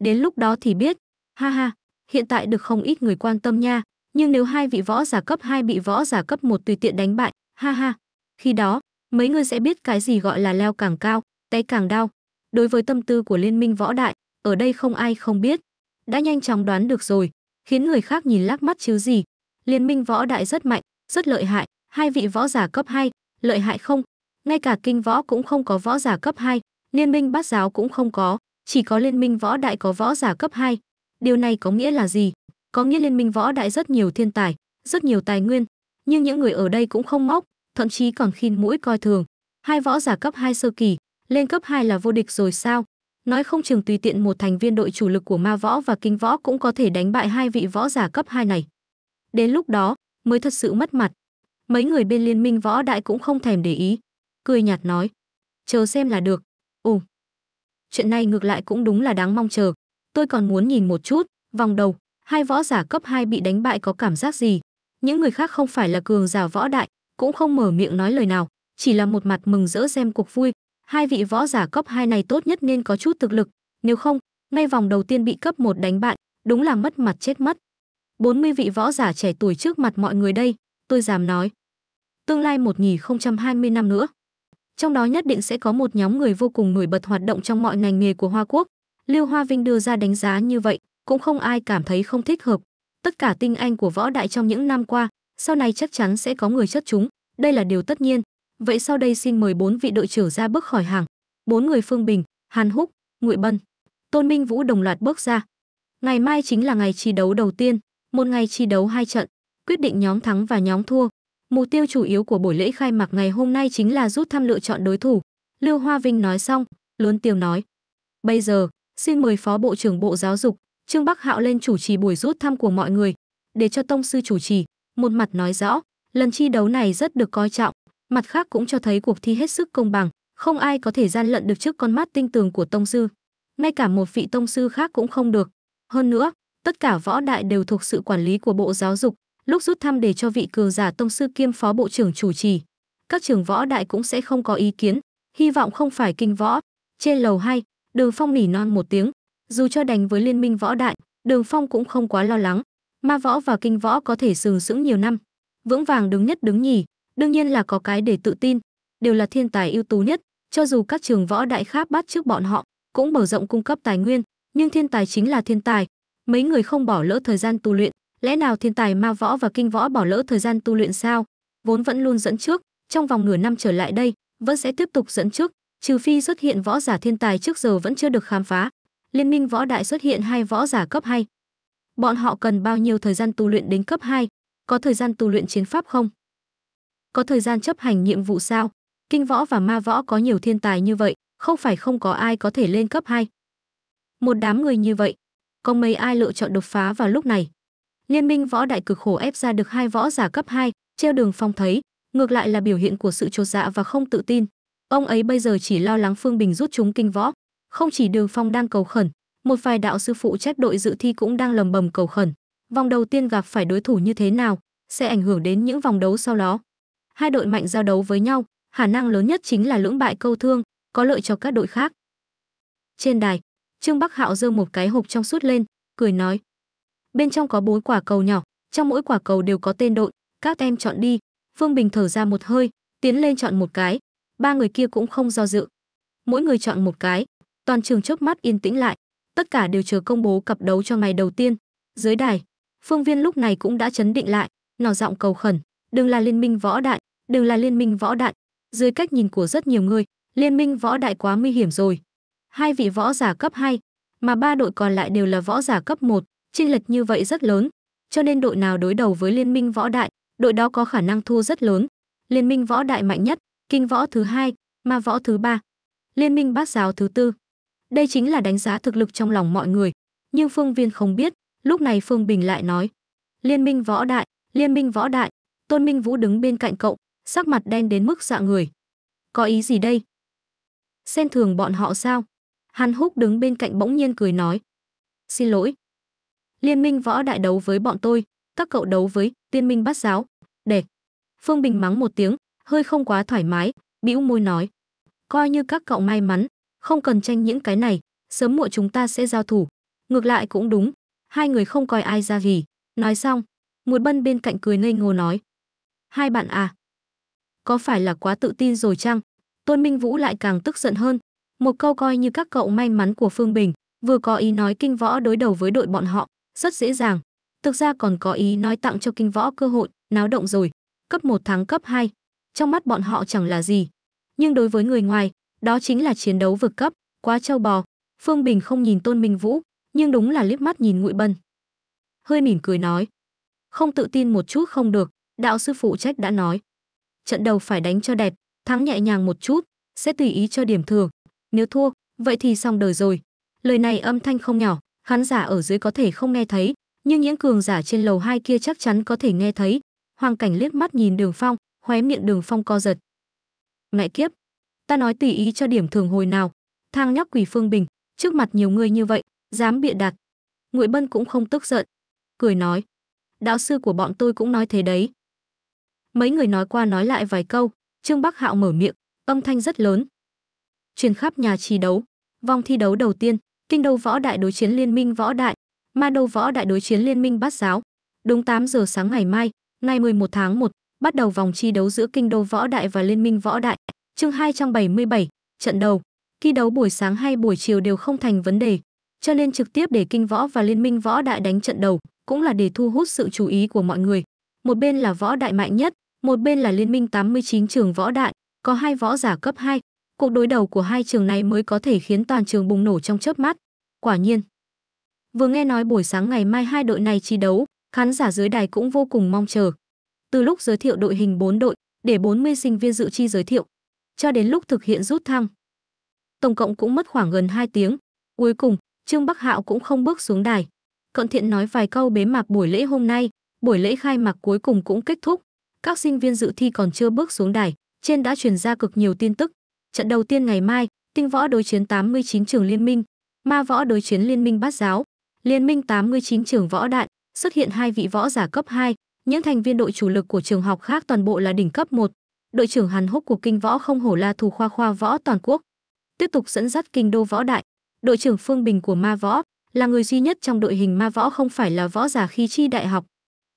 Đến lúc đó thì biết, ha ha, hiện tại được không ít người quan tâm nha, nhưng nếu hai vị võ giả cấp 2 bị võ giả cấp 1 tùy tiện đánh bại, ha ha, khi đó, mấy người sẽ biết cái gì gọi là leo càng cao, té càng đau. Đối với tâm tư của Liên minh Võ Đại, ở đây không ai không biết. Đã nhanh chóng đoán được rồi, khiến người khác nhìn lắc mắt chứ gì. Liên minh Võ Đại rất mạnh, rất lợi hại, hai vị võ giả cấp 2, lợi hại không? Ngay cả kinh võ cũng không có võ giả cấp 2, liên minh bát giáo cũng không có, chỉ có liên minh võ đại có võ giả cấp 2. Điều này có nghĩa là gì? Có nghĩa liên minh võ đại rất nhiều thiên tài, rất nhiều tài nguyên, nhưng những người ở đây cũng không móc, thậm chí còn khiên mũi coi thường. Hai võ giả cấp 2 sơ kỳ, lên cấp 2 là vô địch rồi sao? Nói không chừng tùy tiện một thành viên đội chủ lực của ma võ và kinh võ cũng có thể đánh bại hai vị võ giả cấp 2 này. Đến lúc đó, mới thật sự mất mặt. Mấy người bên liên minh võ đại cũng không thèm để ý. Cười nhạt nói, chờ xem là được. Ồ, chuyện này ngược lại cũng đúng là đáng mong chờ. Tôi còn muốn nhìn một chút, vòng đầu, hai võ giả cấp 2 bị đánh bại có cảm giác gì. Những người khác không phải là cường giả võ đại, cũng không mở miệng nói lời nào, chỉ là một mặt mừng rỡ xem cuộc vui. Hai vị võ giả cấp 2 này tốt nhất nên có chút thực lực, nếu không, ngay vòng đầu tiên bị cấp 1 đánh bại, đúng là mất mặt chết mất. 40 vị võ giả trẻ tuổi trước mặt mọi người đây, tôi dám nói. Tương lai 1020 năm nữa, trong đó nhất định sẽ có một nhóm người vô cùng nổi bật hoạt động trong mọi ngành nghề của Hoa Quốc. Lưu Hoa Vinh đưa ra đánh giá như vậy, cũng không ai cảm thấy không thích hợp. Tất cả tinh anh của võ đại trong những năm qua, sau này chắc chắn sẽ có người chất chúng, đây là điều tất nhiên. Vậy sau đây xin mời bốn vị đội trưởng ra bước khỏi hàng. Bốn người Phương Bình, Hàn Húc, Ngụy Bân, Tôn Minh Vũ đồng loạt bước ra. Ngày mai chính là ngày thi đấu đầu tiên, một ngày thi đấu hai trận, quyết định nhóm thắng và nhóm thua. Mục tiêu chủ yếu của buổi lễ khai mạc ngày hôm nay chính là rút thăm lựa chọn đối thủ. Lưu Hoa Vinh nói xong, lớn Tiêu nói. Bây giờ, xin mời Phó Bộ trưởng Bộ Giáo dục, Trương Bắc Hạo lên chủ trì buổi rút thăm của mọi người, để cho Tông Sư chủ trì. Một mặt nói rõ, lần chi đấu này rất được coi trọng, mặt khác cũng cho thấy cuộc thi hết sức công bằng, không ai có thể gian lận được trước con mắt tinh tường của Tông Sư. Ngay cả một vị Tông Sư khác cũng không được. Hơn nữa, tất cả võ đại đều thuộc sự quản lý của Bộ Giáo dục, lúc rút thăm để cho vị cường giả tông sư kiêm phó bộ trưởng chủ trì. Các trường võ đại cũng sẽ không có ý kiến, hy vọng không phải kinh võ. Trên lầu hai Đường Phong nỉ non một tiếng, dù cho đánh với liên minh võ đại, Đường Phong cũng không quá lo lắng. Ma võ và kinh võ có thể sừng sững nhiều năm, vững vàng đứng nhất đứng nhì, đương nhiên là có cái để tự tin, đều là thiên tài ưu tú nhất, cho dù các trường võ đại khác bắt trước bọn họ, cũng mở rộng cung cấp tài nguyên, nhưng thiên tài chính là thiên tài, mấy người không bỏ lỡ thời gian tu luyện, lẽ nào thiên tài ma võ và kinh võ bỏ lỡ thời gian tu luyện sao vốn vẫn luôn dẫn trước trong vòng nửa năm trở lại đây vẫn sẽ tiếp tục dẫn trước trừ phi xuất hiện võ giả thiên tài trước giờ vẫn chưa được khám phá liên minh võ đại xuất hiện hai võ giả cấp hai, bọn họ cần bao nhiêu thời gian tu luyện đến cấp hai? có thời gian tu luyện chiến pháp không có thời gian chấp hành nhiệm vụ sao kinh võ và ma võ có nhiều thiên tài như vậy không phải không có ai có thể lên cấp hai? một đám người như vậy có mấy ai lựa chọn đột phá vào lúc này Liên minh võ đại cực khổ ép ra được hai võ giả cấp 2, treo đường phong thấy, ngược lại là biểu hiện của sự chột dạ và không tự tin. Ông ấy bây giờ chỉ lo lắng Phương Bình rút chúng kinh võ. Không chỉ đường phong đang cầu khẩn, một vài đạo sư phụ trách đội dự thi cũng đang lầm bầm cầu khẩn. Vòng đầu tiên gặp phải đối thủ như thế nào, sẽ ảnh hưởng đến những vòng đấu sau đó. Hai đội mạnh giao đấu với nhau, khả năng lớn nhất chính là lưỡng bại câu thương, có lợi cho các đội khác. Trên đài, Trương Bắc Hạo giơ một cái hộp trong suốt lên, cười nói: bên trong có bốn quả cầu nhỏ trong mỗi quả cầu đều có tên đội các em chọn đi phương bình thở ra một hơi tiến lên chọn một cái ba người kia cũng không do dự mỗi người chọn một cái toàn trường chớp mắt yên tĩnh lại tất cả đều chờ công bố cặp đấu cho ngày đầu tiên dưới đài phương viên lúc này cũng đã chấn định lại nhỏ giọng cầu khẩn đừng là liên minh võ đại đừng là liên minh võ đại dưới cách nhìn của rất nhiều người liên minh võ đại quá nguy hiểm rồi hai vị võ giả cấp 2, mà ba đội còn lại đều là võ giả cấp 1, chênh lệch như vậy rất lớn, cho nên đội nào đối đầu với Liên minh Võ Đại, đội đó có khả năng thua rất lớn. Liên minh Võ Đại mạnh nhất, Kinh Võ thứ hai, Ma Võ thứ ba, Liên minh Bát Giáo thứ tư. Đây chính là đánh giá thực lực trong lòng mọi người, nhưng Phương Viên không biết, lúc này Phương Bình lại nói: "Liên minh Võ Đại, Liên minh Võ Đại." Tôn Minh Vũ đứng bên cạnh cậu, sắc mặt đen đến mức dạ người. "Có ý gì đây? Xem thường bọn họ sao?" Hàn Húc đứng bên cạnh bỗng nhiên cười nói: "Xin lỗi, liên minh võ đại đấu với bọn tôi các cậu đấu với tiên minh bát giáo để phương bình mắng một tiếng hơi không quá thoải mái bĩu môi nói coi như các cậu may mắn không cần tranh những cái này sớm muộn chúng ta sẽ giao thủ ngược lại cũng đúng hai người không coi ai ra gì nói xong một bân bên cạnh cười ngây ngô nói hai bạn à có phải là quá tự tin rồi chăng tôn minh vũ lại càng tức giận hơn một câu coi như các cậu may mắn của phương bình vừa có ý nói kinh võ đối đầu với đội bọn họ rất dễ dàng. Thực ra còn có ý nói tặng cho kinh võ cơ hội, náo động rồi, cấp 1 tháng cấp 2. Trong mắt bọn họ chẳng là gì. Nhưng đối với người ngoài, đó chính là chiến đấu vượt cấp, quá trâu bò. Phương Bình không nhìn Tôn Minh Vũ, nhưng đúng là liếc mắt nhìn Ngụy Bân. Hơi mỉm cười nói, không tự tin một chút không được, đạo sư phụ trách đã nói. Trận đầu phải đánh cho đẹp, thắng nhẹ nhàng một chút, sẽ tùy ý cho điểm thường, nếu thua, vậy thì xong đời rồi. Lời này âm thanh không nhỏ, khán giả ở dưới có thể không nghe thấy nhưng những cường giả trên lầu hai kia chắc chắn có thể nghe thấy hoàng cảnh liếc mắt nhìn đường phong khóe miệng đường phong co giật mẹ kiếp ta nói tùy ý cho điểm thường hồi nào thang nhóc quỷ phương bình trước mặt nhiều người như vậy dám bịa đặt ngụy bân cũng không tức giận cười nói đạo sư của bọn tôi cũng nói thế đấy mấy người nói qua nói lại vài câu trương bắc hạo mở miệng âm thanh rất lớn truyền khắp nhà trì đấu vòng thi đấu đầu tiên Kinh đầu võ đại đối chiến liên minh võ đại, Ma đầu võ đại đối chiến liên minh bát giáo. Đúng 8 giờ sáng ngày mai, ngày 11 tháng 1, bắt đầu vòng chi đấu giữa Kinh đầu võ đại và liên minh võ đại. Chương 277, trận đầu. Khi đấu buổi sáng hay buổi chiều đều không thành vấn đề, cho nên trực tiếp để Kinh võ và liên minh võ đại đánh trận đầu cũng là để thu hút sự chú ý của mọi người. Một bên là võ đại mạnh nhất, một bên là liên minh 89 trường võ đại, có hai võ giả cấp 2, cuộc đối đầu của hai trường này mới có thể khiến toàn trường bùng nổ trong chớp mắt. Quả nhiên, vừa nghe nói buổi sáng ngày mai hai đội này chi đấu, khán giả dưới đài cũng vô cùng mong chờ. Từ lúc giới thiệu đội hình 4 đội, để 40 sinh viên dự chi giới thiệu, cho đến lúc thực hiện rút thăm. Tổng cộng cũng mất khoảng gần 2 tiếng. Cuối cùng, Trương Bắc Hạo cũng không bước xuống đài. Cận Thiện nói vài câu bế mạc buổi lễ hôm nay, buổi lễ khai mạc cuối cùng cũng kết thúc. Các sinh viên dự thi còn chưa bước xuống đài, trên đã truyền ra cực nhiều tin tức, trận đầu tiên ngày mai, Tinh Võ đối chiến 89 trường liên minh, Ma Võ đối chiến liên minh Bát giáo, liên minh 89 trường võ đại, xuất hiện hai vị võ giả cấp 2, những thành viên đội chủ lực của trường học khác toàn bộ là đỉnh cấp 1. Đội trưởng Hàn Húc của Kinh Võ không hổ là thủ khoa khoa võ toàn quốc, tiếp tục dẫn dắt Kinh đô võ đại. Đội trưởng Phương Bình của Ma Võ là người duy nhất trong đội hình Ma Võ không phải là võ giả khí chi đại học.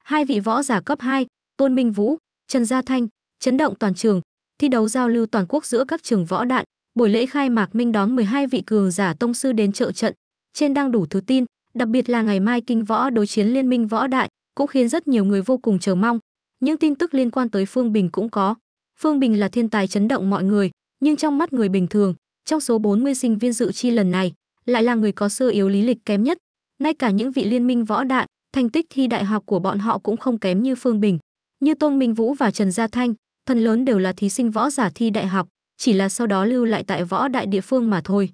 Hai vị võ giả cấp 2, Tôn Minh Vũ, Trần Gia Thanh, chấn động toàn trường, thi đấu giao lưu toàn quốc giữa các trường võ đạn, buổi lễ khai mạc minh đón 12 vị cường giả tông sư đến trợ trận, trên đang đủ thứ tin, đặc biệt là ngày mai kinh võ đối chiến liên minh võ đại, cũng khiến rất nhiều người vô cùng chờ mong. Những tin tức liên quan tới Phương Bình cũng có. Phương Bình là thiên tài chấn động mọi người, nhưng trong mắt người bình thường, trong số 40 sinh viên dự chi lần này, lại là người có sơ yếu lý lịch kém nhất. Ngay cả những vị liên minh võ đại, thành tích thi đại học của bọn họ cũng không kém như Phương Bình. Như Tôn Minh Vũ và Trần Gia Thanh, phần lớn đều là thí sinh võ giả thi đại học, chỉ là sau đó lưu lại tại võ đại địa phương mà thôi.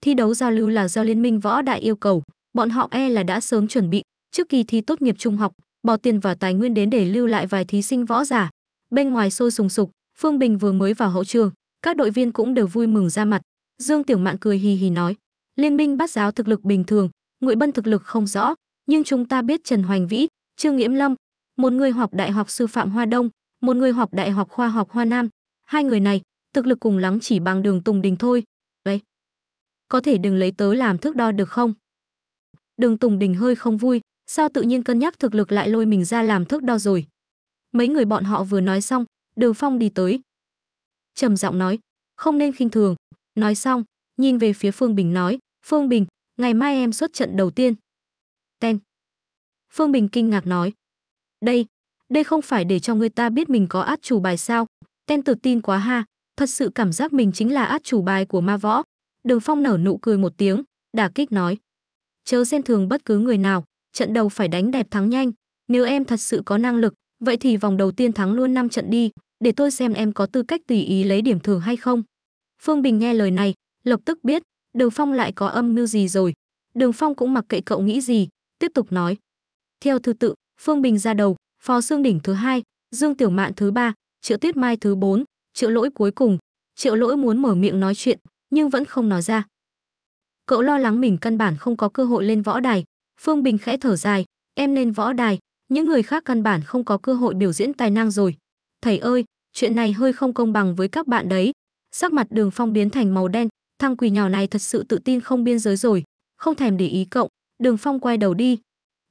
Thi đấu giao lưu là do Liên minh võ đại yêu cầu, bọn họ e là đã sớm chuẩn bị, trước kỳ thi tốt nghiệp trung học, bỏ tiền và tài nguyên đến để lưu lại vài thí sinh võ giả. Bên ngoài sôi sùng sục, Phương Bình vừa mới vào hậu trường, các đội viên cũng đều vui mừng ra mặt. Dương Tiểu Mạn cười hì hì nói, Liên minh bát giáo thực lực bình thường, Ngụy Bân thực lực không rõ, nhưng chúng ta biết Trần Hoành Vĩ, Trương Nghiễm Lâm, một người học đại học sư phạm Hoa Đông, một người học đại học khoa học Hoa Nam. Hai người này, thực lực cùng lắm chỉ bằng đường Tùng Đình thôi. Đấy. Có thể đừng lấy tớ làm thước đo được không? Đường Tùng Đình hơi không vui, sao tự nhiên cân nhắc thực lực lại lôi mình ra làm thước đo rồi. Mấy người bọn họ vừa nói xong, Đường Phong đi tới. Trầm giọng nói, không nên khinh thường. Nói xong, nhìn về phía Phương Bình nói, Phương Bình, ngày mai em xuất trận đầu tiên. Ten. Phương Bình kinh ngạc nói, đây, đây không phải để cho người ta biết mình có át chủ bài sao? Ten tự tin quá ha, thật sự cảm giác mình chính là át chủ bài của ma võ. Đường Phong nở nụ cười một tiếng, đả kích nói. Chớ xem thường bất cứ người nào, trận đầu phải đánh đẹp thắng nhanh. Nếu em thật sự có năng lực, vậy thì vòng đầu tiên thắng luôn 5 trận đi, để tôi xem em có tư cách tùy ý lấy điểm thường hay không. Phương Bình nghe lời này, lập tức biết, Đường Phong lại có âm mưu gì rồi. Đường Phong cũng mặc kệ cậu nghĩ gì, tiếp tục nói. Theo thứ tự, Phương Bình ra đầu, Phò Xương Đỉnh thứ hai, Dương Tiểu Mạn thứ ba, Triệu Tuyết Mai thứ bốn, Triệu Lỗi cuối cùng. Triệu Lỗi muốn mở miệng nói chuyện, nhưng vẫn không nói ra. Cậu lo lắng mình căn bản không có cơ hội lên võ đài. Phương Bình khẽ thở dài, em lên võ đài, những người khác căn bản không có cơ hội biểu diễn tài năng rồi. Thầy ơi, chuyện này hơi không công bằng với các bạn đấy. Sắc mặt đường phong biến thành màu đen, thằng quỷ nhỏ này thật sự tự tin không biên giới rồi, không thèm để ý cộng Đường phong quay đầu đi,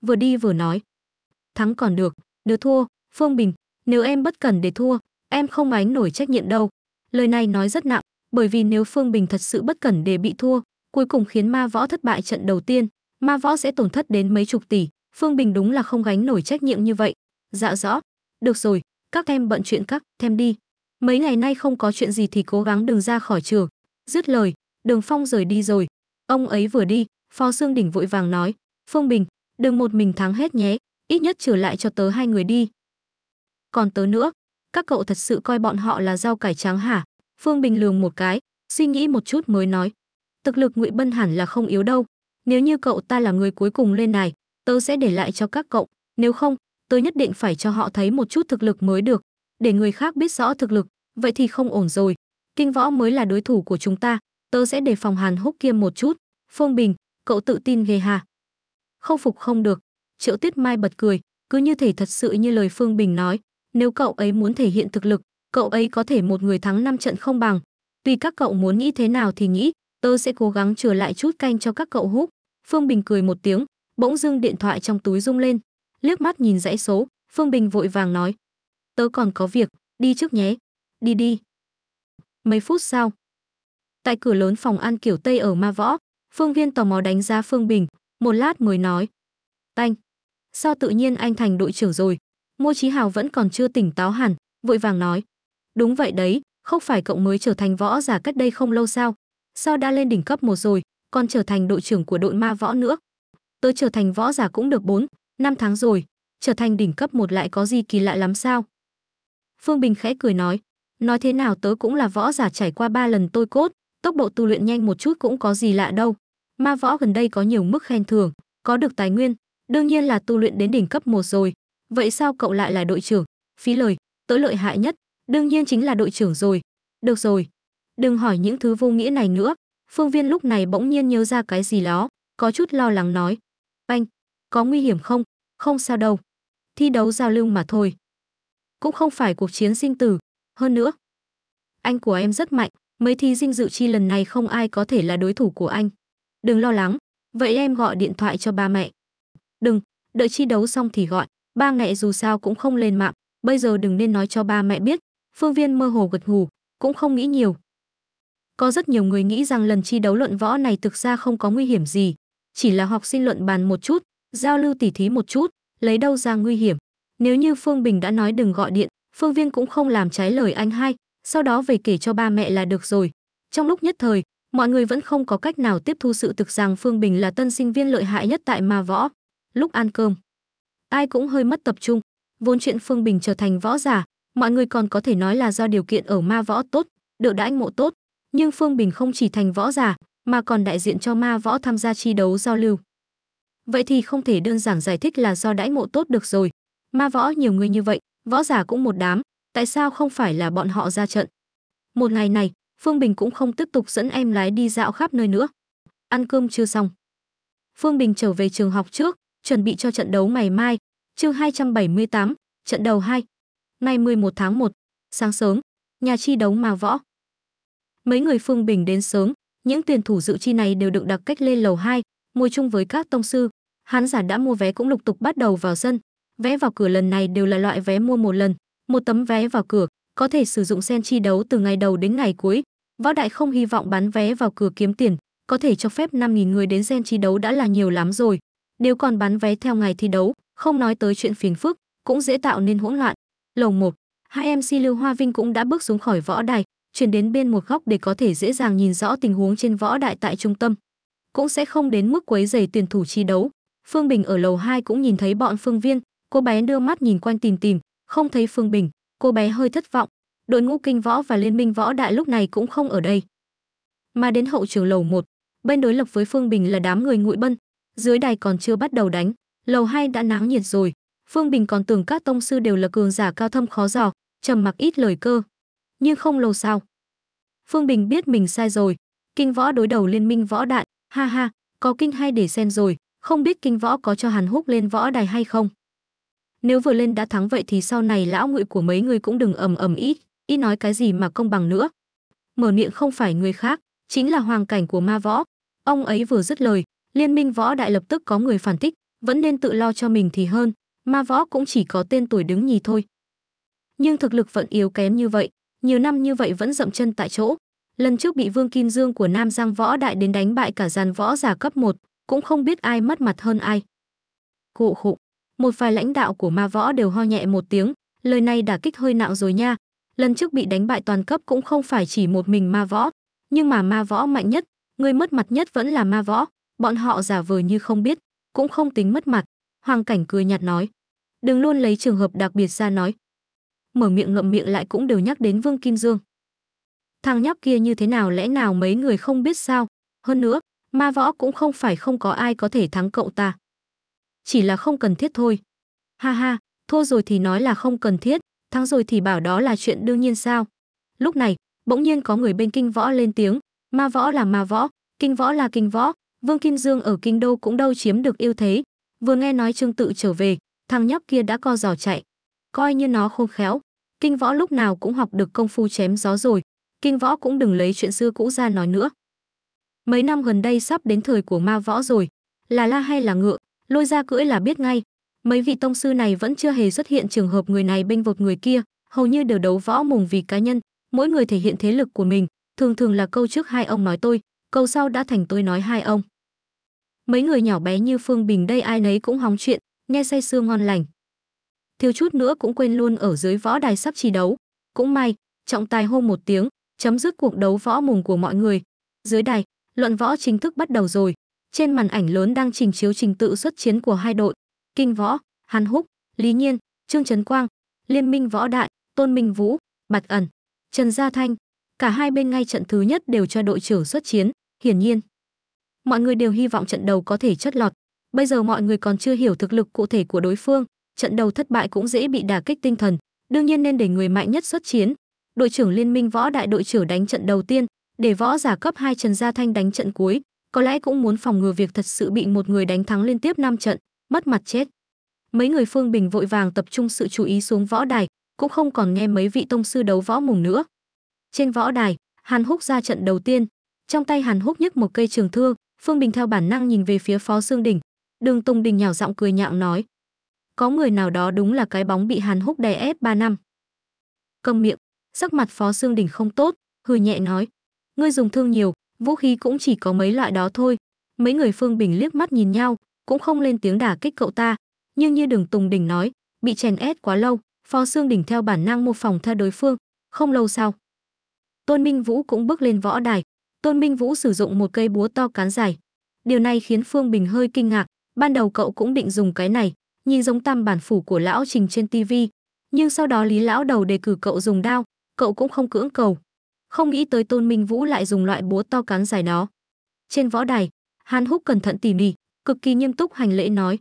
vừa đi vừa nói. Thắng còn được, nếu thua, Phương Bình, nếu em bất cần để thua, em không ánh nổi trách nhiệm đâu. Lời này nói rất nặng, bởi vì nếu Phương Bình thật sự bất cần để bị thua, cuối cùng khiến ma võ thất bại trận đầu tiên, ma võ sẽ tổn thất đến mấy chục tỷ, Phương Bình đúng là không gánh nổi trách nhiệm như vậy. Dạ rõ, được rồi, các em bận chuyện các thêm đi. Mấy ngày nay không có chuyện gì thì cố gắng đừng ra khỏi trường. Dứt lời, Đường Phong rời đi rồi. Ông ấy vừa đi, Phó xương đỉnh vội vàng nói, Phương Bình, đừng một mình thắng hết nhé, ít nhất trở lại cho tớ hai người đi. Còn tớ nữa, các cậu thật sự coi bọn họ là rau cải trắng hả? Phương Bình lường một cái, suy nghĩ một chút mới nói. Thực lực Ngụy Bân hẳn là không yếu đâu. Nếu như cậu ta là người cuối cùng lên này, tớ sẽ để lại cho các cậu. Nếu không, tớ nhất định phải cho họ thấy một chút thực lực mới được. Để người khác biết rõ thực lực, vậy thì không ổn rồi. Kinh võ mới là đối thủ của chúng ta, tớ sẽ đề phòng hàn húc kia một chút. Phương Bình, cậu tự tin ghê hà. Không phục không được, Triệu Tuyết Mai bật cười, cứ như thể thật sự như lời Phương Bình nói, nếu cậu ấy muốn thể hiện thực lực, cậu ấy có thể một người thắng năm trận không bằng. Tuy các cậu muốn nghĩ thế nào thì nghĩ, tớ sẽ cố gắng chừa lại chút canh cho các cậu hút. Phương Bình cười một tiếng, bỗng dưng điện thoại trong túi rung lên. Liếc mắt nhìn dãy số, Phương Bình vội vàng nói. Tớ còn có việc, đi trước nhé. Đi đi. Mấy phút sau. Tại cửa lớn phòng ăn kiểu Tây ở Ma Võ, Phương Viên tò mò đánh giá Phương Bình, một lát mới nói. Tanh, sao tự nhiên anh thành đội trưởng rồi ngô chí hào vẫn còn chưa tỉnh táo hẳn vội vàng nói đúng vậy đấy không phải cậu mới trở thành võ giả cách đây không lâu sao sao đã lên đỉnh cấp một rồi còn trở thành đội trưởng của đội ma võ nữa tớ trở thành võ giả cũng được bốn, năm tháng rồi trở thành đỉnh cấp một lại có gì kỳ lạ lắm sao phương bình khẽ cười nói nói thế nào tớ cũng là võ giả trải qua ba lần tôi cốt tốc độ tu luyện nhanh một chút cũng có gì lạ đâu ma võ gần đây có nhiều mức khen thưởng có được tài nguyên Đương nhiên là tu luyện đến đỉnh cấp một rồi. Vậy sao cậu lại là đội trưởng? Phí lời, tối lợi hại nhất, đương nhiên chính là đội trưởng rồi. Được rồi, đừng hỏi những thứ vô nghĩa này nữa. Phương Viên lúc này bỗng nhiên nhớ ra cái gì đó, có chút lo lắng nói. Anh, có nguy hiểm không? Không sao đâu. Thi đấu giao lưu mà thôi. Cũng không phải cuộc chiến sinh tử. Hơn nữa, anh của em rất mạnh. Mấy thi dinh dự chi lần này không ai có thể là đối thủ của anh. Đừng lo lắng. Vậy em gọi điện thoại cho ba mẹ đừng đợi chi đấu xong thì gọi ba ngày dù sao cũng không lên mạng bây giờ đừng nên nói cho ba mẹ biết phương viên mơ hồ gật gù cũng không nghĩ nhiều có rất nhiều người nghĩ rằng lần chi đấu luận võ này thực ra không có nguy hiểm gì chỉ là học sinh luận bàn một chút giao lưu tỉ thí một chút lấy đâu ra nguy hiểm nếu như phương bình đã nói đừng gọi điện phương viên cũng không làm trái lời anh hai sau đó về kể cho ba mẹ là được rồi trong lúc nhất thời mọi người vẫn không có cách nào tiếp thu sự thực rằng Phương Bình là tân sinh viên lợi hại nhất tại ma võ lúc ăn cơm. Ai cũng hơi mất tập trung, vốn chuyện Phương Bình trở thành võ giả, mọi người còn có thể nói là do điều kiện ở ma võ tốt, được đãi ngộ tốt, nhưng Phương Bình không chỉ thành võ giả, mà còn đại diện cho ma võ tham gia chi đấu giao lưu. Vậy thì không thể đơn giản giải thích là do đãi ngộ tốt được rồi. Ma võ nhiều người như vậy, võ giả cũng một đám, tại sao không phải là bọn họ ra trận? Một ngày này, Phương Bình cũng không tiếp tục dẫn em lái đi dạo khắp nơi nữa. Ăn cơm chưa xong. Phương Bình trở về trường học trước, chuẩn bị cho trận đấu ngày mai. Chương 278, trận đầu 2. Ngày 11 tháng 1, sáng sớm, nhà chi đấu mà võ. Mấy người Phương Bình đến sớm, những tuyển thủ dự chi này đều được đặt cách lên lầu 2, ngồi chung với các tông sư. Hán giả đã mua vé cũng lục tục bắt đầu vào sân. Vé vào cửa lần này đều là loại vé mua một lần, một tấm vé vào cửa, có thể sử dụng sen chi đấu từ ngày đầu đến ngày cuối. Võ Đại không hy vọng bán vé vào cửa kiếm tiền, có thể cho phép 5.000 người đến gen chi đấu đã là nhiều lắm rồi. Nếu còn bán vé theo ngày thi đấu, không nói tới chuyện phiền phức, cũng dễ tạo nên hỗn loạn. Lầu 1, hai MC Lưu Hoa Vinh cũng đã bước xuống khỏi võ đài, chuyển đến bên một góc để có thể dễ dàng nhìn rõ tình huống trên võ đại tại trung tâm. Cũng sẽ không đến mức quấy rầy tuyển thủ chi đấu. Phương Bình ở lầu 2 cũng nhìn thấy bọn Phương Viên, cô bé đưa mắt nhìn quanh tìm tìm, không thấy Phương Bình, cô bé hơi thất vọng. Đội ngũ kinh võ và liên minh võ đại lúc này cũng không ở đây. Mà đến hậu trường lầu 1, bên đối lập với Phương Bình là đám người ngụy bân, dưới đài còn chưa bắt đầu đánh, lầu hai đã náo nhiệt rồi. Phương Bình còn tưởng các tông sư đều là cường giả cao thâm khó dò, trầm mặc ít lời cơ. Nhưng không lâu sau, Phương Bình biết mình sai rồi, kinh võ đối đầu liên minh võ đạn, ha ha, có kinh hay để xem rồi, không biết kinh võ có cho Hàn Húc lên võ đài hay không. Nếu vừa lên đã thắng vậy thì sau này lão ngụy của mấy người cũng đừng ầm ầm ít, ít nói cái gì mà công bằng nữa. Mở miệng không phải người khác, chính là hoàng cảnh của ma võ. Ông ấy vừa dứt lời, liên minh võ đại lập tức có người phản tích vẫn nên tự lo cho mình thì hơn ma võ cũng chỉ có tên tuổi đứng nhì thôi nhưng thực lực vẫn yếu kém như vậy nhiều năm như vậy vẫn dậm chân tại chỗ lần trước bị vương kim dương của nam giang võ đại đến đánh bại cả dàn võ giả cấp 1, cũng không biết ai mất mặt hơn ai cụ khụ một vài lãnh đạo của ma võ đều ho nhẹ một tiếng lời này đã kích hơi nặng rồi nha lần trước bị đánh bại toàn cấp cũng không phải chỉ một mình ma võ nhưng mà ma võ mạnh nhất người mất mặt nhất vẫn là ma võ Bọn họ giả vờ như không biết, cũng không tính mất mặt. Hoàng Cảnh cười nhạt nói, đừng luôn lấy trường hợp đặc biệt ra nói. Mở miệng ngậm miệng lại cũng đều nhắc đến Vương Kim Dương. Thằng nhóc kia như thế nào lẽ nào mấy người không biết sao? Hơn nữa, ma võ cũng không phải không có ai có thể thắng cậu ta. Chỉ là không cần thiết thôi. Ha ha, thua rồi thì nói là không cần thiết, thắng rồi thì bảo đó là chuyện đương nhiên sao. Lúc này, bỗng nhiên có người bên kinh võ lên tiếng, ma võ là ma võ, kinh võ là kinh võ, Vương Kim Dương ở kinh đô cũng đâu chiếm được ưu thế. Vừa nghe nói Trương Tự trở về, thằng nhóc kia đã co giò chạy. Coi như nó khôn khéo. Kinh võ lúc nào cũng học được công phu chém gió rồi. Kinh võ cũng đừng lấy chuyện xưa cũ ra nói nữa. Mấy năm gần đây sắp đến thời của ma võ rồi. Là la hay là ngựa, lôi ra cưỡi là biết ngay. Mấy vị tông sư này vẫn chưa hề xuất hiện trường hợp người này bênh vực người kia, hầu như đều đấu võ mùng vì cá nhân, mỗi người thể hiện thế lực của mình, thường thường là câu trước hai ông nói tôi, câu sau đã thành tôi nói hai ông mấy người nhỏ bé như phương bình đây ai nấy cũng hóng chuyện nghe say sưa ngon lành thiếu chút nữa cũng quên luôn ở dưới võ đài sắp chi đấu cũng may trọng tài hô một tiếng chấm dứt cuộc đấu võ mồm của mọi người dưới đài luận võ chính thức bắt đầu rồi trên màn ảnh lớn đang trình chiếu trình tự xuất chiến của hai đội kinh võ hàn húc lý nhiên trương trấn quang liên minh võ đại tôn minh vũ bạch ẩn trần gia thanh cả hai bên ngay trận thứ nhất đều cho đội trưởng xuất chiến hiển nhiên mọi người đều hy vọng trận đầu có thể chất lọt. Bây giờ mọi người còn chưa hiểu thực lực cụ thể của đối phương, trận đầu thất bại cũng dễ bị đả kích tinh thần, đương nhiên nên để người mạnh nhất xuất chiến. Đội trưởng Liên minh võ đại đội trưởng đánh trận đầu tiên, để võ giả cấp 2 Trần Gia Thanh đánh trận cuối, có lẽ cũng muốn phòng ngừa việc thật sự bị một người đánh thắng liên tiếp 5 trận, mất mặt chết. Mấy người Phương Bình vội vàng tập trung sự chú ý xuống võ đài, cũng không còn nghe mấy vị tông sư đấu võ mùng nữa. Trên võ đài, Hàn Húc ra trận đầu tiên, trong tay Hàn Húc nhấc một cây trường thương, Phương Bình theo bản năng nhìn về phía Phó Sương Đình. Đường Tùng Đình nhào giọng cười nhạo nói. Có người nào đó đúng là cái bóng bị Hàn Húc đè ép 3 năm. Cầm miệng, sắc mặt Phó Sương Đình không tốt, hừ nhẹ nói. Ngươi dùng thương nhiều, vũ khí cũng chỉ có mấy loại đó thôi. Mấy người Phương Bình liếc mắt nhìn nhau, cũng không lên tiếng đả kích cậu ta. Nhưng như đường Tùng Đình nói, bị chèn ép quá lâu, Phó Sương Đình theo bản năng mô phòng theo đối phương. Không lâu sau, Tôn Minh Vũ cũng bước lên võ đài, Tôn Minh Vũ sử dụng một cây búa to cán dài. Điều này khiến Phương Bình hơi kinh ngạc, ban đầu cậu cũng định dùng cái này, nhìn giống tam bản phủ của lão Trình trên TV, nhưng sau đó Lý lão đầu đề cử cậu dùng đao, cậu cũng không cưỡng cầu. Không nghĩ tới Tôn Minh Vũ lại dùng loại búa to cán dài đó. Trên võ đài, Hàn Húc cẩn thận tỉ mỉ, cực kỳ nghiêm túc hành lễ nói: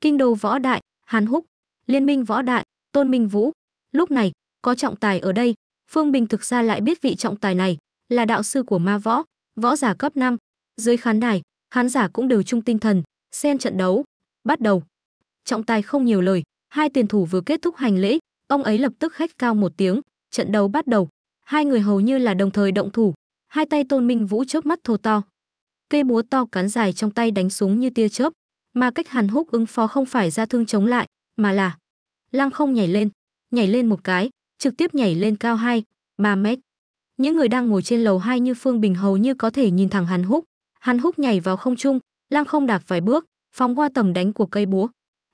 "Kinh đô võ đại, Hàn Húc, Liên minh võ đại, Tôn Minh Vũ." Lúc này, có trọng tài ở đây, Phương Bình thực ra lại biết vị trọng tài này, là đạo sư của ma võ, võ giả cấp 5. Dưới khán đài, khán giả cũng đều trung tinh thần, xem trận đấu. Bắt đầu. Trọng tài không nhiều lời, hai tiền thủ vừa kết thúc hành lễ, ông ấy lập tức khách cao một tiếng, trận đấu bắt đầu. Hai người hầu như là đồng thời động thủ, hai tay Tôn Minh Vũ chớp mắt thô to. Cây búa to cán dài trong tay đánh súng như tia chớp, mà cách Hàn Húc ứng phó không phải ra thương chống lại, mà là lăng không nhảy lên, nhảy lên một cái, trực tiếp nhảy lên cao hai ba mét những người đang ngồi trên lầu hai như phương bình hầu như có thể nhìn thẳng hàn húc hàn húc nhảy vào không trung lang không đạp vài bước phóng qua tầm đánh của cây búa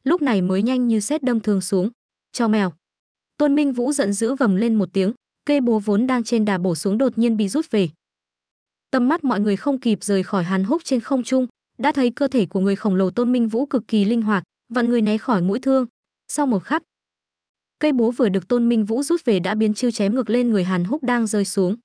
lúc này mới nhanh như xét đâm thương xuống cho mèo tôn minh vũ giận dữ vầm lên một tiếng cây búa vốn đang trên đà bổ xuống đột nhiên bị rút về tầm mắt mọi người không kịp rời khỏi hàn húc trên không trung đã thấy cơ thể của người khổng lồ tôn minh vũ cực kỳ linh hoạt vặn người né khỏi mũi thương sau một khắc Cây búa vừa được Tôn Minh Vũ rút về đã biến chiêu chém ngược lên người Hàn Húc đang rơi xuống.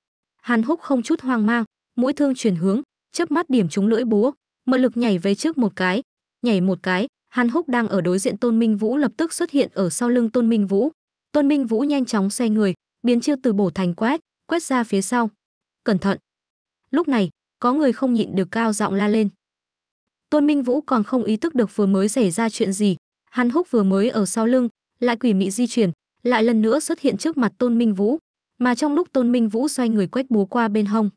Hàn Húc không chút hoang mang, mũi thương chuyển hướng, chớp mắt điểm trúng lưỡi búa, mở lực nhảy về trước một cái, nhảy một cái, Hàn Húc đang ở đối diện Tôn Minh Vũ lập tức xuất hiện ở sau lưng Tôn Minh Vũ. Tôn Minh Vũ nhanh chóng xoay người, biến chiêu từ bổ thành quét, quét ra phía sau. Cẩn thận. Lúc này, có người không nhịn được cao giọng la lên. Tôn Minh Vũ còn không ý thức được vừa mới xảy ra chuyện gì, Hàn Húc vừa mới ở sau lưng, lại quỷ mị di chuyển lại lần nữa xuất hiện trước mặt tôn minh vũ mà trong lúc tôn minh vũ xoay người quét búa qua bên hông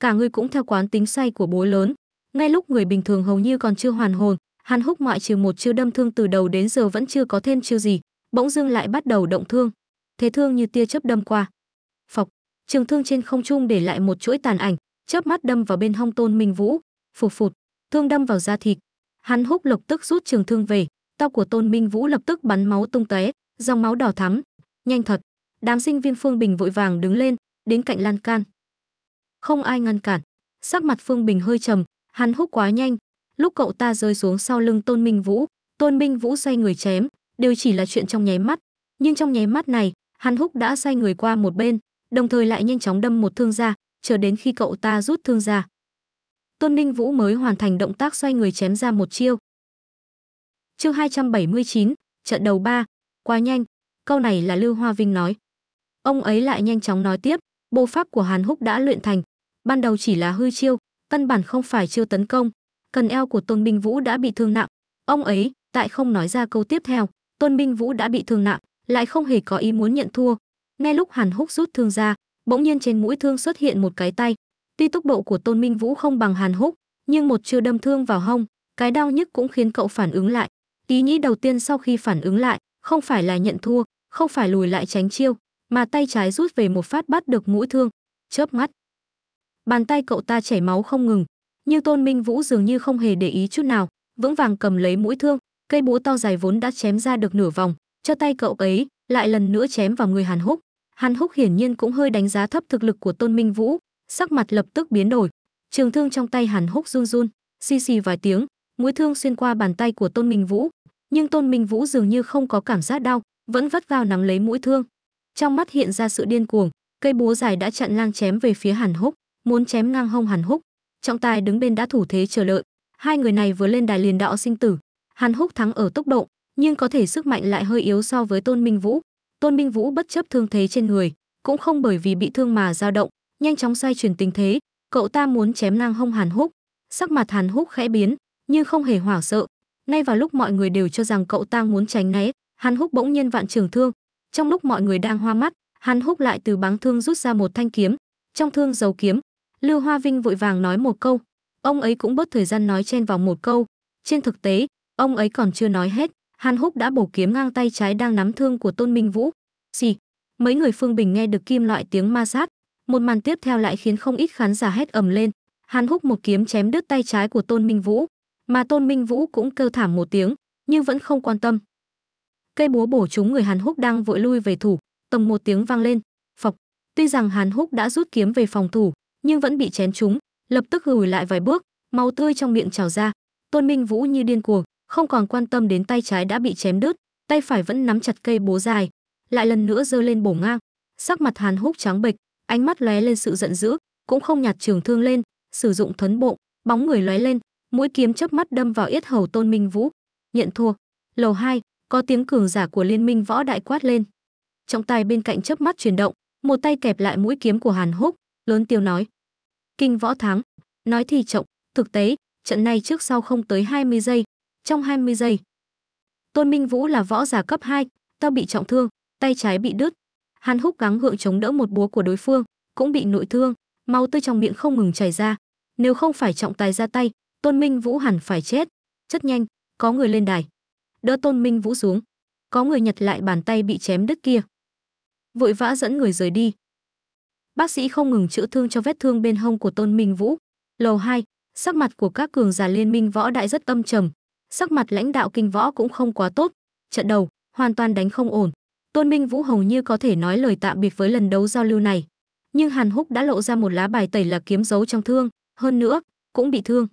cả người cũng theo quán tính say của búa lớn ngay lúc người bình thường hầu như còn chưa hoàn hồn hắn húc ngoại trừ một chiêu đâm thương từ đầu đến giờ vẫn chưa có thêm chiêu gì bỗng dưng lại bắt đầu động thương thế thương như tia chớp đâm qua phọc trường thương trên không trung để lại một chuỗi tàn ảnh chớp mắt đâm vào bên hông tôn minh vũ phụt phụt thương đâm vào da thịt hắn húc lập tức rút trường thương về tóc của Tôn Minh Vũ lập tức bắn máu tung tóe, dòng máu đỏ thắm, nhanh thật. Đám sinh viên Phương Bình vội vàng đứng lên, đến cạnh lan can. Không ai ngăn cản, sắc mặt Phương Bình hơi trầm, hắn hút quá nhanh, lúc cậu ta rơi xuống sau lưng Tôn Minh Vũ, Tôn Minh Vũ xoay người chém, đều chỉ là chuyện trong nháy mắt, nhưng trong nháy mắt này, hắn húc đã xoay người qua một bên, đồng thời lại nhanh chóng đâm một thương ra, chờ đến khi cậu ta rút thương ra. Tôn minh Vũ mới hoàn thành động tác xoay người chém ra một chiêu, Chương 279, trận đầu 3, quá nhanh. Câu này là Lưu Hoa Vinh nói. Ông ấy lại nhanh chóng nói tiếp, bộ pháp của Hàn Húc đã luyện thành, ban đầu chỉ là hư chiêu, căn bản không phải chiêu tấn công. Cần eo của Tôn Minh Vũ đã bị thương nặng, ông ấy tại không nói ra câu tiếp theo, Tôn Minh Vũ đã bị thương nặng, lại không hề có ý muốn nhận thua. Ngay lúc Hàn Húc rút thương ra, bỗng nhiên trên mũi thương xuất hiện một cái tay. Tuy tốc độ của Tôn Minh Vũ không bằng Hàn Húc, nhưng một chiêu đâm thương vào hông, cái đau nhức cũng khiến cậu phản ứng lại. Ý nghĩ đầu tiên sau khi phản ứng lại, không phải là nhận thua, không phải lùi lại tránh chiêu, mà tay trái rút về một phát bắt được mũi thương, chớp mắt. Bàn tay cậu ta chảy máu không ngừng, nhưng Tôn Minh Vũ dường như không hề để ý chút nào, vững vàng cầm lấy mũi thương, cây búa to dài vốn đã chém ra được nửa vòng, cho tay cậu ấy lại lần nữa chém vào người Hàn Húc. Hàn Húc hiển nhiên cũng hơi đánh giá thấp thực lực của Tôn Minh Vũ, sắc mặt lập tức biến đổi. Trường thương trong tay Hàn Húc run run, xì xì vài tiếng, mũi thương xuyên qua bàn tay của Tôn Minh Vũ, nhưng Tôn Minh Vũ dường như không có cảm giác đau, vẫn vắt vào nắm lấy mũi thương. Trong mắt hiện ra sự điên cuồng, cây búa dài đã chặn lang chém về phía Hàn Húc, muốn chém ngang hông Hàn Húc. Trọng tài đứng bên đã thủ thế chờ đợi, hai người này vừa lên đài liền đạo sinh tử. Hàn Húc thắng ở tốc độ, nhưng có thể sức mạnh lại hơi yếu so với Tôn Minh Vũ. Tôn Minh Vũ bất chấp thương thế trên người, cũng không bởi vì bị thương mà dao động, nhanh chóng xoay chuyển tình thế, cậu ta muốn chém ngang hông Hàn Húc. Sắc mặt Hàn Húc khẽ biến, nhưng không hề hoảng sợ. Ngay vào lúc mọi người đều cho rằng cậu tang muốn tránh né, hắn húc bỗng nhiên vạn trường thương. Trong lúc mọi người đang hoa mắt, hắn húc lại từ báng thương rút ra một thanh kiếm, trong thương giấu kiếm. Lưu Hoa Vinh vội vàng nói một câu, ông ấy cũng bớt thời gian nói chen vào một câu. Trên thực tế, ông ấy còn chưa nói hết, Hàn Húc đã bổ kiếm ngang tay trái đang nắm thương của Tôn Minh Vũ. Xì, mấy người Phương Bình nghe được kim loại tiếng ma sát, một màn tiếp theo lại khiến không ít khán giả hét ầm lên. Hàn Húc một kiếm chém đứt tay trái của Tôn Minh Vũ, mà Tôn Minh Vũ cũng kêu thảm một tiếng, nhưng vẫn không quan tâm. Cây búa bổ chúng người Hàn Húc đang vội lui về thủ, tầm một tiếng vang lên, phọc. Tuy rằng Hàn Húc đã rút kiếm về phòng thủ, nhưng vẫn bị chém chúng lập tức lùi lại vài bước, máu tươi trong miệng trào ra. Tôn Minh Vũ như điên cuồng, không còn quan tâm đến tay trái đã bị chém đứt, tay phải vẫn nắm chặt cây búa dài, lại lần nữa giơ lên bổ ngang. Sắc mặt Hàn Húc trắng bệch, ánh mắt lóe lên sự giận dữ, cũng không nhặt trường thương lên, sử dụng thuấn bộ, bóng người lóe lên, mũi kiếm chớp mắt đâm vào yết hầu tôn minh vũ nhận thua lầu hai có tiếng cường giả của liên minh võ đại quát lên trọng tài bên cạnh chớp mắt chuyển động một tay kẹp lại mũi kiếm của hàn húc lớn tiêu nói kinh võ thắng nói thì trọng thực tế trận này trước sau không tới 20 giây trong 20 giây tôn minh vũ là võ giả cấp 2, tao bị trọng thương tay trái bị đứt hàn húc gắng gượng chống đỡ một búa của đối phương cũng bị nội thương máu tươi trong miệng không ngừng chảy ra nếu không phải trọng tài ra tay Tôn Minh Vũ hẳn phải chết. Rất nhanh, có người lên đài. Đỡ Tôn Minh Vũ xuống. Có người nhặt lại bàn tay bị chém đứt kia. Vội vã dẫn người rời đi. Bác sĩ không ngừng chữa thương cho vết thương bên hông của Tôn Minh Vũ. Lầu 2, sắc mặt của các cường giả liên minh võ đại rất âm trầm. Sắc mặt lãnh đạo kinh võ cũng không quá tốt. Trận đầu, hoàn toàn đánh không ổn. Tôn Minh Vũ hầu như có thể nói lời tạm biệt với lần đấu giao lưu này. Nhưng Hàn Húc đã lộ ra một lá bài tẩy là kiếm giấu trong thương, hơn nữa, cũng bị thương.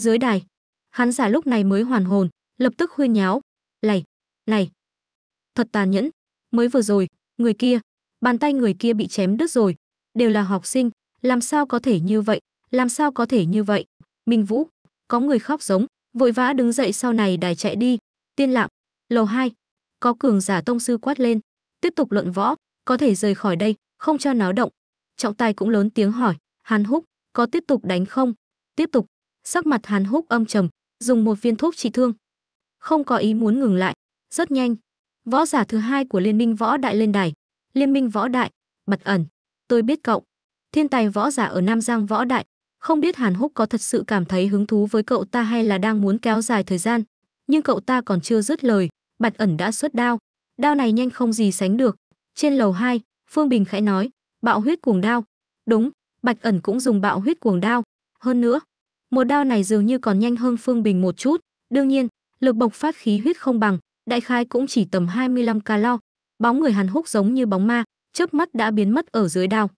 Dưới đài, hắn giả lúc này mới hoàn hồn, lập tức huyên nháo, "Này, này, thật tàn nhẫn, mới vừa rồi, người kia, bàn tay người kia bị chém đứt rồi, đều là học sinh, làm sao có thể như vậy, làm sao có thể như vậy?" Minh Vũ, có người khóc giống, vội vã đứng dậy sau này đài chạy đi, tiên lặng, lầu hai có cường giả tông sư quát lên, tiếp tục luận võ, có thể rời khỏi đây, không cho náo động. Trọng tài cũng lớn tiếng hỏi, hắn Húc, có tiếp tục đánh không? Tiếp tục sắc mặt Hàn Húc âm trầm, dùng một viên thuốc trị thương. Không có ý muốn ngừng lại, rất nhanh. Võ giả thứ hai của Liên minh Võ Đại lên đài. Liên minh Võ Đại, bật ẩn, tôi biết cậu. Thiên tài võ giả ở Nam Giang Võ Đại, không biết Hàn Húc có thật sự cảm thấy hứng thú với cậu ta hay là đang muốn kéo dài thời gian. Nhưng cậu ta còn chưa dứt lời, bạch ẩn đã xuất đao. Đao này nhanh không gì sánh được. Trên lầu 2, Phương Bình khẽ nói, bạo huyết cuồng đao. Đúng, bạch ẩn cũng dùng bạo huyết cuồng đao. Hơn nữa, một đao này dường như còn nhanh hơn Phương Bình một chút, đương nhiên, lực bộc phát khí huyết không bằng, đại khai cũng chỉ tầm 25 calo. Bóng người Hàn Húc giống như bóng ma, chớp mắt đã biến mất ở dưới đao.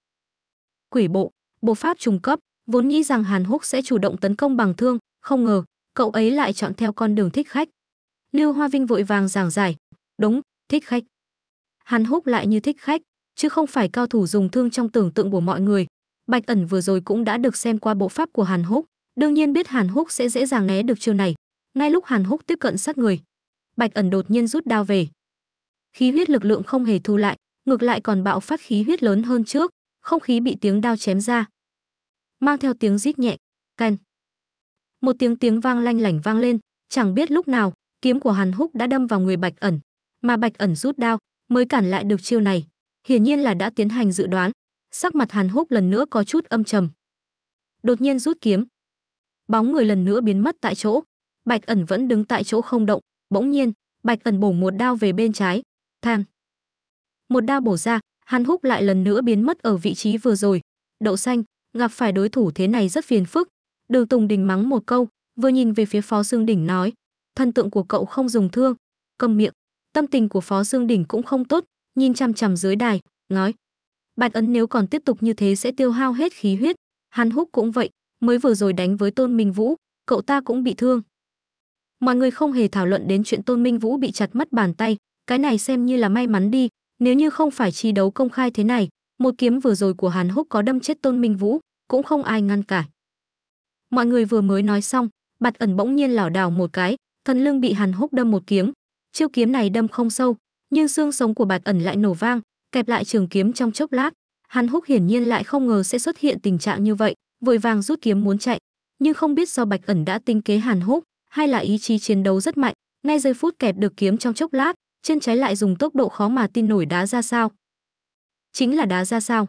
Quỷ bộ, bộ pháp trùng cấp, vốn nghĩ rằng Hàn Húc sẽ chủ động tấn công bằng thương, không ngờ, cậu ấy lại chọn theo con đường thích khách. Lưu Hoa Vinh vội vàng giảng giải, đúng, thích khách. Hàn Húc lại như thích khách, chứ không phải cao thủ dùng thương trong tưởng tượng của mọi người. Bạch ẩn vừa rồi cũng đã được xem qua bộ pháp của Hàn Húc, đương nhiên biết hàn húc sẽ dễ dàng né được chiêu này ngay lúc hàn húc tiếp cận sát người bạch ẩn đột nhiên rút đao về khí huyết lực lượng không hề thu lại ngược lại còn bạo phát khí huyết lớn hơn trước không khí bị tiếng đao chém ra mang theo tiếng rít nhẹ canh một tiếng tiếng vang lanh lảnh vang lên chẳng biết lúc nào kiếm của hàn húc đã đâm vào người bạch ẩn mà bạch ẩn rút đao mới cản lại được chiêu này hiển nhiên là đã tiến hành dự đoán sắc mặt hàn húc lần nữa có chút âm trầm đột nhiên rút kiếm bóng người lần nữa biến mất tại chỗ bạch ẩn vẫn đứng tại chỗ không động bỗng nhiên bạch ẩn bổ một đao về bên trái tham một đao bổ ra hắn húc lại lần nữa biến mất ở vị trí vừa rồi đậu xanh gặp phải đối thủ thế này rất phiền phức đường tùng đình mắng một câu vừa nhìn về phía phó xương đỉnh nói thần tượng của cậu không dùng thương cầm miệng tâm tình của phó xương đỉnh cũng không tốt nhìn chằm chằm dưới đài nói bạch ấn nếu còn tiếp tục như thế sẽ tiêu hao hết khí huyết hắn húc cũng vậy mới vừa rồi đánh với Tôn Minh Vũ, cậu ta cũng bị thương. Mọi người không hề thảo luận đến chuyện Tôn Minh Vũ bị chặt mất bàn tay, cái này xem như là may mắn đi, nếu như không phải chi đấu công khai thế này, một kiếm vừa rồi của Hàn Húc có đâm chết Tôn Minh Vũ, cũng không ai ngăn cản. Mọi người vừa mới nói xong, Bạt ẩn bỗng nhiên lảo đảo một cái, thân lưng bị Hàn Húc đâm một kiếm. Chiêu kiếm này đâm không sâu, nhưng xương sống của Bạt ẩn lại nổ vang, kẹp lại trường kiếm trong chốc lát. Hàn Húc hiển nhiên lại không ngờ sẽ xuất hiện tình trạng như vậy, vội vàng rút kiếm muốn chạy nhưng không biết do bạch ẩn đã tinh kế hàn húc hay là ý chí chiến đấu rất mạnh ngay giây phút kẹp được kiếm trong chốc lát chân trái lại dùng tốc độ khó mà tin nổi đá ra sao chính là đá ra sao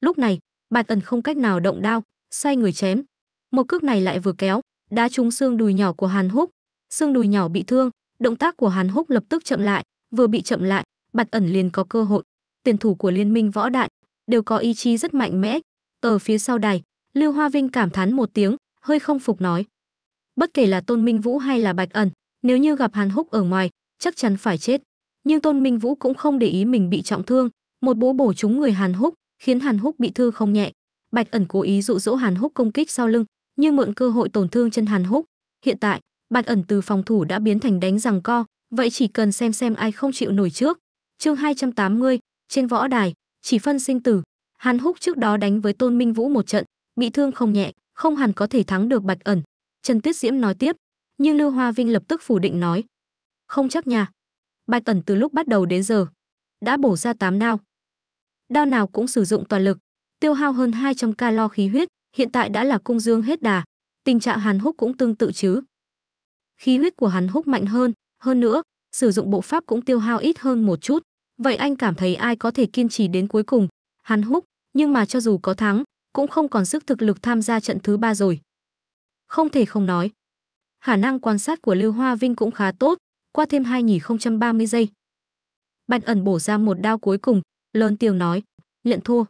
lúc này bạch ẩn không cách nào động đao xoay người chém một cước này lại vừa kéo đá trúng xương đùi nhỏ của hàn húc xương đùi nhỏ bị thương động tác của hàn húc lập tức chậm lại vừa bị chậm lại bạch ẩn liền có cơ hội tuyển thủ của liên minh võ đại đều có ý chí rất mạnh mẽ ở phía sau đài, Lưu Hoa Vinh cảm thán một tiếng, hơi không phục nói. Bất kể là Tôn Minh Vũ hay là Bạch Ẩn, nếu như gặp Hàn Húc ở ngoài, chắc chắn phải chết. Nhưng Tôn Minh Vũ cũng không để ý mình bị trọng thương, một bố bổ trúng người Hàn Húc, khiến Hàn Húc bị thương không nhẹ. Bạch Ẩn cố ý dụ dỗ Hàn Húc công kích sau lưng, nhưng mượn cơ hội tổn thương chân Hàn Húc. Hiện tại, Bạch Ẩn từ phòng thủ đã biến thành đánh rằng co, vậy chỉ cần xem xem ai không chịu nổi trước. Chương 280, trên võ đài, chỉ phân sinh tử, Hàn Húc trước đó đánh với Tôn Minh Vũ một trận, bị thương không nhẹ, không hẳn có thể thắng được Bạch Ẩn. Trần Tuyết Diễm nói tiếp, nhưng Lưu Hoa Vinh lập tức phủ định nói, không chắc nha. Bạch Ẩn từ lúc bắt đầu đến giờ đã bổ ra 8 đao. Đao nào cũng sử dụng toàn lực, tiêu hao hơn 200 calo khí huyết, hiện tại đã là cung dương hết đà, tình trạng Hàn Húc cũng tương tự chứ. Khí huyết của Hàn Húc mạnh hơn, hơn nữa, sử dụng bộ pháp cũng tiêu hao ít hơn một chút, vậy anh cảm thấy ai có thể kiên trì đến cuối cùng, hắn húc, nhưng mà cho dù có thắng, cũng không còn sức thực lực tham gia trận thứ ba rồi. Không thể không nói. Khả năng quan sát của Lưu Hoa Vinh cũng khá tốt, qua thêm hai ba mươi giây. Bạch ẩn bổ ra một đao cuối cùng, lớn tiếng nói, nhận thua.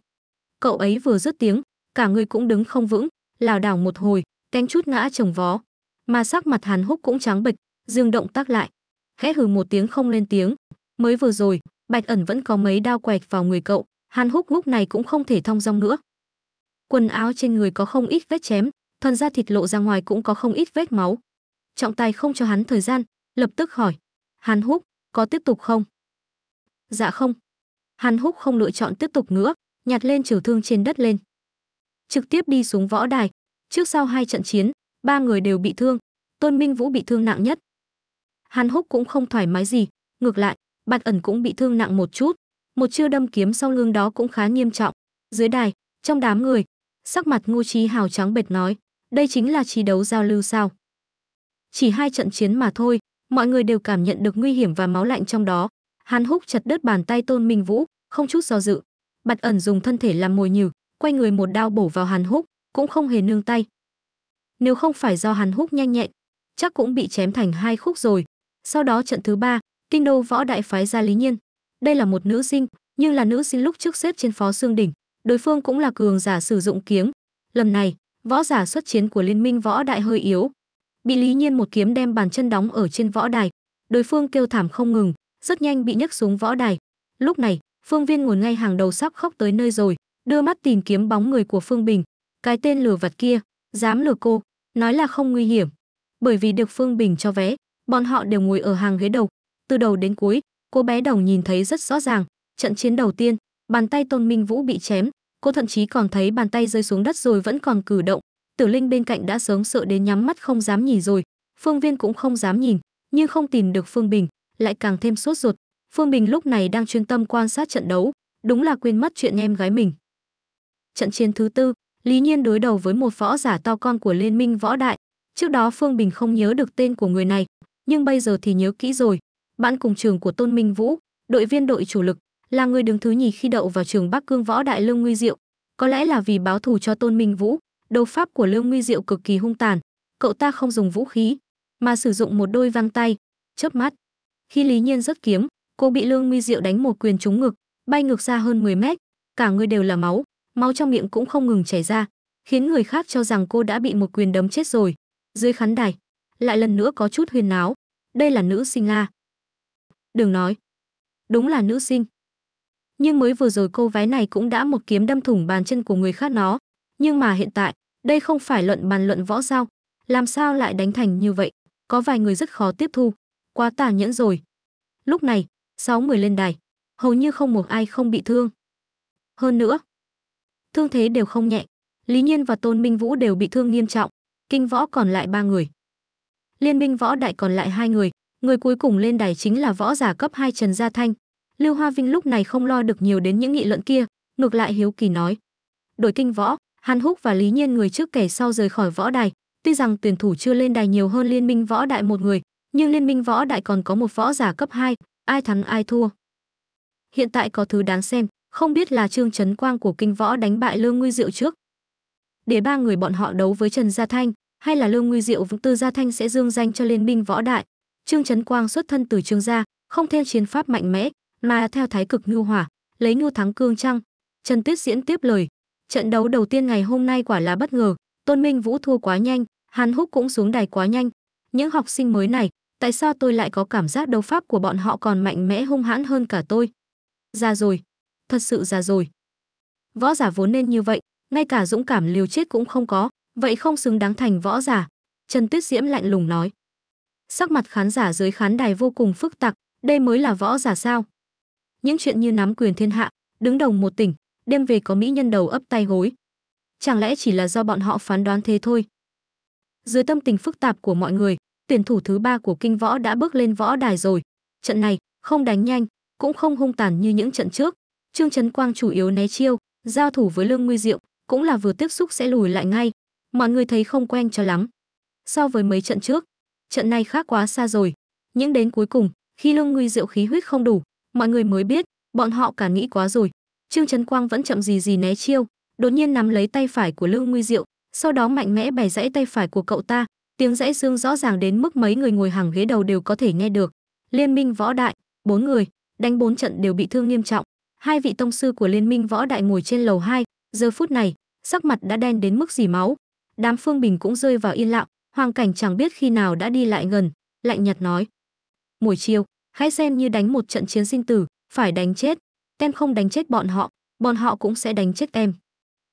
Cậu ấy vừa dứt tiếng, cả người cũng đứng không vững, lảo đảo một hồi, kém chút ngã trồng vó. Mà sắc mặt Hàn Húc cũng trắng bệch, dương động tác lại, khẽ hừ một tiếng không lên tiếng. Mới vừa rồi, Bạch ẩn vẫn có mấy đao quẹt vào người cậu, Hàn Húc lúc này cũng không thể thong dong nữa. Quần áo trên người có không ít vết chém, thân da thịt lộ ra ngoài cũng có không ít vết máu. Trọng tài không cho hắn thời gian, lập tức hỏi: "Hàn Húc, có tiếp tục không?" "Dạ không." Hàn Húc không lựa chọn tiếp tục nữa, nhặt lên trường thương trên đất lên, trực tiếp đi xuống võ đài. Trước sau hai trận chiến, ba người đều bị thương, Tôn Minh Vũ bị thương nặng nhất. Hàn Húc cũng không thoải mái gì, ngược lại, Bạt ẩn cũng bị thương nặng một chút, một chiêu đâm kiếm sau lưng đó cũng khá nghiêm trọng. Dưới đài, trong đám người, sắc mặt Ngô Chí Hào trắng bệt nói, đây chính là trí đấu giao lưu sao? Chỉ hai trận chiến mà thôi, mọi người đều cảm nhận được nguy hiểm và máu lạnh trong đó. Hàn Húc chặt đứt bàn tay Tôn Minh Vũ, không chút do dự, Bạch ẩn dùng thân thể làm mồi nhử, quay người một đao bổ vào Hàn Húc, cũng không hề nương tay. Nếu không phải do Hàn Húc nhanh nhẹn, chắc cũng bị chém thành hai khúc rồi. Sau đó trận thứ ba, Kinh Đô Võ Đại phái ra Lý Nhiên, đây là một nữ sinh, nhưng là nữ sinh lúc trước xếp trên phó xương đỉnh, đối phương cũng là cường giả sử dụng kiếm. Lần này, võ giả xuất chiến của liên minh võ đại hơi yếu, bị Lý Nhiên một kiếm đem bàn chân đóng ở trên võ đài. Đối phương kêu thảm không ngừng, rất nhanh bị nhấc xuống võ đài. Lúc này, Phương Viên ngồi ngay hàng đầu sắp khóc tới nơi rồi, đưa mắt tìm kiếm bóng người của Phương Bình. Cái tên lừa vặt kia, dám lừa cô, nói là không nguy hiểm. Bởi vì được Phương Bình cho vé, bọn họ đều ngồi ở hàng ghế đầu. Từ đầu đến cuối, cô bé đầu nhìn thấy rất rõ ràng trận chiến đầu tiên bàn tay tôn minh vũ bị chém cô thậm chí còn thấy bàn tay rơi xuống đất rồi vẫn còn cử động tử linh bên cạnh đã sớm sợ đến nhắm mắt không dám nhìn rồi phương viên cũng không dám nhìn nhưng không tìm được phương bình lại càng thêm sốt ruột phương bình lúc này đang chuyên tâm quan sát trận đấu đúng là quên mất chuyện em gái mình trận chiến thứ tư lý nhiên đối đầu với một võ giả to con của liên minh võ đại trước đó phương bình không nhớ được tên của người này nhưng bây giờ thì nhớ kỹ rồi bạn cùng trường của Tôn Minh Vũ, đội viên đội chủ lực, là người đứng thứ nhì khi đậu vào trường Bắc Cương Võ Đại Lương Nguy Diệu, có lẽ là vì báo thù cho Tôn Minh Vũ, đấu pháp của Lương Nguy Diệu cực kỳ hung tàn, cậu ta không dùng vũ khí, mà sử dụng một đôi văng tay, chớp mắt. Khi Lý Nhiên rất kiếm, cô bị Lương Nguy Diệu đánh một quyền trúng ngực, bay ngược ra hơn 10 mét, cả người đều là máu, máu trong miệng cũng không ngừng chảy ra, khiến người khác cho rằng cô đã bị một quyền đấm chết rồi. Dưới khán đài, lại lần nữa có chút huyền náo, đây là nữ sinh la đừng nói. Đúng là nữ sinh. Nhưng mới vừa rồi cô gái này cũng đã một kiếm đâm thủng bàn chân của người khác nó. Nhưng mà hiện tại, đây không phải luận bàn luận võ giao. Làm sao lại đánh thành như vậy? Có vài người rất khó tiếp thu. Quá tàn nhẫn rồi. Lúc này, sáu người lên đài. Hầu như không một ai không bị thương. Hơn nữa, thương thế đều không nhẹ. Lý Nhiên và Tôn Minh Vũ đều bị thương nghiêm trọng. Kinh võ còn lại ba người. Liên minh võ đại còn lại hai người, Người cuối cùng lên đài chính là võ giả cấp 2 Trần Gia Thanh. Lưu Hoa Vinh lúc này không lo được nhiều đến những nghị luận kia, ngược lại hiếu kỳ nói: "Đổi kinh võ, Hàn Húc và Lý Nhiên người trước kẻ sau rời khỏi võ đài, tuy rằng tuyển thủ chưa lên đài nhiều hơn Liên minh võ đại một người, nhưng Liên minh võ đại còn có một võ giả cấp 2, ai thắng ai thua. Hiện tại có thứ đáng xem, không biết là Trương Trấn Quang của kinh võ đánh bại Lương Nguy Diệu trước. Để ba người bọn họ đấu với Trần Gia Thanh, hay là Lương Nguy Diệu vững Tư Gia Thanh sẽ dương danh cho Liên minh võ đại, Trương Trấn Quang xuất thân từ Trương gia, không thêm chiến pháp mạnh mẽ, mà theo thái cực nhu hỏa, lấy nhu thắng cương trăng. Trần Tuyết diễn tiếp lời, trận đấu đầu tiên ngày hôm nay quả là bất ngờ, Tôn Minh Vũ thua quá nhanh, Hàn Húc cũng xuống đài quá nhanh. Những học sinh mới này, tại sao tôi lại có cảm giác đấu pháp của bọn họ còn mạnh mẽ hung hãn hơn cả tôi? Già rồi, thật sự già rồi. Võ giả vốn nên như vậy, ngay cả dũng cảm liều chết cũng không có, vậy không xứng đáng thành võ giả. Trần Tuyết Diễm lạnh lùng nói sắc mặt khán giả dưới khán đài vô cùng phức tạp, đây mới là võ giả sao? Những chuyện như nắm quyền thiên hạ, đứng đồng một tỉnh, đêm về có mỹ nhân đầu ấp tay gối. Chẳng lẽ chỉ là do bọn họ phán đoán thế thôi? Dưới tâm tình phức tạp của mọi người, tuyển thủ thứ ba của kinh võ đã bước lên võ đài rồi. Trận này không đánh nhanh, cũng không hung tàn như những trận trước. Trương Trấn Quang chủ yếu né chiêu, giao thủ với Lương Nguy Diệu, cũng là vừa tiếp xúc sẽ lùi lại ngay. Mọi người thấy không quen cho lắm. So với mấy trận trước, trận này khác quá xa rồi. Những đến cuối cùng, khi Lương Nguy Diệu khí huyết không đủ, mọi người mới biết, bọn họ cả nghĩ quá rồi. Trương Trấn Quang vẫn chậm gì gì né chiêu, đột nhiên nắm lấy tay phải của Lương Nguy Diệu, sau đó mạnh mẽ bẻ gãy tay phải của cậu ta, tiếng rẽ xương rõ ràng đến mức mấy người ngồi hàng ghế đầu đều có thể nghe được. Liên minh võ đại, bốn người, đánh bốn trận đều bị thương nghiêm trọng. Hai vị tông sư của Liên minh võ đại ngồi trên lầu 2, giờ phút này, sắc mặt đã đen đến mức dì máu. Đám Phương Bình cũng rơi vào yên lặng, Hoàng Cảnh chẳng biết khi nào đã đi lại gần, lạnh nhạt nói. Mùi chiêu, hãy xem như đánh một trận chiến sinh tử, phải đánh chết. Tem không đánh chết bọn họ, bọn họ cũng sẽ đánh chết em.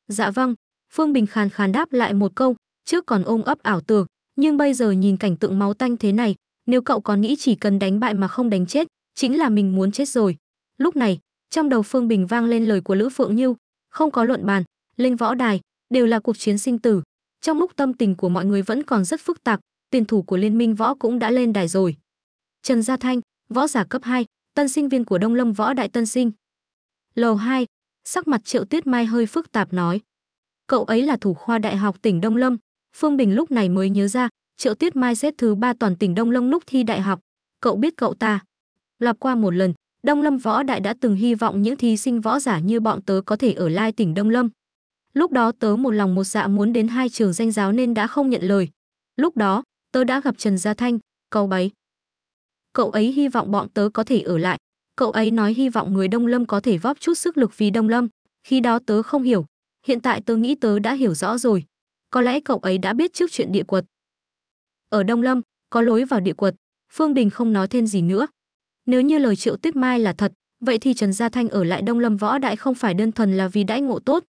Dạ vâng, Phương Bình khàn khàn đáp lại một câu, trước còn ôm ấp ảo tưởng, nhưng bây giờ nhìn cảnh tượng máu tanh thế này, nếu cậu còn nghĩ chỉ cần đánh bại mà không đánh chết, chính là mình muốn chết rồi. Lúc này, trong đầu Phương Bình vang lên lời của Lữ Phượng Nhiêu, không có luận bàn, lên võ đài, đều là cuộc chiến sinh tử, trong lúc tâm tình của mọi người vẫn còn rất phức tạp, tiền thủ của Liên minh võ cũng đã lên đài rồi. Trần Gia Thanh, võ giả cấp 2, tân sinh viên của Đông Lâm Võ Đại Tân Sinh. Lầu 2, sắc mặt Triệu Tuyết Mai hơi phức tạp nói. Cậu ấy là thủ khoa Đại học tỉnh Đông Lâm, Phương Bình lúc này mới nhớ ra, Triệu Tuyết Mai xếp thứ ba toàn tỉnh Đông Lâm lúc thi đại học. Cậu biết cậu ta. Lặp qua một lần, Đông Lâm Võ Đại đã từng hy vọng những thí sinh võ giả như bọn tớ có thể ở lai tỉnh Đông Lâm. Lúc đó tớ một lòng một dạ muốn đến hai trường danh giáo nên đã không nhận lời. Lúc đó, tớ đã gặp Trần Gia Thanh, cầu ấy. Cậu ấy hy vọng bọn tớ có thể ở lại. Cậu ấy nói hy vọng người Đông Lâm có thể góp chút sức lực vì Đông Lâm. Khi đó tớ không hiểu. Hiện tại tớ nghĩ tớ đã hiểu rõ rồi. Có lẽ cậu ấy đã biết trước chuyện địa quật. Ở Đông Lâm, có lối vào địa quật. Phương Đình không nói thêm gì nữa. Nếu như lời Triệu Tuyết Mai là thật, vậy thì Trần Gia Thanh ở lại Đông Lâm Võ Đại không phải đơn thuần là vì đãi ngộ tốt,